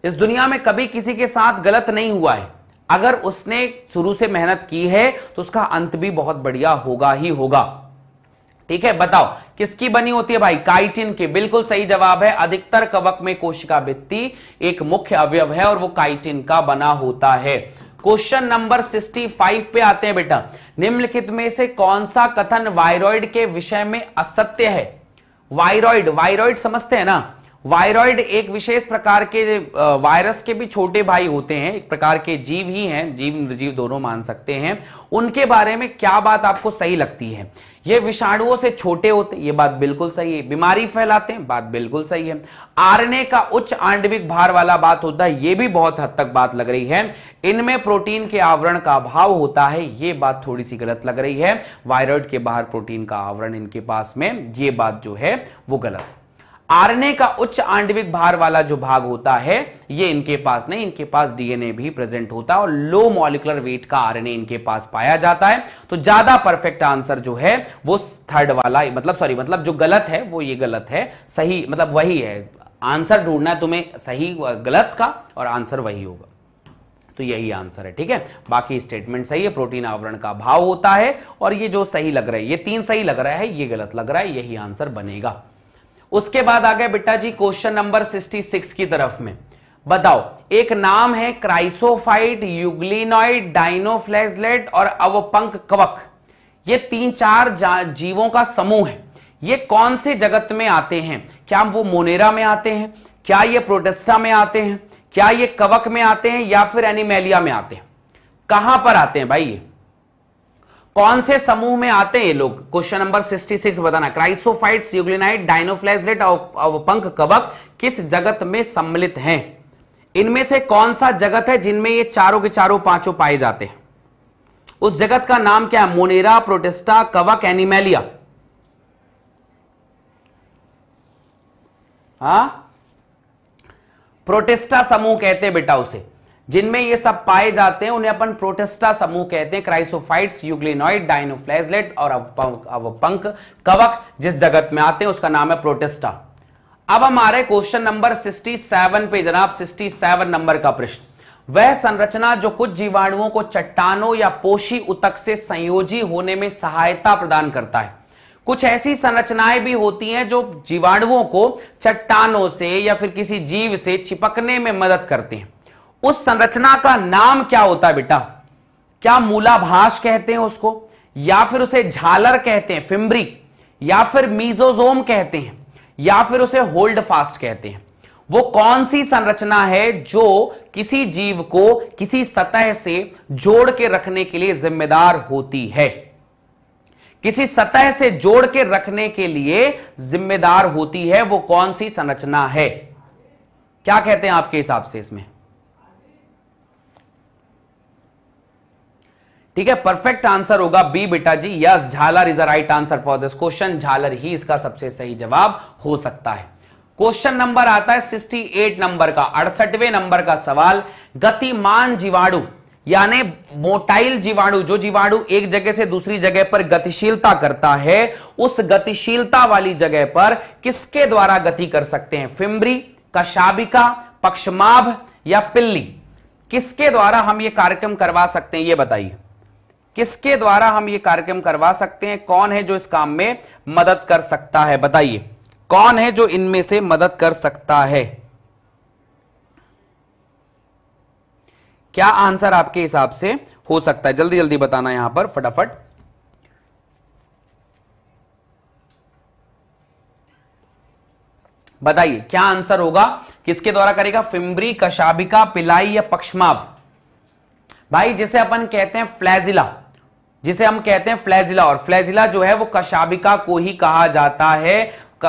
इस दुनिया में कभी किसी के साथ गलत नहीं हुआ है अगर उसने शुरू से मेहनत की है तो उसका अंत भी बहुत बढ़िया होगा ही होगा ठीक है बताओ किसकी बनी होती है भाई काइटिन की बिल्कुल सही जवाब है अधिकतर कवक में कोशिका भित्ति एक मुख्य अवयव है और वो काइटिन का बना होता है क्वेश्चन नंबर 65 पे आते हैं बेटा निम्नलिखित में से कौन सा कथन वायरॉइड के विषय में असत्य है वायरॉइड वायरॉइड समझते हैं ना वायरॉइड एक विशेष प्रकार के वायरस के भी छोटे भाई होते हैं एक प्रकार के जीव ही हैं जीव निर्जीव दोनों मान सकते हैं उनके बारे में क्या बात आपको सही लगती है ये विषाणुओं से छोटे होते ये बात बिल्कुल सही है बीमारी फैलाते हैं बात बिल्कुल सही है आरएनए का उच्च आंडविक भार वाला बात होता है ये भी बहुत हद तक बात लग रही है इनमें प्रोटीन के आवरण का अभाव होता है ये बात थोड़ी सी गलत लग रही है वायरॉइड के बाहर प्रोटीन का आवरण इनके पास में ये बात जो है वो गलत है आरएनए का उच्च आंडविक भार वाला जो भाग होता है ये इनके पास नहीं इनके पास डीएनए भी प्रेजेंट होता है और लो मॉलिकुलर वेट का आरएनए इनके पास पाया जाता है तो ज्यादा परफेक्ट आंसर जो है वो थर्ड वाला मतलब सॉरी मतलब जो गलत है वो ये गलत है सही मतलब वही है आंसर ढूंढना है तुम्हें सही गलत का और आंसर वही होगा तो यही आंसर है ठीक है बाकी स्टेटमेंट सही है प्रोटीन आवरण का भाव होता है और ये जो सही लग रहा है ये तीन सही लग रहा है ये गलत लग रहा है यही आंसर बनेगा उसके बाद आ गए बेटा जी क्वेश्चन नंबर 66 की तरफ में बताओ एक नाम है क्राइसोफाइट यूग्लिनॉइड डाइनोफ्लेजलेट और अवपंक कवक ये तीन चार जीवों का समूह है ये कौन से जगत में आते हैं क्या वो मोनेरा में आते हैं क्या ये प्रोटेस्टा में आते हैं क्या ये कवक में आते हैं या फिर एनिमेलिया में आते हैं कहां पर आते हैं भाई ये कौन से समूह में आते हैं ये लोग क्वेश्चन नंबर 66 बताना क्राइसोफाइट्स यूग्लिनाइट डायनोफ्लेजलेट और पंख कबक किस जगत में सम्मिलित हैं इनमें से कौन सा जगत है जिनमें ये चारों के चारों पांचों पाए जाते हैं उस जगत का नाम क्या है मोनेरा प्रोटेस्टा कवक एनिमेलिया हा प्रोटेस्टा समूह कहते हैं बेटा उसे जिनमें ये सब पाए जाते हैं उन्हें अपन प्रोटेस्टा समूह कहते हैं क्राइसोफाइट्स यूग्लिनॉइड डाइनोफ्लेजलेट और अवपंक कवक जिस जगत में आते हैं उसका नाम है प्रोटेस्टा अब हमारे क्वेश्चन नंबर 67 पे जनाब 67 नंबर का प्रश्न वह संरचना जो कुछ जीवाणुओं को चट्टानों या पोषी उतक से संयोजी होने में सहायता प्रदान करता है कुछ ऐसी संरचनाएं भी होती हैं जो जीवाणुओं को चट्टानों से या फिर किसी जीव से चिपकने में मदद करते हैं उस संरचना का नाम क्या होता है बेटा क्या मूलाभाष कहते हैं उसको या फिर उसे झालर कहते हैं फिम्बरी या फिर मीजोजोम कहते हैं या फिर उसे होल्ड फास्ट कहते हैं वो कौन सी संरचना है जो किसी जीव को किसी सतह से जोड़ के रखने के लिए जिम्मेदार होती है किसी सतह से जोड़ के रखने के लिए जिम्मेदार होती है वो कौन सी संरचना है क्या कहते हैं आपके हिसाब से इसमें ठीक है परफेक्ट आंसर होगा बी बेटा जी यस झालर is a right answer for this question झालर ही इसका सबसे सही जवाब हो सकता है क्वेश्चन नंबर आता है सिक्सटी एट नंबर का अड़सठवें नंबर का सवाल गतिमान जीवाणु यानी मोटाइल जीवाणु जो जीवाणु एक जगह से दूसरी जगह पर गतिशीलता करता है उस गतिशीलता वाली जगह पर किसके द्वारा गति कर सकते हैं फिम्बरी कशाबिका पक्षमाभ या पिल्ली किसके द्वारा हम ये कार्यक्रम करवा सकते हैं ये बताइए किसके द्वारा हम ये कार्यक्रम करवा सकते हैं कौन है जो इस काम में मदद कर सकता है बताइए कौन है जो इनमें से मदद कर सकता है क्या आंसर आपके हिसाब से हो सकता है जल्दी जल्दी बताना यहां पर फटाफट बताइए क्या आंसर होगा किसके द्वारा करेगा फिम्बरी कशाबिका पिलाई या पक्षमाप भाई जिसे अपन कहते हैं फ्लैजिला जिसे हम कहते हैं फ्लैजिला और फ्लैजिला जो है वो कशाबिका को ही कहा जाता है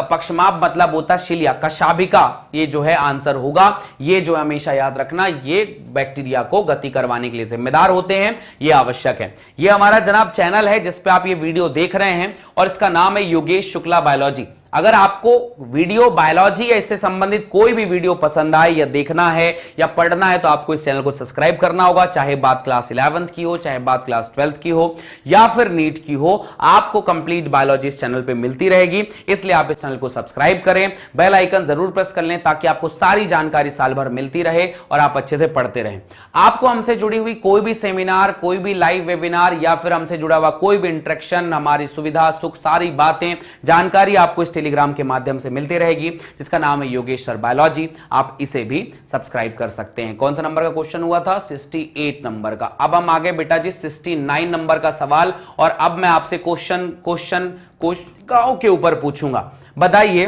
पक्षमाप मतलब होता शिलिया कशाबिका ये जो है आंसर होगा ये जो हमेशा याद रखना ये बैक्टीरिया को गति करवाने के लिए जिम्मेदार होते हैं ये आवश्यक है ये हमारा जनाब चैनल है जिसपे आप ये वीडियो देख रहे हैं और इसका नाम है योगेश शुक्ला बायोलॉजी अगर आपको वीडियो बायोलॉजी या इससे संबंधित कोई भी वीडियो पसंद आए या देखना है या पढ़ना है तो आपको इस चैनल को सब्सक्राइब करना होगा चाहे बात क्लास इलेवंथ की हो चाहे बात क्लास ट्वेल्थ की हो या फिर नीट की हो आपको कंप्लीट बायोलॉजी इस चैनल पर मिलती रहेगी इसलिए आप इस चैनल को सब्सक्राइब करें बेलाइकन जरूर प्रेस कर लें ताकि आपको सारी जानकारी साल भर मिलती रहे और आप अच्छे से पढ़ते रहें आपको हमसे जुड़ी हुई कोई भी सेमिनार कोई भी लाइव वेबिनार या फिर हमसे जुड़ा हुआ कोई भी इंट्रेक्शन हमारी सुविधा सुख सारी बातें जानकारी आपको इस टेलीग्राम के माध्यम से मिलती रहेगी जिसका नाम है योगेश्वर बायोलॉजी आप इसे भी सब्सक्राइब कर सकते हैं कौन सा नंबर का क्वेश्चन हुआ था सिक्सटी नंबर का अब हम आगे बेटा जी सिक्सटी नंबर का सवाल और अब मैं आपसे क्वेश्चन क्वेश्चन कोशिकाओं के ऊपर पूछूंगा बताइए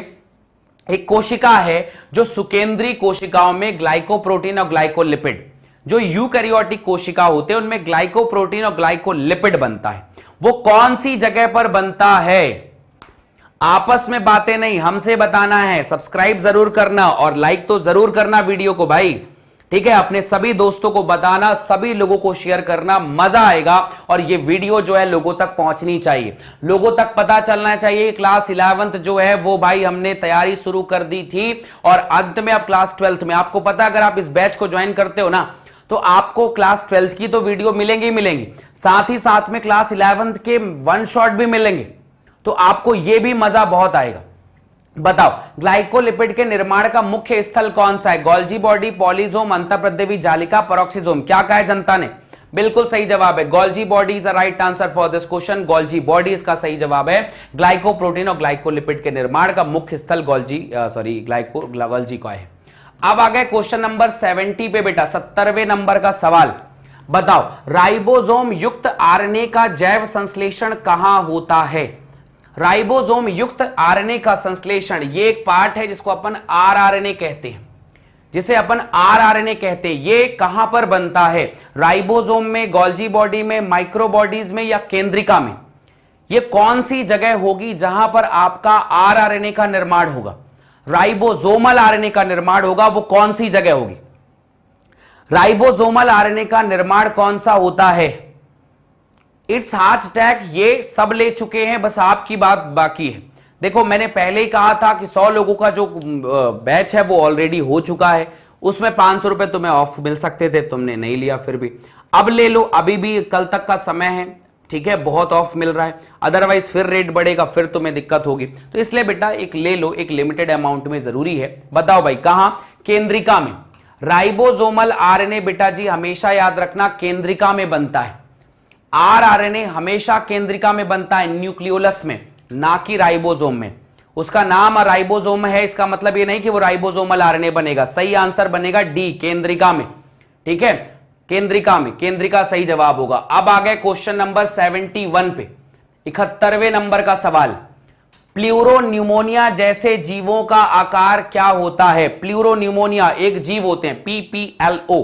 एक कोशिका है जो सुकेंद्री कोशिकाओं में ग्लाइकोप्रोटीन और ग्लाइकोलिपिड जो यूकैरियोटिक कोशिका होते हैं उनमें ग्लाइकोप्रोटीन और ग्लाइकोलिपिड बनता है वो कौन सी जगह पर बनता है आपस में बातें नहीं हमसे बताना है सब्सक्राइब जरूर करना और लाइक तो जरूर करना वीडियो को भाई ठीक है अपने सभी दोस्तों को बताना सभी लोगों को शेयर करना मजा आएगा और ये वीडियो जो है लोगों तक पहुंचनी चाहिए लोगों तक पता चलना चाहिए क्लास इलेवंथ जो है वो भाई हमने तैयारी शुरू कर दी थी और अंत में अब क्लास ट्वेल्थ में आपको पता अगर आप इस बैच को ज्वाइन करते हो ना तो आपको क्लास ट्वेल्थ की तो वीडियो मिलेंगी मिलेंगी साथ ही साथ में क्लास इलेवंथ के वन शॉट भी मिलेंगे तो आपको यह भी मजा बहुत आएगा बताओ ग्लाइकोलिपिड के निर्माण का मुख्य स्थल कौन सा है गोल्जी बॉडी पॉलीजोम अंतप्रदेवी जालिका परोक्सीजोम क्या कहा है जनता ने बिल्कुल सही जवाब है Golgi body is right answer for this question Golgi body इसका सही जवाब है ग्लाइकोप्रोटीन और ग्लाइकोलिपिड के निर्माण का मुख्य स्थल गोल्जी सॉरी ग्लाइको गोल्जी का है अब आ गए क्वेश्चन नंबर सेवेंटी पे बेटा सत्तरवे नंबर का सवाल बताओ राइबोजोम युक्त आरएनए का जैव संश्लेषण कहां होता है राइबोसोम युक्त आरएनए का संश्लेषण ये एक पार्ट है जिसको अपन आरआरएनए कहते हैं जिसे अपन आरआरएनए कहते हैं ये कहां पर बनता है राइबोसोम में गोल्जी बॉडी में माइक्रोबॉडीज में या केंद्रिका में ये कौन सी जगह होगी जहां पर आपका आरआरएनए का निर्माण होगा राइबोसोमल आरएनए का निर्माण होगा वो कौन सी जगह होगी राइबोसोमल आरएनए का निर्माण कौन सा होता है इट्स हार्ट अटैक ये सब ले चुके हैं बस आपकी बात बाकी है देखो मैंने पहले ही कहा था कि सौ लोगों का जो बैच है वो ऑलरेडी हो चुका है उसमें पांच सौ रुपए तुम्हें तो ऑफ मिल सकते थे तुमने नहीं लिया फिर भी अब ले लो अभी भी कल तक का समय है ठीक है बहुत ऑफ मिल रहा है अदरवाइज फिर रेट बढ़ेगा फिर तुम्हें दिक्कत होगी तो इसलिए बेटा एक ले लो एक लिमिटेड अमाउंट में जरूरी है बताओ भाई कहा केंद्रिका में राइबोजोमल आरएनए बेटा जी हमेशा याद रखना केंद्रिका में बनता है आरआरएनए हमेशा केंद्रिका में बनता है न्यूक्लियोलस में ना कि राइबोसोम में उसका नाम राइबोसोम है इसका मतलब ये नहीं कि वो राइबोसोमल आरएनए बनेगा सही आंसर बनेगा डी केंद्रिका में ठीक है केंद्रिका में केंद्रिका सही जवाब होगा अब आ गए क्वेश्चन नंबर 71 पे इकहत्तरवे नंबर का सवाल न्यूमोनिया जैसे जीवों का आकार क्या होता है न्यूमोनिया एक जीव होते हैं पीपीएलओ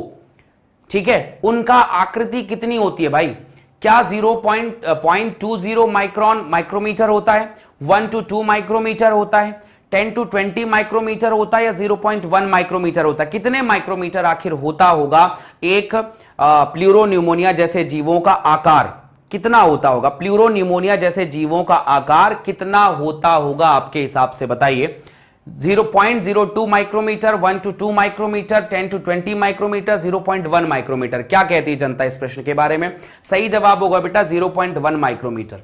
ठीक है उनका आकृति कितनी होती है भाई क्या zero point point two zero micron micrometre होता है वन टू टू माइक्रोमीटर होता है टेन टू ट्वेंटी माइक्रोमीटर होता है या जीरो पॉइंट वन माइक्रोमीटर होता है कितने माइक्रोमीटर आखिर होता होगा एक प्लूरोन्यूमोनिया जैसे जीवों का आकार कितना होता होगा प्लूरोन्यूमोनिया जैसे जीवों का आकार कितना होता होगा आपके हिसाब से बताइए 0.02 micrometre 1 to 2 micrometre 10 to 20 micrometre 0.1 micrometre क्या कहती है जनता इस प्रश्न के बारे में सही जवाब होगा बेटा 0.1 माइक्रोमीटर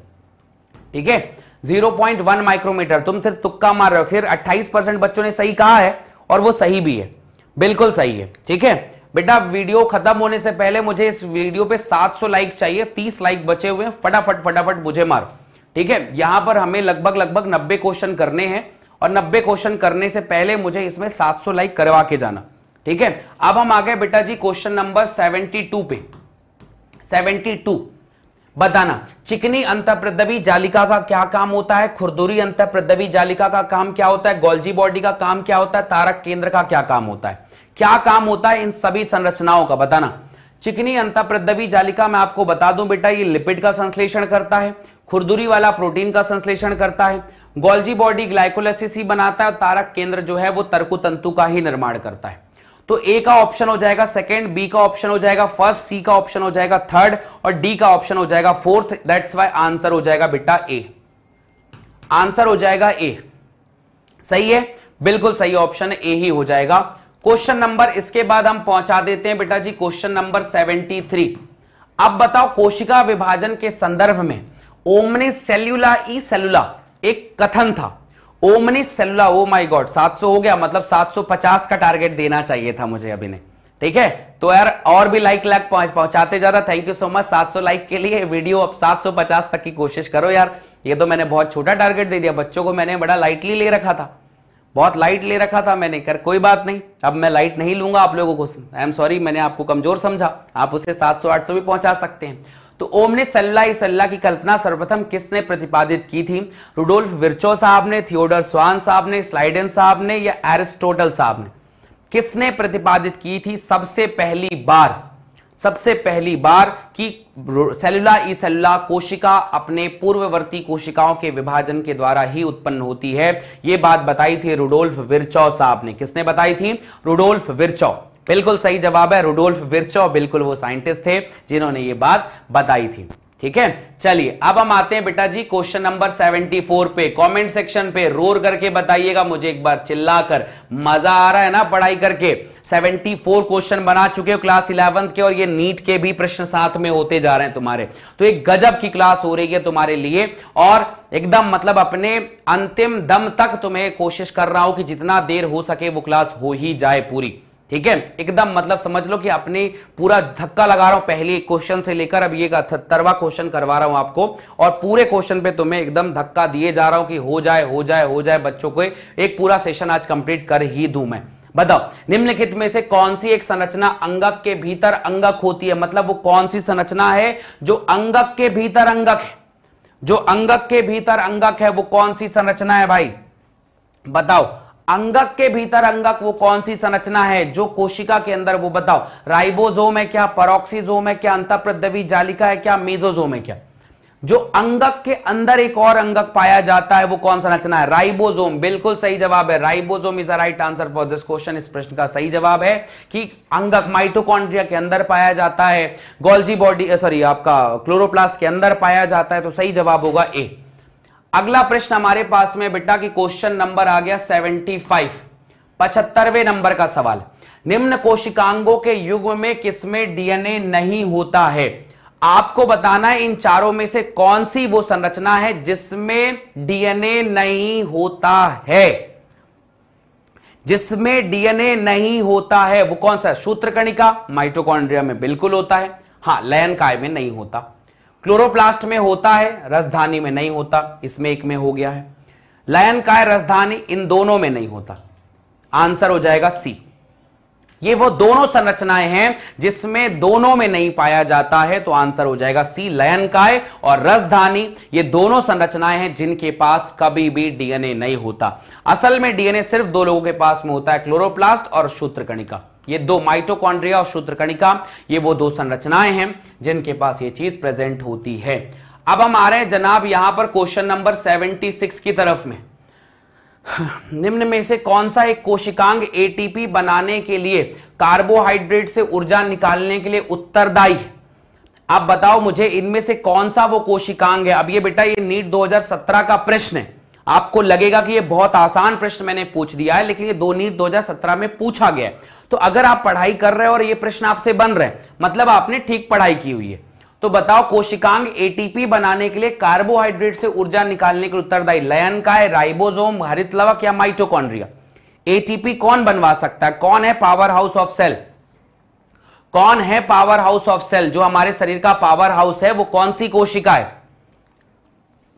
ठीक है 0.1 माइक्रोमीटर तुम सिर्फ तुक्का मार रहे हो फिर 28 परसेंट बच्चों ने सही कहा है और वो सही भी है बिल्कुल सही है ठीक है बेटा वीडियो खत्म होने से पहले मुझे इस वीडियो पे 700 लाइक चाहिए 30 लाइक बचे हुए हैं फटाफट फटाफट मुझे मारो ठीक है यहां पर हमें लगभग लगभग 90 क्वेश्चन करने हैं और 90 क्वेश्चन करने से पहले मुझे इसमें 700 लाइक करवा के जाना ठीक है अब हम आ गए बेटा जी क्वेश्चन नंबर 72 पे 72 बताना चिकनी अंतप्रदवी जालिका का क्या काम होता है खुरदुरी अंतप्रदवी जालिका का काम क्या होता है गोल्जी बॉडी का काम क्या होता है तारक केंद्र का क्या काम होता है क्या काम होता है इन सभी संरचनाओं का बताना चिकनी अंतप्रदवी जालिका मैं आपको बता दूं बेटा ये लिपिड का संश्लेषण करता है खुरदुरी वाला प्रोटीन का संश्लेषण करता है गोल्जी बॉडी ग्लाइकोलाइसिस ही बनाता है और तारक केंद्र जो है वो तर्कु तंतु का ही निर्माण करता है तो ए का ऑप्शन हो जाएगा सेकंड बी का ऑप्शन हो जाएगा फर्स्ट सी का ऑप्शन हो जाएगा थर्ड और डी का ऑप्शन हो जाएगा फोर्थ दैट्स वाई आंसर हो जाएगा बेटा ए आंसर हो जाएगा ए सही है बिल्कुल सही ऑप्शन ए ही हो जाएगा क्वेश्चन नंबर इसके बाद हम पहुंचा देते हैं बेटा जी क्वेश्चन नंबर थ्री अब बताओ कोशिका विभाजन के संदर्भ में ओमनी सेल्यूला ई सेल्यूला एक कथन था ओमनी सेल्ला ओ माय गॉड 700 हो गया मतलब 750 का टारगेट देना चाहिए था मुझे अभी ने ठीक है तो यार और भी लाइक लाइक पहुंच पहुंचाते ज्यादा thank you so much 700 like के लिए वीडियो अब 750 तक की कोशिश करो यार ये तो मैंने बहुत छोटा टारगेट दे दिया बच्चों को मैंने बड़ा लाइटली ले रखा था बहुत लाइट ले रखा था मैंने कर कोई बात नहीं अब मैं लाइट नहीं लूंगा आप लोगों को आई एम सॉरी मैंने आपको कमजोर समझा आप उसे सात सौ भी पहुंचा सकते हैं तो ओम ने सल्ला सल्ला की कल्पना सर्वप्रथम किसने प्रतिपादित की थी रुडोल्फ विरचो साहब ने थियोडर स्वान साहब ने स्लाइडन साहब ने या एरिस्टोटल साहब ने किसने प्रतिपादित की थी सबसे पहली बार सबसे पहली बार कि सेलुला ई सेलुला कोशिका अपने पूर्ववर्ती कोशिकाओं के विभाजन के द्वारा ही उत्पन्न होती है यह बात बताई थी रुडोल्फ विरचौ साहब ने किसने बताई थी रुडोल्फ विरचौ बिल्कुल सही जवाब है रुडोल्फ विरचो बिल्कुल वो साइंटिस्ट थे जिन्होंने ये बात बताई थी ठीक है चलिए अब हम आते हैं बेटा जी क्वेश्चन नंबर 74 पे कमेंट सेक्शन पे रोर करके बताइएगा मुझे एक बार चिल्लाकर मजा आ रहा है ना पढ़ाई करके 74 क्वेश्चन बना चुके हो क्लास इलेवंथ के और ये नीट के भी प्रश्न साथ में होते जा रहे हैं तुम्हारे तो एक गजब की क्लास हो रही है तुम्हारे लिए और एकदम मतलब अपने अंतिम दम तक तुम्हें कोशिश कर रहा हूं कि जितना देर हो सके वो क्लास हो ही जाए पूरी ठीक है एकदम मतलब समझ लो कि अपनी पूरा धक्का लगा रहा हूं पहले क्वेश्चन से लेकर अब ये अठहत्तरवा क्वेश्चन करवा रहा हूं आपको और पूरे क्वेश्चन पे तुम्हें तो एकदम धक्का दिए जा रहा हूं कि हो जाए हो जाए हो जाए बच्चों को एक पूरा सेशन आज कंप्लीट कर ही दू मैं बताओ निम्नलिखित में से कौन सी एक संरचना अंगक के भीतर अंगक होती है मतलब वो कौन सी संरचना है जो अंगक के भीतर अंगक है जो अंगक के भीतर अंगक है वो कौन सी संरचना है भाई बताओ अंगक के भीतर अंगक वो कौन सी संरचना है जो कोशिका के अंदर वो बताओ राइबोजोम है क्या परोक्सीजोम है क्या अंतप्रद्रवी जालिका है क्या मेजोजोम है क्या जो अंगक के अंदर एक और अंगक पाया जाता है वो कौन सा रचना है राइबोसोम बिल्कुल सही जवाब है ribosome is a right answer for this question इस प्रश्न का सही जवाब है कि अंगक माइटोकॉन्ड्रिया के अंदर पाया जाता है गोल्जी बॉडी सॉरी आपका क्लोरोप्लास्ट के अंदर पाया जाता है तो सही जवाब होगा ए अगला प्रश्न हमारे पास में बेटा की क्वेश्चन नंबर आ गया 75 पचहत्तरवे नंबर का सवाल निम्न कोशिकांगों के युग में किसमें डीएनए नहीं होता है आपको बताना है इन चारों में से कौन सी वो संरचना है जिसमें डीएनए नहीं होता है जिसमें डीएनए नहीं होता है वो कौन सा सूत्रकणिका माइटोकॉन्ड्रिया में बिल्कुल होता है हां लयन काय में नहीं होता क्लोरोप्लास्ट में होता है राजधानी में नहीं होता इसमें एक में हो गया है लयन काय रसधानी इन दोनों में नहीं होता आंसर हो जाएगा सी ये वो दोनों संरचनाएं हैं जिसमें दोनों में नहीं पाया जाता है तो आंसर हो जाएगा सी लयन काय और रसधानी ये दोनों संरचनाएं हैं जिनके पास कभी भी डीएनए नहीं होता असल में डीएनए सिर्फ दो लोगों के पास में होता है क्लोरोप्लास्ट और सूत्रकणिका ये दो माइटोकॉन्ड्रिया और सूत्रकणिका ये वो दो संरचनाएं हैं जिनके पास ये चीज प्रेजेंट होती है अब हम आ रहे हैं जनाब यहां पर क्वेश्चन नंबर 76 की तरफ में निम्न में से कौन सा एक कोशिकांग एटीपी बनाने के लिए कार्बोहाइड्रेट से ऊर्जा निकालने के लिए उत्तरदायी है आप बताओ मुझे इनमें से कौन सा वो कोशिकांग है अब ये बेटा ये नीट 2017 का प्रश्न है आपको लगेगा कि ये बहुत आसान प्रश्न मैंने पूछ दिया है लेकिन ये दो नीट 2017 में पूछा गया है तो अगर आप पढ़ाई कर रहे हो और ये प्रश्न आपसे बन रहे हैं मतलब आपने ठीक पढ़ाई की हुई है तो बताओ कोशिकांग एटीपी बनाने के लिए कार्बोहाइड्रेट से ऊर्जा निकालने के उत्तरदायी लयन का है राइबोसोम हरित लवक या माइटोकॉन्ड्रिया एटीपी कौन बनवा सकता है कौन है पावर हाउस ऑफ सेल कौन है पावर हाउस ऑफ सेल जो हमारे शरीर का पावर हाउस है वो कौन सी कोशिका है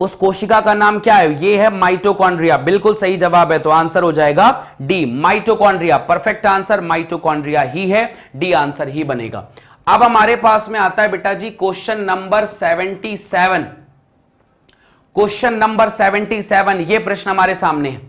उस कोशिका का नाम क्या है ये है माइटोकॉन्ड्रिया बिल्कुल सही जवाब है तो आंसर हो जाएगा D mitochondria perfect answer mitochondria ही है डी आंसर ही बनेगा अब हमारे पास में आता है बेटा जी question number seventy seven question number seventy seven ये प्रश्न हमारे सामने है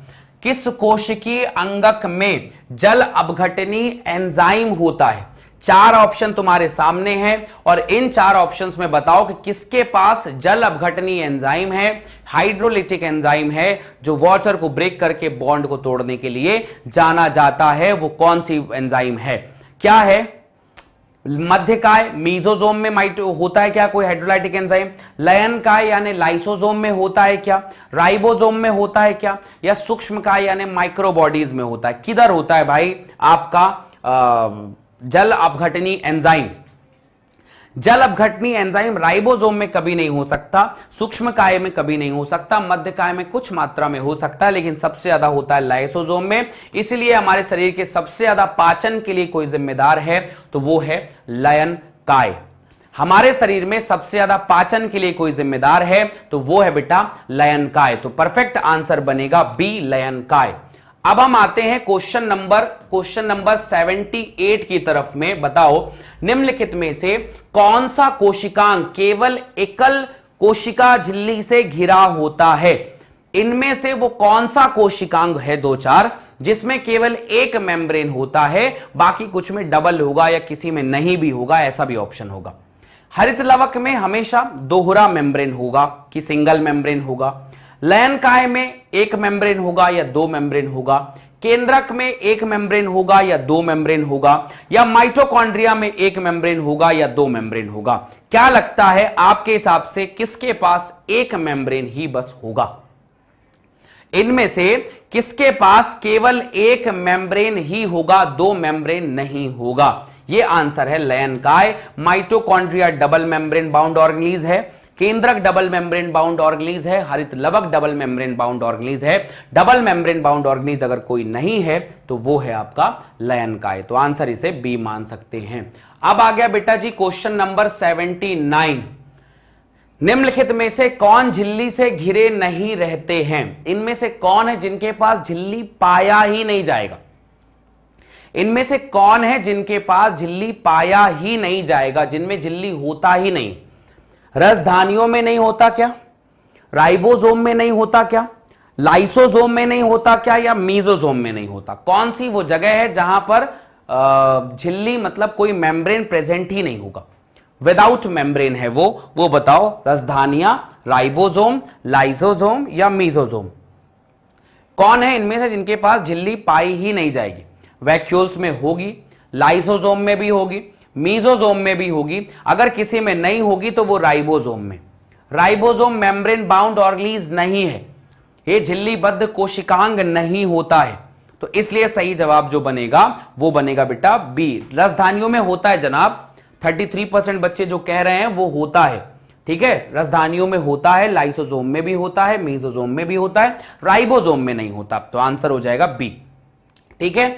किस कोशिकीय अंगक में जल अवघटनी एंजाइम होता है चार ऑप्शन तुम्हारे सामने हैं और इन चार ऑप्शंस में बताओ कि किसके पास जल अपघटनीय एंजाइम है हाइड्रोलिटिक एंजाइम है जो वाटर को ब्रेक करके बॉन्ड को तोड़ने के लिए जाना जाता है वो कौन सी एंजाइम है क्या है मध्यकाय मीजोजोम में माइट होता है क्या कोई हाइड्रोलाइटिक एंजाइम लयन काय यानी लाइसोजोम में होता है क्या राइबोजोम में होता है क्या या सूक्ष्म काय यानी माइक्रोबॉडीज में होता है किधर होता है भाई आपका आ, जल अपघटनी एंजाइम जल अपघटनी एंजाइम राइबोसोम में कभी नहीं हो सकता सूक्ष्म काय में कभी नहीं हो सकता मध्य काय में कुछ मात्रा में हो सकता है लेकिन सबसे ज्यादा होता है लाइसोजोम में इसलिए हमारे शरीर के सबसे ज्यादा पाचन के लिए कोई जिम्मेदार है तो वो है लयन काय हमारे शरीर में सबसे ज्यादा पाचन के लिए कोई जिम्मेदार है तो वो है बेटा लयन काय तो परफेक्ट आंसर बनेगा बी लयन काय अब हम आते हैं क्वेश्चन नंबर क्वेश्चन नंबर 78 की तरफ में बताओ निम्नलिखित में से कौन सा कोशिकांग केवल एकल कोशिका झिल्ली से घिरा होता है इनमें से वो कौन सा कोशिकांग है दो चार जिसमें केवल एक मेम्ब्रेन होता है बाकी कुछ में डबल होगा या किसी में नहीं भी होगा ऐसा भी ऑप्शन होगा हरित लवक में हमेशा दोहरा मेम्ब्रेन होगा कि सिंगल मेम्ब्रेन होगा काय में एक मेम्ब्रेन होगा या दो मेम्ब्रेन होगा केंद्रक में एक मेम्ब्रेन होगा या दो मेम्ब्रेन होगा या माइटोकॉन्ड्रिया में एक मेम्ब्रेन होगा या दो मेम्ब्रेन होगा क्या लगता है आपके हिसाब से किसके पास एक मेम्ब्रेन ही बस होगा इनमें से किसके पास केवल एक मेम्ब्रेन ही होगा दो मेम्ब्रेन नहीं होगा यह आंसर है लयन काय mitochondria double membrane bound organelles है केंद्रक डबल मेम्ब्रेन बाउंड ऑर्गनीज है हरित लवक डबल मेम्ब्रेन बाउंड ऑर्गनीज है डबल मेम्ब्रेन बाउंड ऑर्गनीज अगर कोई नहीं है तो वो है आपका लयन काय तो आंसर इसे बी मान सकते हैं अब आ गया बेटा जी क्वेश्चन नंबर सेवेंटी नाइन निम्नलिखित में से कौन झिल्ली से घिरे नहीं रहते हैं इनमें से कौन है जिनके पास झिल्ली पाया ही नहीं जाएगा इनमें से कौन है जिनके पास झिल्ली पाया ही नहीं जाएगा जिनमें झिल्ली होता ही नहीं रसधानियों में नहीं होता क्या राइबोसोम में नहीं होता क्या लाइसोसोम में नहीं होता क्या या मीजोसोम में नहीं होता कौन सी वो जगह है जहां पर झिल्ली मतलब कोई मेम्ब्रेन प्रेजेंट ही नहीं होगा विदाउट मेम्ब्रेन है वो वो बताओ रसधानिया राइबोसोम लाइसोसोम या मीजोसोम कौन है इनमें से जिनके पास झिल्ली पाई ही नहीं जाएगी वैक्यूल्स में होगी लाइसोसोम में भी होगी मीजोजोम में भी होगी अगर किसी में नहीं होगी तो वो राइबोजोम में राइबोजोम मेम्ब्रेन बाउंड ऑर्गलीज नहीं है ये झिल्लीबद्ध कोशिकांग नहीं होता है तो इसलिए सही जवाब जो बनेगा वो बनेगा बेटा बी राजधानियों में होता है जनाब 33 परसेंट बच्चे जो कह रहे हैं वो होता है ठीक है राजधानियों में होता है लाइसोजोम में भी होता है मीजोजोम में भी होता है राइबोजोम में नहीं होता तो आंसर हो जाएगा बी ठीक है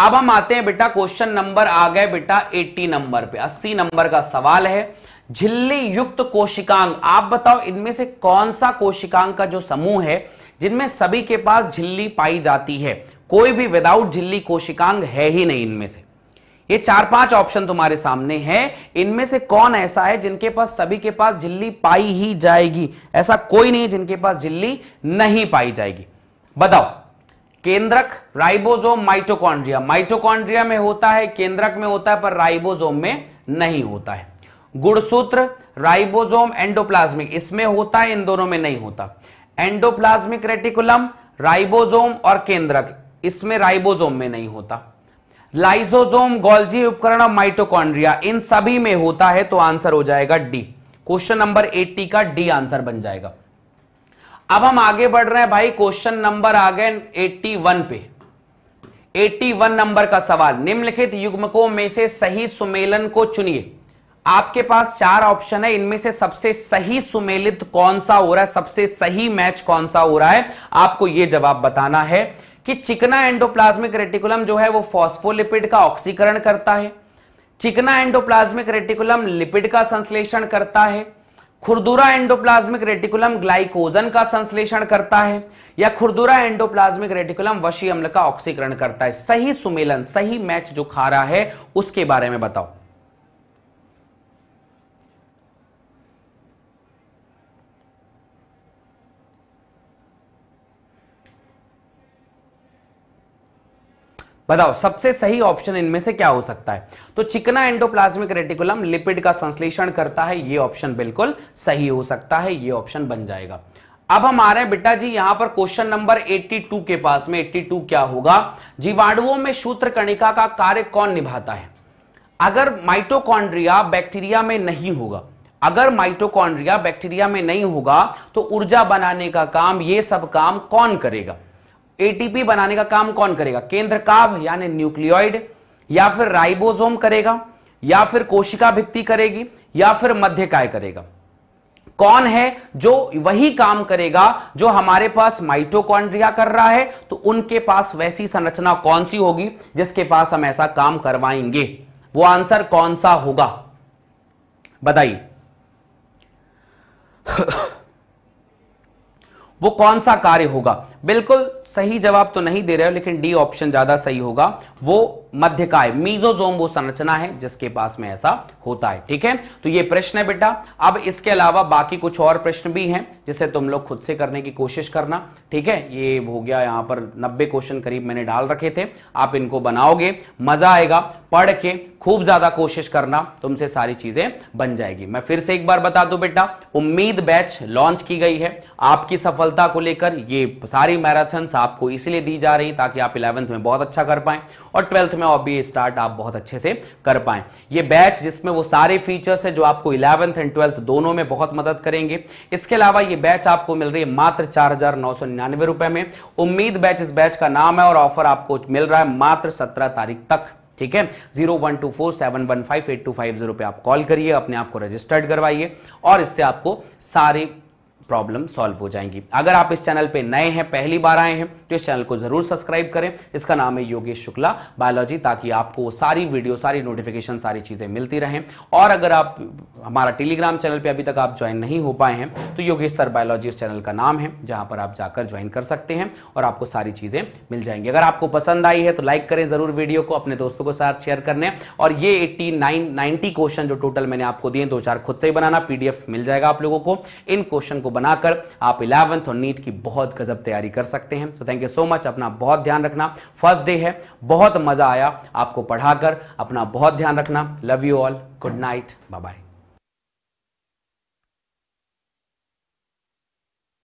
अब हम आते हैं बेटा क्वेश्चन नंबर आ गए बेटा 80 नंबर पे 80 नंबर का सवाल है झिल्ली युक्त कोशिकांग आप बताओ इनमें से कौन सा कोशिकांग का जो समूह है जिनमें सभी के पास झिल्ली पाई जाती है कोई भी विदाउट झिल्ली कोशिकांग है ही नहीं इनमें से ये चार पांच ऑप्शन तुम्हारे सामने है इनमें से कौन ऐसा है जिनके पास सभी के पास झिल्ली पाई ही जाएगी ऐसा कोई नहीं जिनके पास झिल्ली नहीं पाई जाएगी बताओ केंद्रक राइबोसोम माइटोकॉन्ड्रिया माइटोकॉन्ड्रिया में होता है केंद्रक में होता है पर राइबोसोम में नहीं होता है गुणसूत्र राइबोसोम एंडोप्लाज्मिक इसमें होता है इन दोनों में नहीं होता एंडोप्लाज्मिक रेटिकुलम राइबोसोम और केंद्रक इसमें राइबोसोम में नहीं होता लाइसोसोम गोल्जी उपकरण और माइटोकॉन्ड्रिया इन सभी में होता है तो आंसर हो जाएगा डी क्वेश्चन नंबर एट्टी का डी आंसर बन जाएगा अब हम आगे बढ़ रहे हैं भाई क्वेश्चन नंबर आ गए 81 पे 81 नंबर का सवाल निम्नलिखित युग्मकों में से सही सुमेलन को चुनिए आपके पास चार ऑप्शन है इनमें से सबसे सही सुमेलित कौन सा हो रहा है सबसे सही मैच कौन सा हो रहा है आपको यह जवाब बताना है कि चिकना एंडोप्लाज्मिक रेटिकुलम जो है वो फॉस्फोलिपिड का ऑक्सीकरण करता है चिकना एंडोप्लाज्मिक रेटिकुलम लिपिड का संश्लेषण करता है खुरदुरा एंडोप्लाज्मिक रेटिकुलम ग्लाइकोजन का संश्लेषण करता है या खुरदुरा एंडोप्लाज्मिक रेटिकुलम वशी अम्ल का ऑक्सीकरण करता है सही सुमेलन सही मैच जो खा रहा है उसके बारे में बताओ बताओ सबसे सही ऑप्शन इनमें से क्या हो सकता है तो चिकना एंडोप्लाज्मिक रेटिकुलम लिपिड का संश्लेषण करता है ये ऑप्शन बिल्कुल सही हो सकता है ये ऑप्शन बन जाएगा अब हम आ रहे हैं बेटा जी यहां पर क्वेश्चन नंबर 82 के पास में 82 क्या होगा जीवाणुओं में सूत्र कणिका का कार्य कौन निभाता है अगर माइटोकॉन्ड्रिया बैक्टीरिया में नहीं होगा अगर माइटोकॉन्ड्रिया बैक्टीरिया में नहीं होगा तो ऊर्जा बनाने का काम ये सब काम कौन करेगा एटीपी बनाने का काम कौन करेगा केंद्र काभ यानी न्यूक्लियोइड या फिर राइबोसोम करेगा या फिर कोशिका भित्ति करेगी या फिर मध्यकाय करेगा कौन है जो वही काम करेगा जो हमारे पास माइटोकॉन्ड्रिया कर रहा है तो उनके पास वैसी संरचना कौन सी होगी जिसके पास हम ऐसा काम करवाएंगे वो आंसर कौन सा होगा बताइए वो कौन सा कार्य होगा बिल्कुल सही जवाब तो नहीं दे रहे हो लेकिन डी ऑप्शन ज्यादा सही होगा वो मध्यकाय मीजोजोम वो संरचना है जिसके पास में ऐसा होता है ठीक है तो ये प्रश्न है बेटा अब इसके अलावा बाकी कुछ और प्रश्न भी हैं जिसे तुम लोग खुद से करने की कोशिश करना ठीक है ये हो गया यहाँ पर 90 क्वेश्चन करीब मैंने डाल रखे थे आप इनको बनाओगे मजा आएगा पढ़ के खूब ज्यादा कोशिश करना तुमसे सारी चीजें बन जाएगी मैं फिर से एक बार बता दू बेटा उम्मीद बैच लॉन्च की गई है आपकी सफलता को लेकर ये सारी मैराथन आपको इसलिए दी जा रही ताकि आप इलेवंथ में बहुत अच्छा कर पाए और ट्वेल्थ में ऑब्बी स्टार्ट आप बहुत अच्छे से कर पाएं ये बैच जिसमें वो सारे फीचर्स है जो आपको इलेवंथ एंड ट्वेल्थ दोनों में बहुत मदद करेंगे इसके अलावा ये बैच आपको मिल रही है मात्र चार हजार नौ सौ निन्यानवे रुपए में उम्मीद बैच इस बैच का नाम है और ऑफर आपको मिल रहा है मात्र सत्रह तारीख तक ठीक है zero one two four seven one five eight two five zero पे आप कॉल करिए अपने आप को रजिस्टर्ड करवाइए और इससे आपको सारे प्रॉब्लम सॉल्व हो जाएंगी अगर आप इस चैनल पे नए हैं पहली बार आए हैं तो इस चैनल को जरूर सब्सक्राइब करें इसका नाम है योगेश शुक्ला बायोलॉजी ताकि आपको सारी वीडियो सारी नोटिफिकेशन सारी चीज़ें मिलती रहें और अगर आप हमारा टेलीग्राम चैनल पे अभी तक आप ज्वाइन नहीं हो पाए हैं तो योगेश सर बायोलॉजी उस चैनल का नाम है जहां पर आप जाकर ज्वाइन कर सकते हैं और आपको सारी चीज़ें मिल जाएंगी अगर आपको पसंद आई है तो लाइक करें ज़रूर वीडियो को अपने दोस्तों के साथ शेयर करने और ये एट्टी नाइन क्वेश्चन जो टोटल मैंने आपको दिए दो चार खुद से ही बनाना पीडीएफ मिल जाएगा आप लोगों को इन क्वेश्चन को बनाकर आप इलेवंथ और नीट की बहुत गजब तैयारी कर सकते हैं तो थैंक यू सो मच अपना बहुत ध्यान रखना फर्स्ट डे है बहुत मजा आया आपको पढ़ाकर अपना बहुत ध्यान रखना love you all good night bye bye